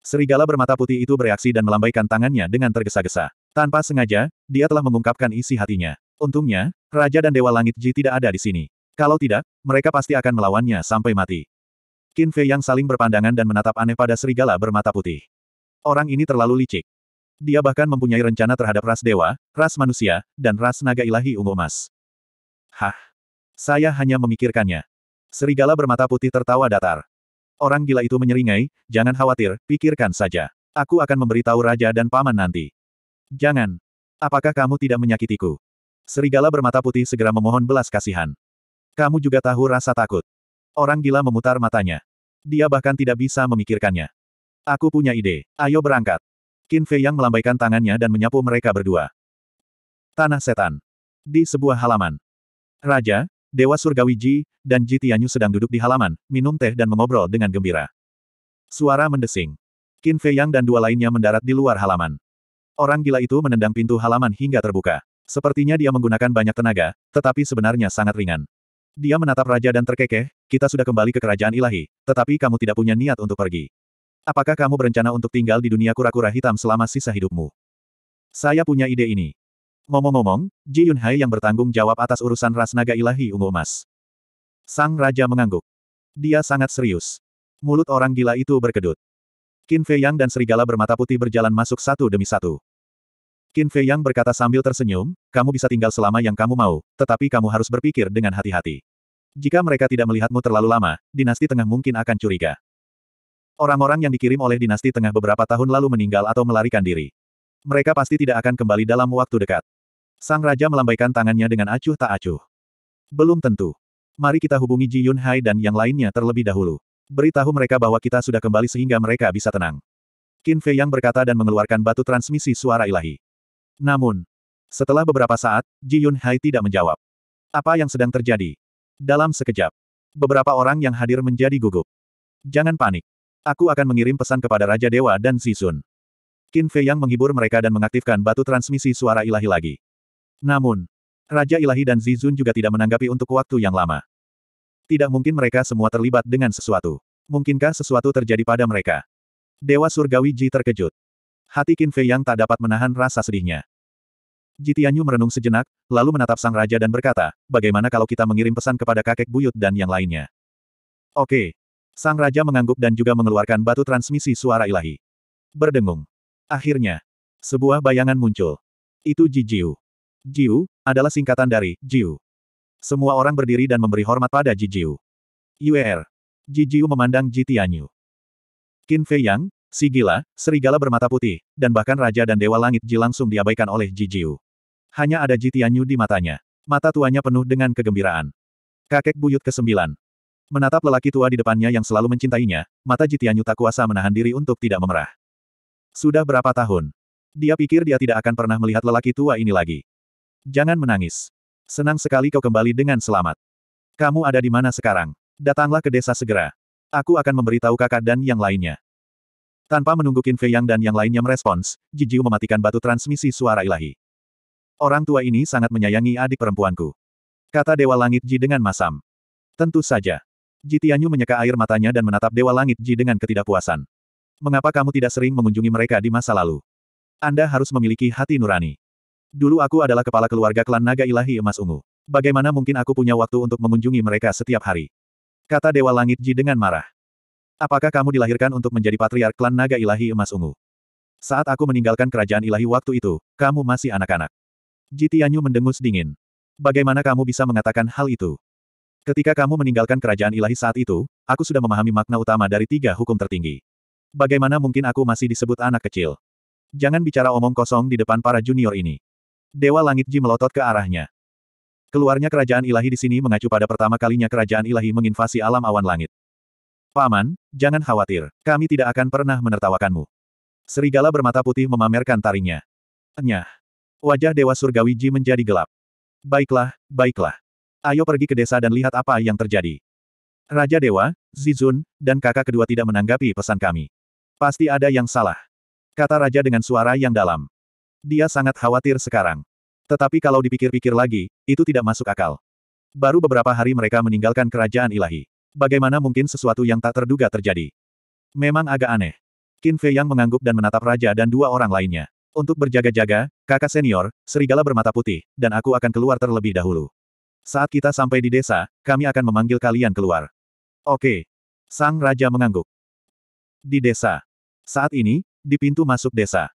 Speaker 1: Serigala bermata putih itu bereaksi dan melambaikan tangannya dengan tergesa-gesa. Tanpa sengaja, dia telah mengungkapkan isi hatinya. Untungnya, Raja dan Dewa Langit Ji tidak ada di sini. Kalau tidak, mereka pasti akan melawannya sampai mati. Qin Fei Yang saling berpandangan dan menatap aneh pada serigala bermata putih. Orang ini terlalu licik. Dia bahkan mempunyai rencana terhadap ras dewa, ras manusia, dan ras naga ilahi ungu emas. Hah. Saya hanya memikirkannya. Serigala bermata putih tertawa datar. Orang gila itu menyeringai, jangan khawatir, pikirkan saja. Aku akan memberitahu raja dan paman nanti. Jangan. Apakah kamu tidak menyakitiku? Serigala bermata putih segera memohon belas kasihan. Kamu juga tahu rasa takut. Orang gila memutar matanya. Dia bahkan tidak bisa memikirkannya. Aku punya ide, ayo berangkat. Qin Fei Yang melambaikan tangannya dan menyapu mereka berdua. Tanah Setan. Di sebuah halaman. Raja, Dewa Surgawi Ji, dan Ji Tianyu sedang duduk di halaman, minum teh dan mengobrol dengan gembira. Suara mendesing. Qin Fei Yang dan dua lainnya mendarat di luar halaman. Orang gila itu menendang pintu halaman hingga terbuka. Sepertinya dia menggunakan banyak tenaga, tetapi sebenarnya sangat ringan. Dia menatap raja dan terkekeh, kita sudah kembali ke kerajaan ilahi, tetapi kamu tidak punya niat untuk pergi. Apakah kamu berencana untuk tinggal di dunia kura-kura hitam selama sisa hidupmu? Saya punya ide ini. Ngomong-ngomong, Ji Yunhai yang bertanggung jawab atas urusan ras naga ilahi ungu emas. Sang Raja mengangguk. Dia sangat serius. Mulut orang gila itu berkedut. Qin Fei Yang dan serigala bermata putih berjalan masuk satu demi satu. Qin Fei Yang berkata sambil tersenyum, kamu bisa tinggal selama yang kamu mau, tetapi kamu harus berpikir dengan hati-hati. Jika mereka tidak melihatmu terlalu lama, dinasti tengah mungkin akan curiga. Orang-orang yang dikirim oleh dinasti tengah beberapa tahun lalu meninggal atau melarikan diri. Mereka pasti tidak akan kembali dalam waktu dekat. Sang Raja melambaikan tangannya dengan acuh tak acuh. Belum tentu. Mari kita hubungi Ji Yun Hai dan yang lainnya terlebih dahulu. Beritahu mereka bahwa kita sudah kembali sehingga mereka bisa tenang. Qin Fei Yang berkata dan mengeluarkan batu transmisi suara ilahi. Namun, setelah beberapa saat, Ji Yun Hai tidak menjawab. Apa yang sedang terjadi? Dalam sekejap, beberapa orang yang hadir menjadi gugup. Jangan panik. Aku akan mengirim pesan kepada Raja Dewa dan Zizun. Qin Fei yang menghibur mereka dan mengaktifkan batu transmisi suara ilahi lagi. Namun, Raja Ilahi dan Zizun juga tidak menanggapi untuk waktu yang lama. Tidak mungkin mereka semua terlibat dengan sesuatu. Mungkinkah sesuatu terjadi pada mereka? Dewa Surgawi Ji terkejut. Hati Qin Fei yang tak dapat menahan rasa sedihnya. Jitianyu merenung sejenak, lalu menatap sang raja dan berkata, bagaimana kalau kita mengirim pesan kepada kakek buyut dan yang lainnya? Oke, Sang Raja mengangguk dan juga mengeluarkan batu transmisi suara ilahi. Berdengung. Akhirnya, sebuah bayangan muncul. Itu Ji Jiu. Jiu, adalah singkatan dari Jiu. Semua orang berdiri dan memberi hormat pada Ji Jiu. Yu'er. Ji Jiu memandang Ji Tianyu. Qin Fei Yang, si serigala bermata putih, dan bahkan Raja dan Dewa Langit Ji langsung diabaikan oleh Ji Jiu. Hanya ada Ji Tianyu di matanya. Mata tuanya penuh dengan kegembiraan. Kakek buyut ke-9. Menatap lelaki tua di depannya yang selalu mencintainya, mata Jitianyu tak kuasa menahan diri untuk tidak memerah. Sudah berapa tahun? Dia pikir dia tidak akan pernah melihat lelaki tua ini lagi. Jangan menangis. Senang sekali kau kembali dengan selamat. Kamu ada di mana sekarang? Datanglah ke desa segera. Aku akan memberitahu kakak dan yang lainnya. Tanpa menunggu Qin Fei Yang dan yang lainnya merespons, Jijiu mematikan batu transmisi suara ilahi. Orang tua ini sangat menyayangi adik perempuanku. Kata Dewa Langit Ji dengan masam. Tentu saja. Ji Tianyu menyeka air matanya dan menatap Dewa Langit Ji dengan ketidakpuasan. Mengapa kamu tidak sering mengunjungi mereka di masa lalu? Anda harus memiliki hati nurani. Dulu aku adalah kepala keluarga klan Naga Ilahi Emas Ungu. Bagaimana mungkin aku punya waktu untuk mengunjungi mereka setiap hari? Kata Dewa Langit Ji dengan marah. Apakah kamu dilahirkan untuk menjadi patriark klan Naga Ilahi Emas Ungu? Saat aku meninggalkan kerajaan ilahi waktu itu, kamu masih anak-anak. Ji Tianyu mendengus dingin. Bagaimana kamu bisa mengatakan hal itu? Ketika kamu meninggalkan kerajaan ilahi saat itu, aku sudah memahami makna utama dari tiga hukum tertinggi. Bagaimana mungkin aku masih disebut anak kecil? Jangan bicara omong kosong di depan para junior ini. Dewa Langit Ji melotot ke arahnya. Keluarnya kerajaan ilahi di sini mengacu pada pertama kalinya kerajaan ilahi menginvasi alam awan langit. Paman, jangan khawatir, kami tidak akan pernah menertawakanmu. Serigala bermata putih memamerkan taringnya. Enyah. Wajah Dewa Surgawi Ji menjadi gelap. Baiklah, baiklah. Ayo pergi ke desa dan lihat apa yang terjadi. Raja Dewa, Zizun, dan kakak kedua tidak menanggapi pesan kami. Pasti ada yang salah. Kata Raja dengan suara yang dalam. Dia sangat khawatir sekarang. Tetapi kalau dipikir-pikir lagi, itu tidak masuk akal. Baru beberapa hari mereka meninggalkan kerajaan ilahi. Bagaimana mungkin sesuatu yang tak terduga terjadi? Memang agak aneh. Qin Fei yang mengangguk dan menatap Raja dan dua orang lainnya. Untuk berjaga-jaga, kakak senior, serigala bermata putih, dan aku akan keluar terlebih dahulu. Saat kita sampai di desa, kami akan memanggil kalian keluar. Oke. Sang Raja mengangguk. Di desa. Saat ini, di pintu masuk desa.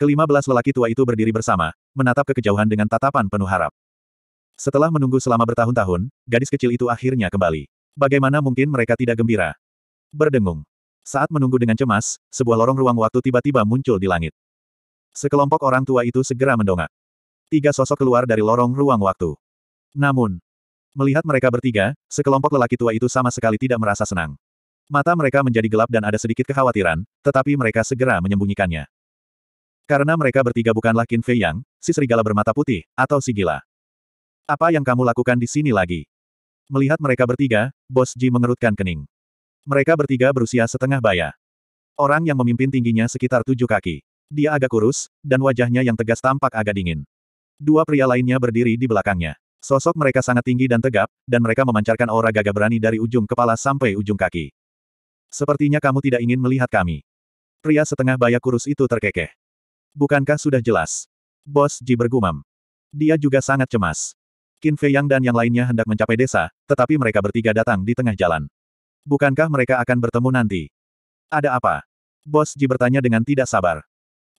Speaker 1: Kelima belas lelaki tua itu berdiri bersama, menatap ke kejauhan dengan tatapan penuh harap. Setelah menunggu selama bertahun-tahun, gadis kecil itu akhirnya kembali. Bagaimana mungkin mereka tidak gembira? Berdengung. Saat menunggu dengan cemas, sebuah lorong ruang waktu tiba-tiba muncul di langit. Sekelompok orang tua itu segera mendongak. Tiga sosok keluar dari lorong ruang waktu. Namun, melihat mereka bertiga, sekelompok lelaki tua itu sama sekali tidak merasa senang. Mata mereka menjadi gelap dan ada sedikit kekhawatiran, tetapi mereka segera menyembunyikannya. Karena mereka bertiga bukanlah Qin Fei Yang, si serigala bermata putih, atau si gila. Apa yang kamu lakukan di sini lagi? Melihat mereka bertiga, Bos Ji mengerutkan kening. Mereka bertiga berusia setengah baya. Orang yang memimpin tingginya sekitar tujuh kaki. Dia agak kurus, dan wajahnya yang tegas tampak agak dingin. Dua pria lainnya berdiri di belakangnya. Sosok mereka sangat tinggi dan tegap, dan mereka memancarkan aura gagah berani dari ujung kepala sampai ujung kaki. Sepertinya kamu tidak ingin melihat kami. Pria setengah baya kurus itu terkekeh. Bukankah sudah jelas? Bos Ji bergumam. Dia juga sangat cemas. Qin Fei Yang dan yang lainnya hendak mencapai desa, tetapi mereka bertiga datang di tengah jalan. Bukankah mereka akan bertemu nanti? Ada apa? Bos Ji bertanya dengan tidak sabar.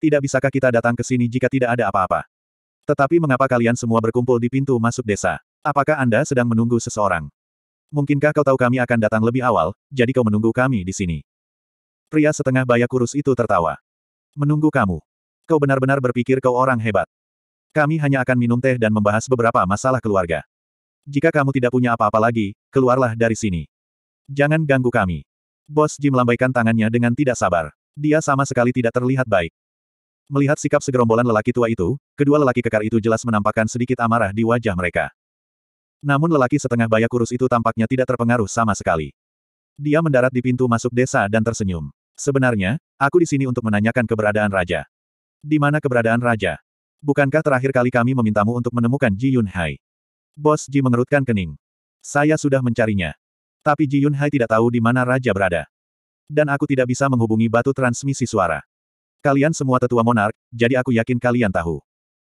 Speaker 1: Tidak bisakah kita datang ke sini jika tidak ada apa-apa? Tetapi mengapa kalian semua berkumpul di pintu masuk desa? Apakah Anda sedang menunggu seseorang? Mungkinkah kau tahu kami akan datang lebih awal, jadi kau menunggu kami di sini? Pria setengah baya kurus itu tertawa. Menunggu kamu. Kau benar-benar berpikir kau orang hebat. Kami hanya akan minum teh dan membahas beberapa masalah keluarga. Jika kamu tidak punya apa-apa lagi, keluarlah dari sini. Jangan ganggu kami. Bos Jim lambaikan tangannya dengan tidak sabar. Dia sama sekali tidak terlihat baik. Melihat sikap segerombolan lelaki tua itu, kedua lelaki kekar itu jelas menampakkan sedikit amarah di wajah mereka. Namun lelaki setengah baya kurus itu tampaknya tidak terpengaruh sama sekali. Dia mendarat di pintu masuk desa dan tersenyum. Sebenarnya, aku di sini untuk menanyakan keberadaan raja. Di mana keberadaan raja? Bukankah terakhir kali kami memintamu untuk menemukan Ji Yun Hai? Bos Ji mengerutkan kening. Saya sudah mencarinya. Tapi Ji Yun Hai tidak tahu di mana raja berada. Dan aku tidak bisa menghubungi batu transmisi suara. Kalian semua tetua monark, jadi aku yakin kalian tahu.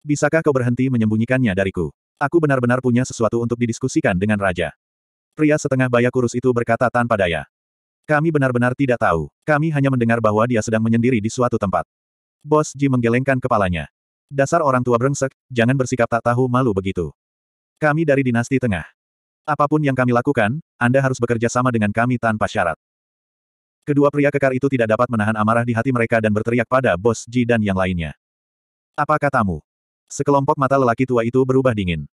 Speaker 1: Bisakah kau berhenti menyembunyikannya dariku? Aku benar-benar punya sesuatu untuk didiskusikan dengan raja. Pria setengah baya kurus itu berkata tanpa daya. Kami benar-benar tidak tahu. Kami hanya mendengar bahwa dia sedang menyendiri di suatu tempat. Bos Ji menggelengkan kepalanya. Dasar orang tua brengsek, jangan bersikap tak tahu malu begitu. Kami dari dinasti tengah. Apapun yang kami lakukan, Anda harus bekerja sama dengan kami tanpa syarat. Kedua pria kekar itu tidak dapat menahan amarah di hati mereka dan berteriak pada Bos Ji dan yang lainnya. Apa katamu? Sekelompok mata lelaki tua itu berubah dingin.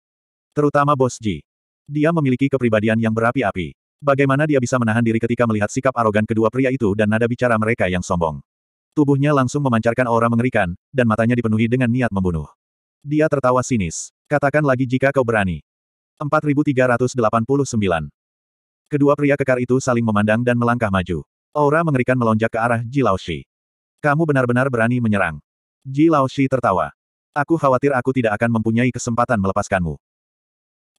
Speaker 1: Terutama Bos Ji. Dia memiliki kepribadian yang berapi-api. Bagaimana dia bisa menahan diri ketika melihat sikap arogan kedua pria itu dan nada bicara mereka yang sombong. Tubuhnya langsung memancarkan aura mengerikan, dan matanya dipenuhi dengan niat membunuh. Dia tertawa sinis. Katakan lagi jika kau berani. 4389. Kedua pria kekar itu saling memandang dan melangkah maju. Aura mengerikan melonjak ke arah Ji Laoshi. Kamu benar-benar berani menyerang. Ji Laoshi tertawa. Aku khawatir aku tidak akan mempunyai kesempatan melepaskanmu.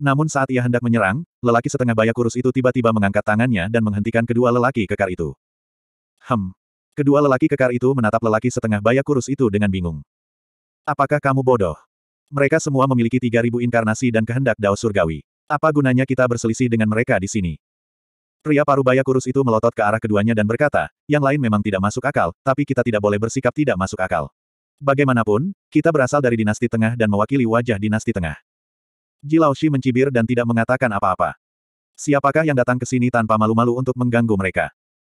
Speaker 1: Namun saat ia hendak menyerang, lelaki setengah baya kurus itu tiba-tiba mengangkat tangannya dan menghentikan kedua lelaki kekar itu. Hem. Kedua lelaki kekar itu menatap lelaki setengah baya kurus itu dengan bingung. Apakah kamu bodoh? Mereka semua memiliki 3000 inkarnasi dan kehendak dao surgawi. Apa gunanya kita berselisih dengan mereka di sini? Pria parubaya kurus itu melotot ke arah keduanya dan berkata, yang lain memang tidak masuk akal, tapi kita tidak boleh bersikap tidak masuk akal. Bagaimanapun, kita berasal dari dinasti tengah dan mewakili wajah dinasti tengah. Jilaushi mencibir dan tidak mengatakan apa-apa. Siapakah yang datang ke sini tanpa malu-malu untuk mengganggu mereka?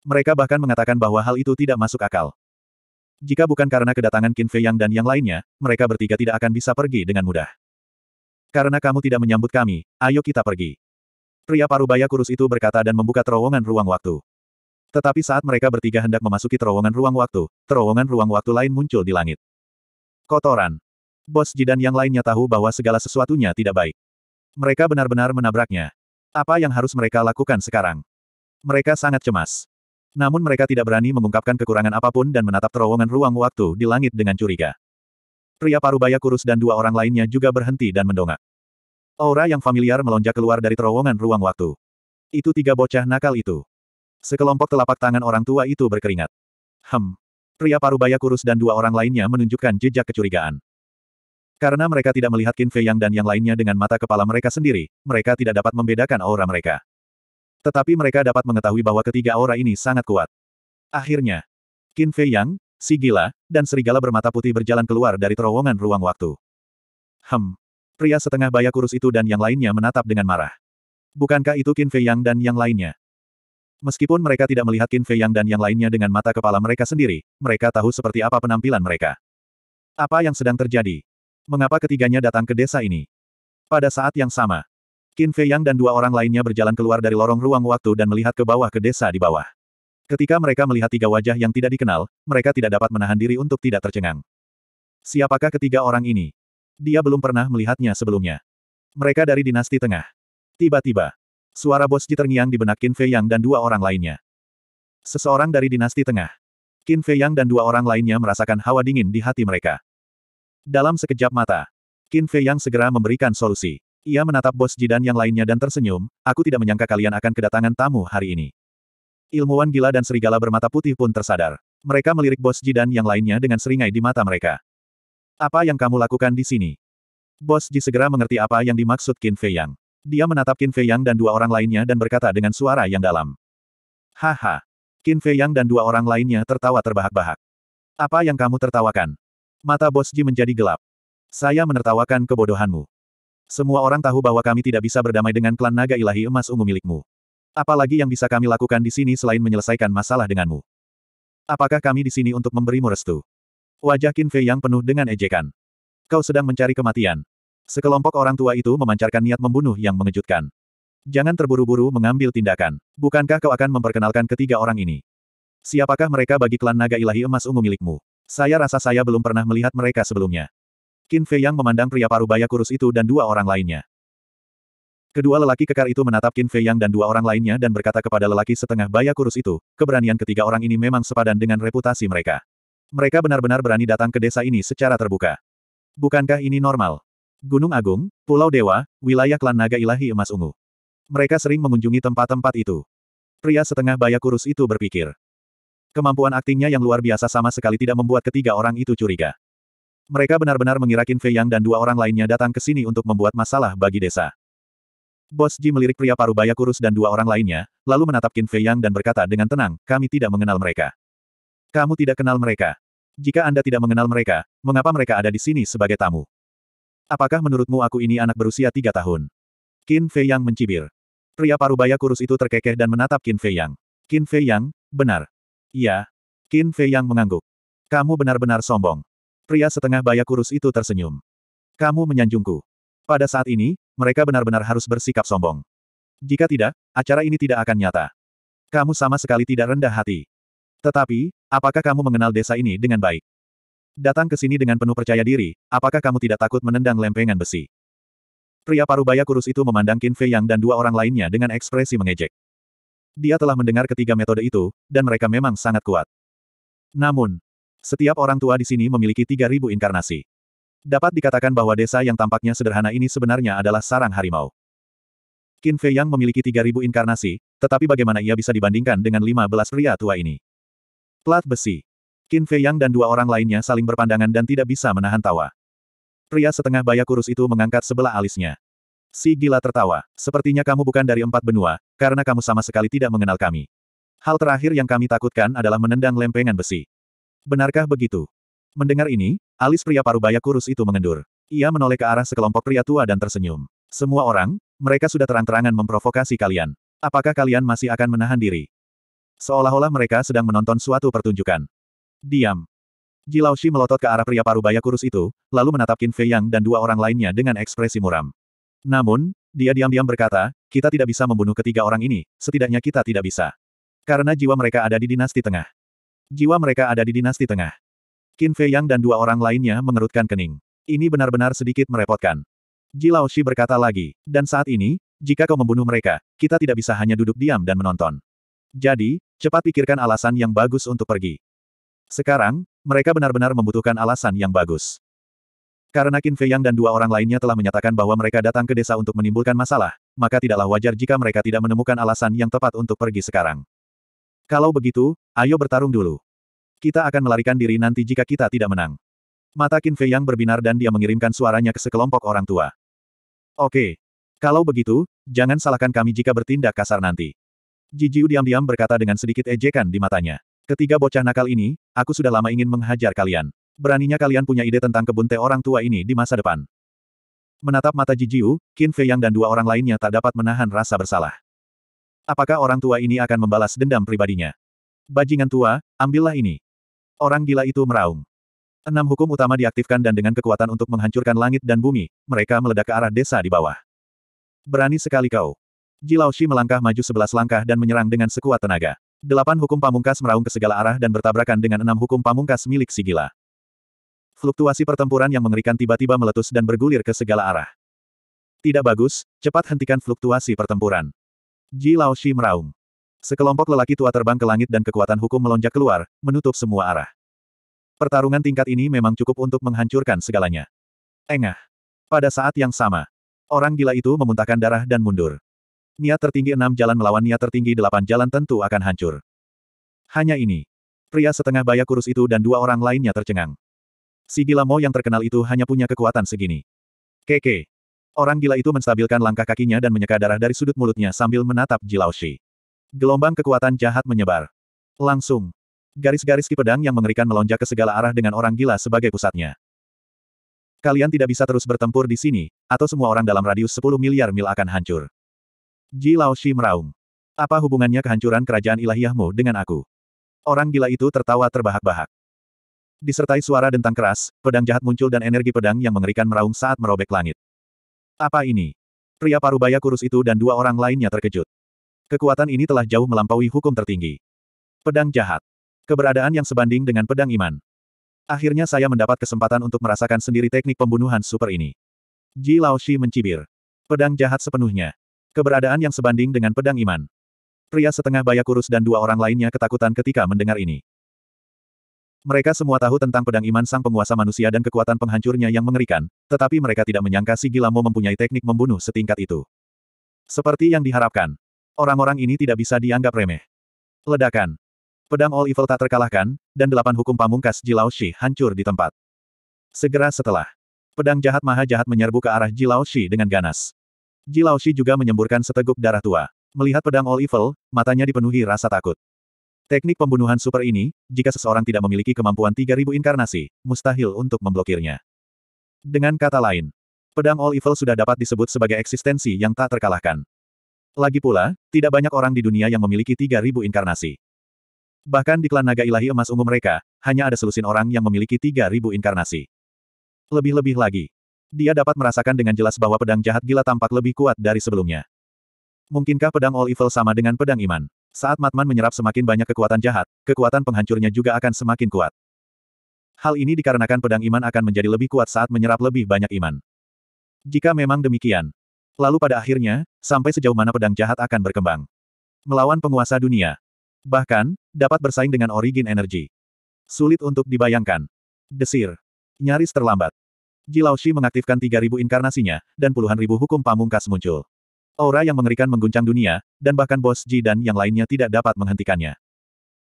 Speaker 1: Mereka bahkan mengatakan bahwa hal itu tidak masuk akal. Jika bukan karena kedatangan Qin Fei Yang dan yang lainnya, mereka bertiga tidak akan bisa pergi dengan mudah. Karena kamu tidak menyambut kami, ayo kita pergi. Pria parubaya kurus itu berkata dan membuka terowongan ruang waktu. Tetapi saat mereka bertiga hendak memasuki terowongan ruang waktu, terowongan ruang waktu lain muncul di langit. Kotoran. Bos jidan yang lainnya tahu bahwa segala sesuatunya tidak baik. Mereka benar-benar menabraknya. Apa yang harus mereka lakukan sekarang? Mereka sangat cemas. Namun mereka tidak berani mengungkapkan kekurangan apapun dan menatap terowongan ruang waktu di langit dengan curiga. Pria parubaya kurus dan dua orang lainnya juga berhenti dan mendongak. Aura yang familiar melonjak keluar dari terowongan ruang waktu. Itu tiga bocah nakal itu. Sekelompok telapak tangan orang tua itu berkeringat. Hem. Pria parubaya kurus dan dua orang lainnya menunjukkan jejak kecurigaan. Karena mereka tidak melihat Qin Fei Yang dan yang lainnya dengan mata kepala mereka sendiri, mereka tidak dapat membedakan aura mereka. Tetapi mereka dapat mengetahui bahwa ketiga aura ini sangat kuat. Akhirnya, Qin Fei Yang, si gila, dan serigala bermata putih berjalan keluar dari terowongan ruang waktu. Hem. Pria setengah baya kurus itu dan yang lainnya menatap dengan marah. Bukankah itu Qin Fei Yang dan yang lainnya? Meskipun mereka tidak melihat Qin Fei Yang dan yang lainnya dengan mata kepala mereka sendiri, mereka tahu seperti apa penampilan mereka. Apa yang sedang terjadi? Mengapa ketiganya datang ke desa ini? Pada saat yang sama, Qin Fei Yang dan dua orang lainnya berjalan keluar dari lorong ruang waktu dan melihat ke bawah ke desa di bawah. Ketika mereka melihat tiga wajah yang tidak dikenal, mereka tidak dapat menahan diri untuk tidak tercengang. Siapakah ketiga orang ini? Dia belum pernah melihatnya sebelumnya. Mereka dari dinasti tengah. Tiba-tiba, suara bos Ji terngiang di benak Qin Fei Yang dan dua orang lainnya. Seseorang dari dinasti tengah. Qin Fei Yang dan dua orang lainnya merasakan hawa dingin di hati mereka. Dalam sekejap mata, Qin Fei Yang segera memberikan solusi. Ia menatap bos Ji Dan yang lainnya dan tersenyum, aku tidak menyangka kalian akan kedatangan tamu hari ini. Ilmuwan gila dan serigala bermata putih pun tersadar. Mereka melirik bos Ji Dan yang lainnya dengan seringai di mata mereka. Apa yang kamu lakukan di sini? Bos Ji segera mengerti apa yang dimaksud Qin Fei Yang. Dia menatap Qin Fei Yang dan dua orang lainnya dan berkata dengan suara yang dalam. Haha. Qin Fei Yang dan dua orang lainnya tertawa terbahak-bahak. Apa yang kamu tertawakan? Mata Bos Ji menjadi gelap. Saya menertawakan kebodohanmu. Semua orang tahu bahwa kami tidak bisa berdamai dengan klan naga ilahi emas ungu milikmu. Apalagi yang bisa kami lakukan di sini selain menyelesaikan masalah denganmu. Apakah kami di sini untuk memberimu restu? Wajah Qin Fei yang penuh dengan ejekan. Kau sedang mencari kematian. Sekelompok orang tua itu memancarkan niat membunuh yang mengejutkan. Jangan terburu-buru mengambil tindakan. Bukankah kau akan memperkenalkan ketiga orang ini? Siapakah mereka bagi klan naga ilahi emas ungu milikmu? Saya rasa saya belum pernah melihat mereka sebelumnya. Qin Fei yang memandang pria parubaya kurus itu dan dua orang lainnya. Kedua lelaki kekar itu menatap Qin Fei yang dan dua orang lainnya dan berkata kepada lelaki setengah baya kurus itu, keberanian ketiga orang ini memang sepadan dengan reputasi mereka. Mereka benar-benar berani datang ke desa ini secara terbuka. Bukankah ini normal? Gunung Agung, Pulau Dewa, wilayah klan naga ilahi emas ungu. Mereka sering mengunjungi tempat-tempat itu. Pria setengah baya kurus itu berpikir. Kemampuan aktingnya yang luar biasa sama sekali tidak membuat ketiga orang itu curiga. Mereka benar-benar mengira Qin Fei Yang dan dua orang lainnya datang ke sini untuk membuat masalah bagi desa. Bos Ji melirik pria paruh baya kurus dan dua orang lainnya, lalu menatap Qin Fei Yang dan berkata dengan tenang, kami tidak mengenal mereka. Kamu tidak kenal mereka. Jika Anda tidak mengenal mereka, mengapa mereka ada di sini sebagai tamu? Apakah menurutmu aku ini anak berusia tiga tahun? Qin Fei Yang mencibir. Pria parubaya kurus itu terkekeh dan menatap Qin Fei Yang. Qin Fei Yang, benar. Iya. Qin Fei Yang mengangguk. Kamu benar-benar sombong. Pria setengah baya kurus itu tersenyum. Kamu menyanjungku. Pada saat ini, mereka benar-benar harus bersikap sombong. Jika tidak, acara ini tidak akan nyata. Kamu sama sekali tidak rendah hati. Tetapi, apakah kamu mengenal desa ini dengan baik? Datang ke sini dengan penuh percaya diri, apakah kamu tidak takut menendang lempengan besi? Pria parubaya kurus itu memandang Qin Fei Yang dan dua orang lainnya dengan ekspresi mengejek. Dia telah mendengar ketiga metode itu, dan mereka memang sangat kuat. Namun, setiap orang tua di sini memiliki 3.000 inkarnasi. Dapat dikatakan bahwa desa yang tampaknya sederhana ini sebenarnya adalah sarang harimau. Qin Fei Yang memiliki 3.000 inkarnasi, tetapi bagaimana ia bisa dibandingkan dengan 15 pria tua ini? Plat besi. Qin Fei Yang dan dua orang lainnya saling berpandangan dan tidak bisa menahan tawa. Pria setengah baya kurus itu mengangkat sebelah alisnya. Si gila tertawa. Sepertinya kamu bukan dari empat benua, karena kamu sama sekali tidak mengenal kami. Hal terakhir yang kami takutkan adalah menendang lempengan besi. Benarkah begitu? Mendengar ini, alis pria paruh parubaya kurus itu mengendur. Ia menoleh ke arah sekelompok pria tua dan tersenyum. Semua orang, mereka sudah terang-terangan memprovokasi kalian. Apakah kalian masih akan menahan diri? Seolah-olah mereka sedang menonton suatu pertunjukan. Diam. Ji Laoshi melotot ke arah pria parubaya kurus itu, lalu menatap Qin Fei Yang dan dua orang lainnya dengan ekspresi muram. Namun, dia diam-diam berkata, kita tidak bisa membunuh ketiga orang ini, setidaknya kita tidak bisa. Karena jiwa mereka ada di dinasti tengah. Jiwa mereka ada di dinasti tengah. Qin Fei Yang dan dua orang lainnya mengerutkan kening. Ini benar-benar sedikit merepotkan. Ji Laoshi berkata lagi, dan saat ini, jika kau membunuh mereka, kita tidak bisa hanya duduk diam dan menonton. Jadi, Cepat pikirkan alasan yang bagus untuk pergi. Sekarang, mereka benar-benar membutuhkan alasan yang bagus. Karena Qin Fei Yang dan dua orang lainnya telah menyatakan bahwa mereka datang ke desa untuk menimbulkan masalah, maka tidaklah wajar jika mereka tidak menemukan alasan yang tepat untuk pergi sekarang. Kalau begitu, ayo bertarung dulu. Kita akan melarikan diri nanti jika kita tidak menang. Mata Qin Fei Yang berbinar dan dia mengirimkan suaranya ke sekelompok orang tua. Oke. Kalau begitu, jangan salahkan kami jika bertindak kasar nanti. Jiu diam-diam berkata dengan sedikit ejekan di matanya. Ketiga bocah nakal ini, aku sudah lama ingin menghajar kalian. Beraninya kalian punya ide tentang kebun teh orang tua ini di masa depan. Menatap mata Jiu, Qin Fei Yang dan dua orang lainnya tak dapat menahan rasa bersalah. Apakah orang tua ini akan membalas dendam pribadinya? Bajingan tua, ambillah ini. Orang gila itu meraung. Enam hukum utama diaktifkan dan dengan kekuatan untuk menghancurkan langit dan bumi, mereka meledak ke arah desa di bawah. Berani sekali kau. Shi melangkah maju sebelas langkah dan menyerang dengan sekuat tenaga. Delapan hukum pamungkas meraung ke segala arah dan bertabrakan dengan enam hukum pamungkas milik si gila. Fluktuasi pertempuran yang mengerikan tiba-tiba meletus dan bergulir ke segala arah. Tidak bagus, cepat hentikan fluktuasi pertempuran. Ji Laoshi meraung. Sekelompok lelaki tua terbang ke langit dan kekuatan hukum melonjak keluar, menutup semua arah. Pertarungan tingkat ini memang cukup untuk menghancurkan segalanya. Engah. Pada saat yang sama, orang gila itu memuntahkan darah dan mundur. Niat tertinggi enam jalan melawan niat tertinggi delapan jalan tentu akan hancur. Hanya ini. Pria setengah baya kurus itu dan dua orang lainnya tercengang. Si gila Mo yang terkenal itu hanya punya kekuatan segini. Keke. Orang gila itu menstabilkan langkah kakinya dan menyeka darah dari sudut mulutnya sambil menatap Jilao Shi. Gelombang kekuatan jahat menyebar. Langsung. Garis-garis kipedang yang mengerikan melonjak ke segala arah dengan orang gila sebagai pusatnya. Kalian tidak bisa terus bertempur di sini, atau semua orang dalam radius 10 miliar mil akan hancur. Ji Lao Shi meraung. Apa hubungannya kehancuran kerajaan ilahiyahmu dengan aku? Orang gila itu tertawa terbahak-bahak. Disertai suara dentang keras, pedang jahat muncul dan energi pedang yang mengerikan meraung saat merobek langit. Apa ini? Pria parubaya kurus itu dan dua orang lainnya terkejut. Kekuatan ini telah jauh melampaui hukum tertinggi. Pedang jahat. Keberadaan yang sebanding dengan pedang iman. Akhirnya saya mendapat kesempatan untuk merasakan sendiri teknik pembunuhan super ini. Ji Lao Shi mencibir. Pedang jahat sepenuhnya. Keberadaan yang sebanding dengan pedang iman. Pria setengah bayak kurus dan dua orang lainnya ketakutan ketika mendengar ini. Mereka semua tahu tentang pedang iman sang penguasa manusia dan kekuatan penghancurnya yang mengerikan, tetapi mereka tidak menyangka si Gilamo mempunyai teknik membunuh setingkat itu. Seperti yang diharapkan, orang-orang ini tidak bisa dianggap remeh. Ledakan. Pedang All Evil tak terkalahkan, dan delapan hukum pamungkas Jilao Shi hancur di tempat. Segera setelah, pedang jahat maha jahat menyerbu ke arah Jilao Shi dengan ganas. Ji Shi juga menyemburkan seteguk darah tua. Melihat pedang All Evil, matanya dipenuhi rasa takut. Teknik pembunuhan super ini, jika seseorang tidak memiliki kemampuan 3000 inkarnasi, mustahil untuk memblokirnya. Dengan kata lain, pedang All Evil sudah dapat disebut sebagai eksistensi yang tak terkalahkan. Lagi pula, tidak banyak orang di dunia yang memiliki 3000 inkarnasi. Bahkan di klan naga ilahi emas ungu mereka, hanya ada selusin orang yang memiliki 3000 inkarnasi. Lebih-lebih lagi, dia dapat merasakan dengan jelas bahwa pedang jahat gila tampak lebih kuat dari sebelumnya. Mungkinkah pedang All Evil sama dengan pedang iman? Saat Matman menyerap semakin banyak kekuatan jahat, kekuatan penghancurnya juga akan semakin kuat. Hal ini dikarenakan pedang iman akan menjadi lebih kuat saat menyerap lebih banyak iman. Jika memang demikian, lalu pada akhirnya, sampai sejauh mana pedang jahat akan berkembang? Melawan penguasa dunia. Bahkan, dapat bersaing dengan origin energi. Sulit untuk dibayangkan. Desir. Nyaris terlambat. Shi mengaktifkan 3.000 inkarnasinya, dan puluhan ribu hukum pamungkas muncul. Aura yang mengerikan mengguncang dunia, dan bahkan bos Ji dan yang lainnya tidak dapat menghentikannya.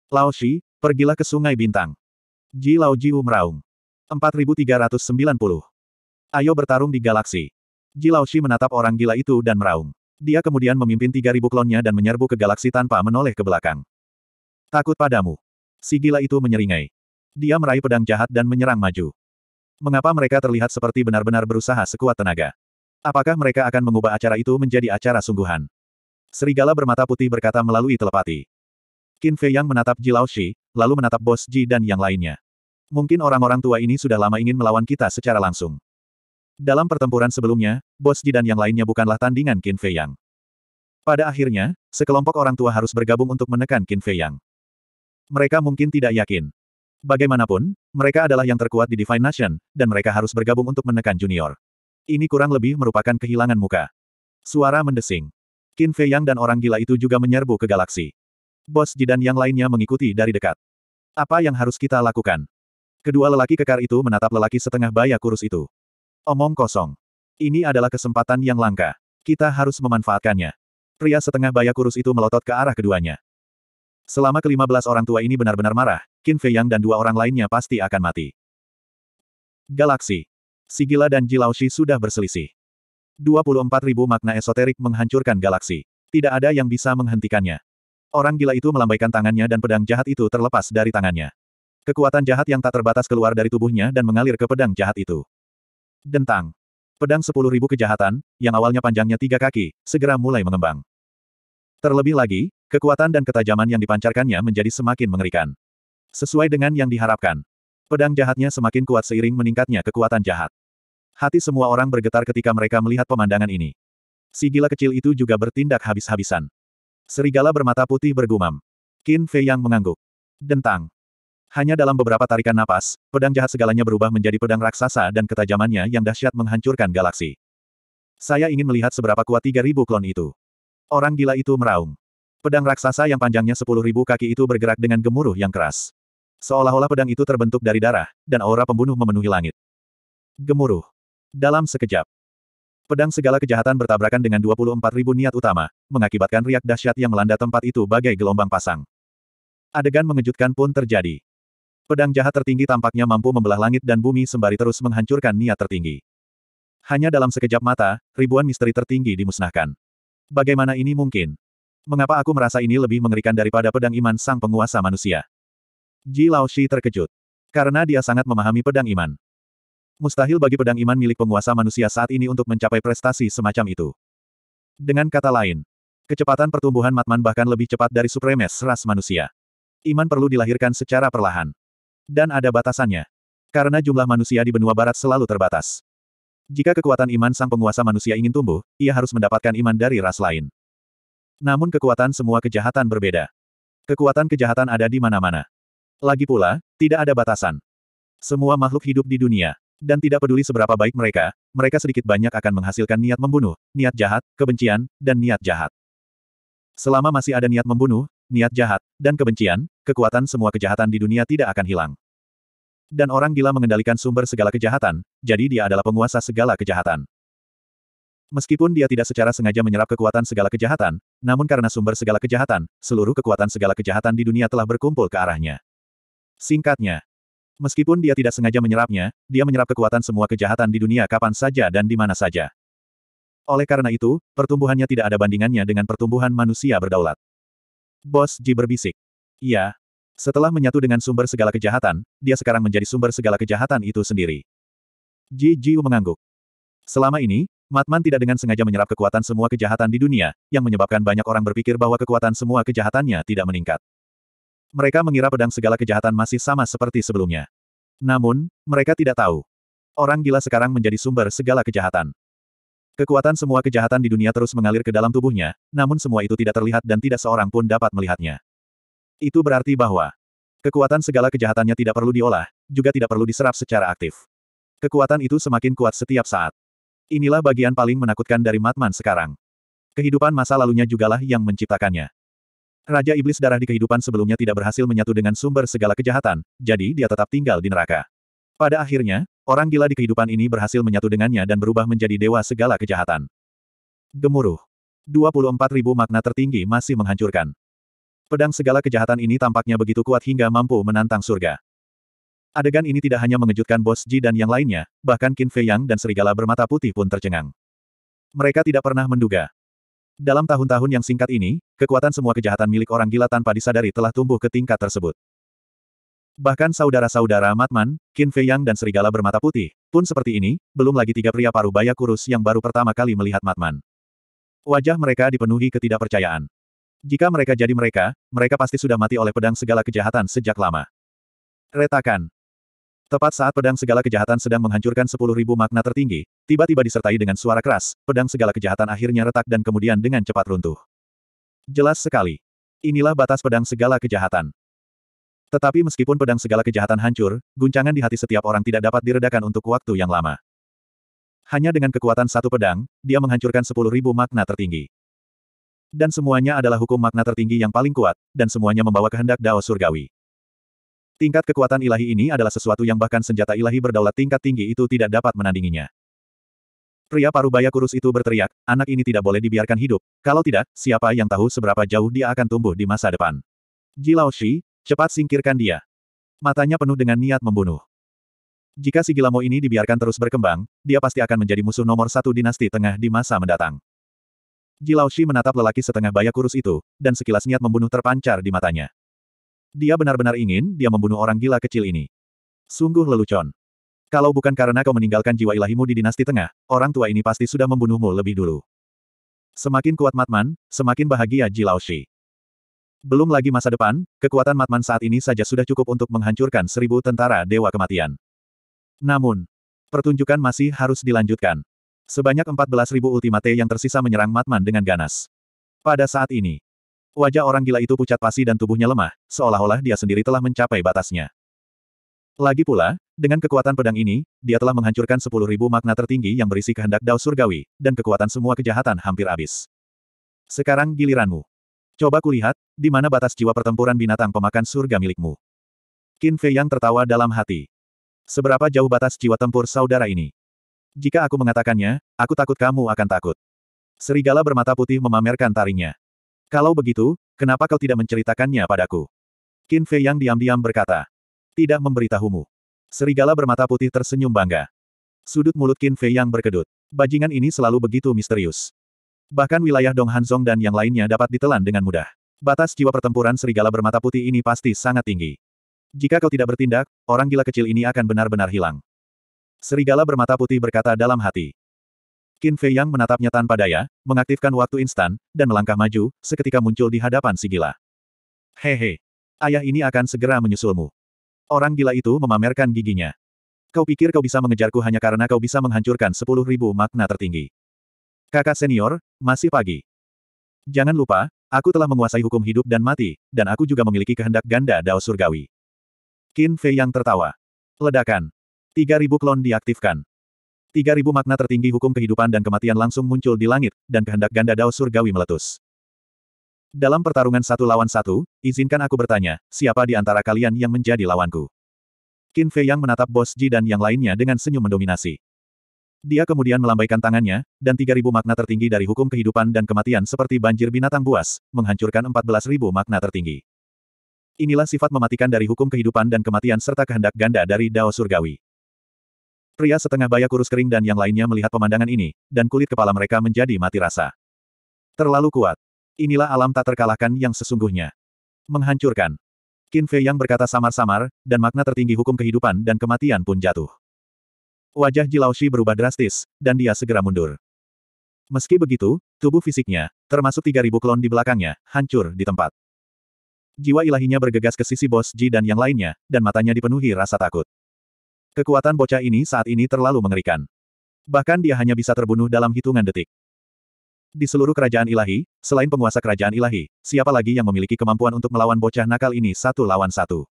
Speaker 1: Lao Shi, pergilah ke Sungai Bintang. Ji Lao Jiu meraung. 4390. Ayo bertarung di galaksi. Ji Lao Shi menatap orang gila itu dan meraung. Dia kemudian memimpin 3.000 klonnya dan menyerbu ke galaksi tanpa menoleh ke belakang. Takut padamu. Si gila itu menyeringai. Dia meraih pedang jahat dan menyerang maju. Mengapa mereka terlihat seperti benar-benar berusaha sekuat tenaga? Apakah mereka akan mengubah acara itu menjadi acara sungguhan? Serigala bermata putih berkata melalui telepati. Qin Fei Yang menatap Ji Lao Shi, lalu menatap Bos Ji dan yang lainnya. Mungkin orang-orang tua ini sudah lama ingin melawan kita secara langsung. Dalam pertempuran sebelumnya, Bos Ji dan yang lainnya bukanlah tandingan Qin Fei Yang. Pada akhirnya, sekelompok orang tua harus bergabung untuk menekan Qin Fei Yang. Mereka mungkin tidak yakin. Bagaimanapun, mereka adalah yang terkuat di Divine Nation, dan mereka harus bergabung untuk menekan Junior. Ini kurang lebih merupakan kehilangan muka. Suara mendesing. Qin Fei Yang dan orang gila itu juga menyerbu ke galaksi. Bos jidan yang lainnya mengikuti dari dekat. Apa yang harus kita lakukan? Kedua lelaki kekar itu menatap lelaki setengah baya kurus itu. Omong kosong. Ini adalah kesempatan yang langka. Kita harus memanfaatkannya. Pria setengah baya kurus itu melotot ke arah keduanya. Selama kelima belas orang tua ini benar-benar marah, Qin Fei Yang dan dua orang lainnya pasti akan mati. Galaksi. Sigila dan Shi sudah berselisih. 24.000 makna esoterik menghancurkan galaksi. Tidak ada yang bisa menghentikannya. Orang gila itu melambaikan tangannya dan pedang jahat itu terlepas dari tangannya. Kekuatan jahat yang tak terbatas keluar dari tubuhnya dan mengalir ke pedang jahat itu. Dentang. Pedang sepuluh ribu kejahatan, yang awalnya panjangnya tiga kaki, segera mulai mengembang. Terlebih lagi, Kekuatan dan ketajaman yang dipancarkannya menjadi semakin mengerikan. Sesuai dengan yang diharapkan. Pedang jahatnya semakin kuat seiring meningkatnya kekuatan jahat. Hati semua orang bergetar ketika mereka melihat pemandangan ini. Si gila kecil itu juga bertindak habis-habisan. Serigala bermata putih bergumam. Qin Fei yang mengangguk. Dentang. Hanya dalam beberapa tarikan napas, pedang jahat segalanya berubah menjadi pedang raksasa dan ketajamannya yang dahsyat menghancurkan galaksi. Saya ingin melihat seberapa kuat 3000 klon itu. Orang gila itu meraung. Pedang raksasa yang panjangnya sepuluh ribu kaki itu bergerak dengan gemuruh yang keras. Seolah-olah pedang itu terbentuk dari darah, dan aura pembunuh memenuhi langit. Gemuruh. Dalam sekejap. Pedang segala kejahatan bertabrakan dengan dua puluh empat ribu niat utama, mengakibatkan riak dahsyat yang melanda tempat itu bagai gelombang pasang. Adegan mengejutkan pun terjadi. Pedang jahat tertinggi tampaknya mampu membelah langit dan bumi sembari terus menghancurkan niat tertinggi. Hanya dalam sekejap mata, ribuan misteri tertinggi dimusnahkan. Bagaimana ini mungkin? Mengapa aku merasa ini lebih mengerikan daripada pedang iman sang penguasa manusia? Ji Laoshi terkejut. Karena dia sangat memahami pedang iman. Mustahil bagi pedang iman milik penguasa manusia saat ini untuk mencapai prestasi semacam itu. Dengan kata lain, kecepatan pertumbuhan Matman bahkan lebih cepat dari supremes ras manusia. Iman perlu dilahirkan secara perlahan. Dan ada batasannya. Karena jumlah manusia di benua barat selalu terbatas. Jika kekuatan iman sang penguasa manusia ingin tumbuh, ia harus mendapatkan iman dari ras lain. Namun kekuatan semua kejahatan berbeda. Kekuatan kejahatan ada di mana-mana. Lagi pula, tidak ada batasan. Semua makhluk hidup di dunia. Dan tidak peduli seberapa baik mereka, mereka sedikit banyak akan menghasilkan niat membunuh, niat jahat, kebencian, dan niat jahat. Selama masih ada niat membunuh, niat jahat, dan kebencian, kekuatan semua kejahatan di dunia tidak akan hilang. Dan orang gila mengendalikan sumber segala kejahatan, jadi dia adalah penguasa segala kejahatan. Meskipun dia tidak secara sengaja menyerap kekuatan segala kejahatan, namun karena sumber segala kejahatan, seluruh kekuatan segala kejahatan di dunia telah berkumpul ke arahnya. Singkatnya, meskipun dia tidak sengaja menyerapnya, dia menyerap kekuatan semua kejahatan di dunia kapan saja dan di mana saja. Oleh karena itu, pertumbuhannya tidak ada bandingannya dengan pertumbuhan manusia berdaulat. Bos Ji berbisik. Iya. Setelah menyatu dengan sumber segala kejahatan, dia sekarang menjadi sumber segala kejahatan itu sendiri. Ji Jiu mengangguk. Selama ini, Matman tidak dengan sengaja menyerap kekuatan semua kejahatan di dunia, yang menyebabkan banyak orang berpikir bahwa kekuatan semua kejahatannya tidak meningkat. Mereka mengira pedang segala kejahatan masih sama seperti sebelumnya. Namun, mereka tidak tahu. Orang gila sekarang menjadi sumber segala kejahatan. Kekuatan semua kejahatan di dunia terus mengalir ke dalam tubuhnya, namun semua itu tidak terlihat dan tidak seorang pun dapat melihatnya. Itu berarti bahwa kekuatan segala kejahatannya tidak perlu diolah, juga tidak perlu diserap secara aktif. Kekuatan itu semakin kuat setiap saat. Inilah bagian paling menakutkan dari Matman sekarang. Kehidupan masa lalunya jugalah yang menciptakannya. Raja Iblis Darah di kehidupan sebelumnya tidak berhasil menyatu dengan sumber segala kejahatan, jadi dia tetap tinggal di neraka. Pada akhirnya, orang gila di kehidupan ini berhasil menyatu dengannya dan berubah menjadi dewa segala kejahatan. Gemuruh. 24.000 makna tertinggi masih menghancurkan. Pedang segala kejahatan ini tampaknya begitu kuat hingga mampu menantang surga. Adegan ini tidak hanya mengejutkan Bos Ji dan yang lainnya, bahkan Qin Fei Yang dan serigala bermata putih pun tercengang. Mereka tidak pernah menduga. Dalam tahun-tahun yang singkat ini, kekuatan semua kejahatan milik orang gila tanpa disadari telah tumbuh ke tingkat tersebut. Bahkan saudara-saudara Matman, Qin Fei Yang dan serigala bermata putih, pun seperti ini, belum lagi tiga pria paruh baya kurus yang baru pertama kali melihat Matman. Wajah mereka dipenuhi ketidakpercayaan. Jika mereka jadi mereka, mereka pasti sudah mati oleh pedang segala kejahatan sejak lama. Retakan. Tepat saat pedang segala kejahatan sedang menghancurkan sepuluh ribu makna tertinggi, tiba-tiba disertai dengan suara keras, pedang segala kejahatan akhirnya retak dan kemudian dengan cepat runtuh. Jelas sekali. Inilah batas pedang segala kejahatan. Tetapi meskipun pedang segala kejahatan hancur, guncangan di hati setiap orang tidak dapat diredakan untuk waktu yang lama. Hanya dengan kekuatan satu pedang, dia menghancurkan sepuluh ribu makna tertinggi. Dan semuanya adalah hukum makna tertinggi yang paling kuat, dan semuanya membawa kehendak Dao Surgawi. Tingkat kekuatan ilahi ini adalah sesuatu yang bahkan senjata ilahi berdaulat tingkat tinggi itu tidak dapat menandinginya. Pria parubaya kurus itu berteriak, anak ini tidak boleh dibiarkan hidup. Kalau tidak, siapa yang tahu seberapa jauh dia akan tumbuh di masa depan. Jilao Shi, cepat singkirkan dia. Matanya penuh dengan niat membunuh. Jika si Gilamo ini dibiarkan terus berkembang, dia pasti akan menjadi musuh nomor satu dinasti tengah di masa mendatang. Jilao Shi menatap lelaki setengah baya kurus itu, dan sekilas niat membunuh terpancar di matanya. Dia benar-benar ingin dia membunuh orang gila kecil ini. Sungguh lelucon. Kalau bukan karena kau meninggalkan jiwa ilahimu di dinasti tengah, orang tua ini pasti sudah membunuhmu lebih dulu. Semakin kuat Matman, semakin bahagia Jilaoshi. Belum lagi masa depan, kekuatan Matman saat ini saja sudah cukup untuk menghancurkan seribu tentara Dewa Kematian. Namun, pertunjukan masih harus dilanjutkan. Sebanyak 14.000 ultimate yang tersisa menyerang Matman dengan ganas. Pada saat ini, Wajah orang gila itu pucat pasi dan tubuhnya lemah, seolah-olah dia sendiri telah mencapai batasnya. Lagi pula, dengan kekuatan pedang ini, dia telah menghancurkan sepuluh ribu makna tertinggi yang berisi kehendak dao surgawi, dan kekuatan semua kejahatan hampir habis. Sekarang giliranmu. Coba kulihat, di mana batas jiwa pertempuran binatang pemakan surga milikmu. Qin Fei Yang tertawa dalam hati. Seberapa jauh batas jiwa tempur saudara ini? Jika aku mengatakannya, aku takut kamu akan takut. Serigala bermata putih memamerkan taringnya. Kalau begitu, kenapa kau tidak menceritakannya padaku? Qin Fei yang diam-diam berkata. Tidak memberitahumu. Serigala bermata putih tersenyum bangga. Sudut mulut Qin Fei yang berkedut. Bajingan ini selalu begitu misterius. Bahkan wilayah Dong Hanzong dan yang lainnya dapat ditelan dengan mudah. Batas jiwa pertempuran serigala bermata putih ini pasti sangat tinggi. Jika kau tidak bertindak, orang gila kecil ini akan benar-benar hilang. Serigala bermata putih berkata dalam hati. Qin Fei Yang menatapnya tanpa daya, mengaktifkan waktu instan, dan melangkah maju, seketika muncul di hadapan si gila. Hehe. Ayah ini akan segera menyusulmu. Orang gila itu memamerkan giginya. Kau pikir kau bisa mengejarku hanya karena kau bisa menghancurkan sepuluh ribu makna tertinggi. Kakak senior, masih pagi. Jangan lupa, aku telah menguasai hukum hidup dan mati, dan aku juga memiliki kehendak ganda dao surgawi. Qin Fei Yang tertawa. Ledakan. Tiga ribu klon diaktifkan. Tiga ribu makna tertinggi hukum kehidupan dan kematian langsung muncul di langit, dan kehendak ganda dao surgawi meletus. Dalam pertarungan satu lawan satu, izinkan aku bertanya, siapa di antara kalian yang menjadi lawanku? Qin Fei yang menatap Bos Ji dan yang lainnya dengan senyum mendominasi. Dia kemudian melambaikan tangannya, dan tiga ribu makna tertinggi dari hukum kehidupan dan kematian seperti banjir binatang buas, menghancurkan empat belas ribu makna tertinggi. Inilah sifat mematikan dari hukum kehidupan dan kematian serta kehendak ganda dari Dao Surgawi. Pria setengah baya kurus kering dan yang lainnya melihat pemandangan ini, dan kulit kepala mereka menjadi mati rasa. Terlalu kuat. Inilah alam tak terkalahkan yang sesungguhnya. Menghancurkan. Qin Fei yang berkata samar-samar, dan makna tertinggi hukum kehidupan dan kematian pun jatuh. Wajah Jilaoshi berubah drastis, dan dia segera mundur. Meski begitu, tubuh fisiknya, termasuk 3.000 klon di belakangnya, hancur di tempat. Jiwa ilahinya bergegas ke sisi bos Ji dan yang lainnya, dan matanya dipenuhi rasa takut. Kekuatan bocah ini saat ini terlalu mengerikan. Bahkan dia hanya bisa terbunuh dalam hitungan detik. Di seluruh kerajaan ilahi, selain penguasa kerajaan ilahi, siapa lagi yang memiliki kemampuan untuk melawan
Speaker 2: bocah nakal ini satu lawan satu?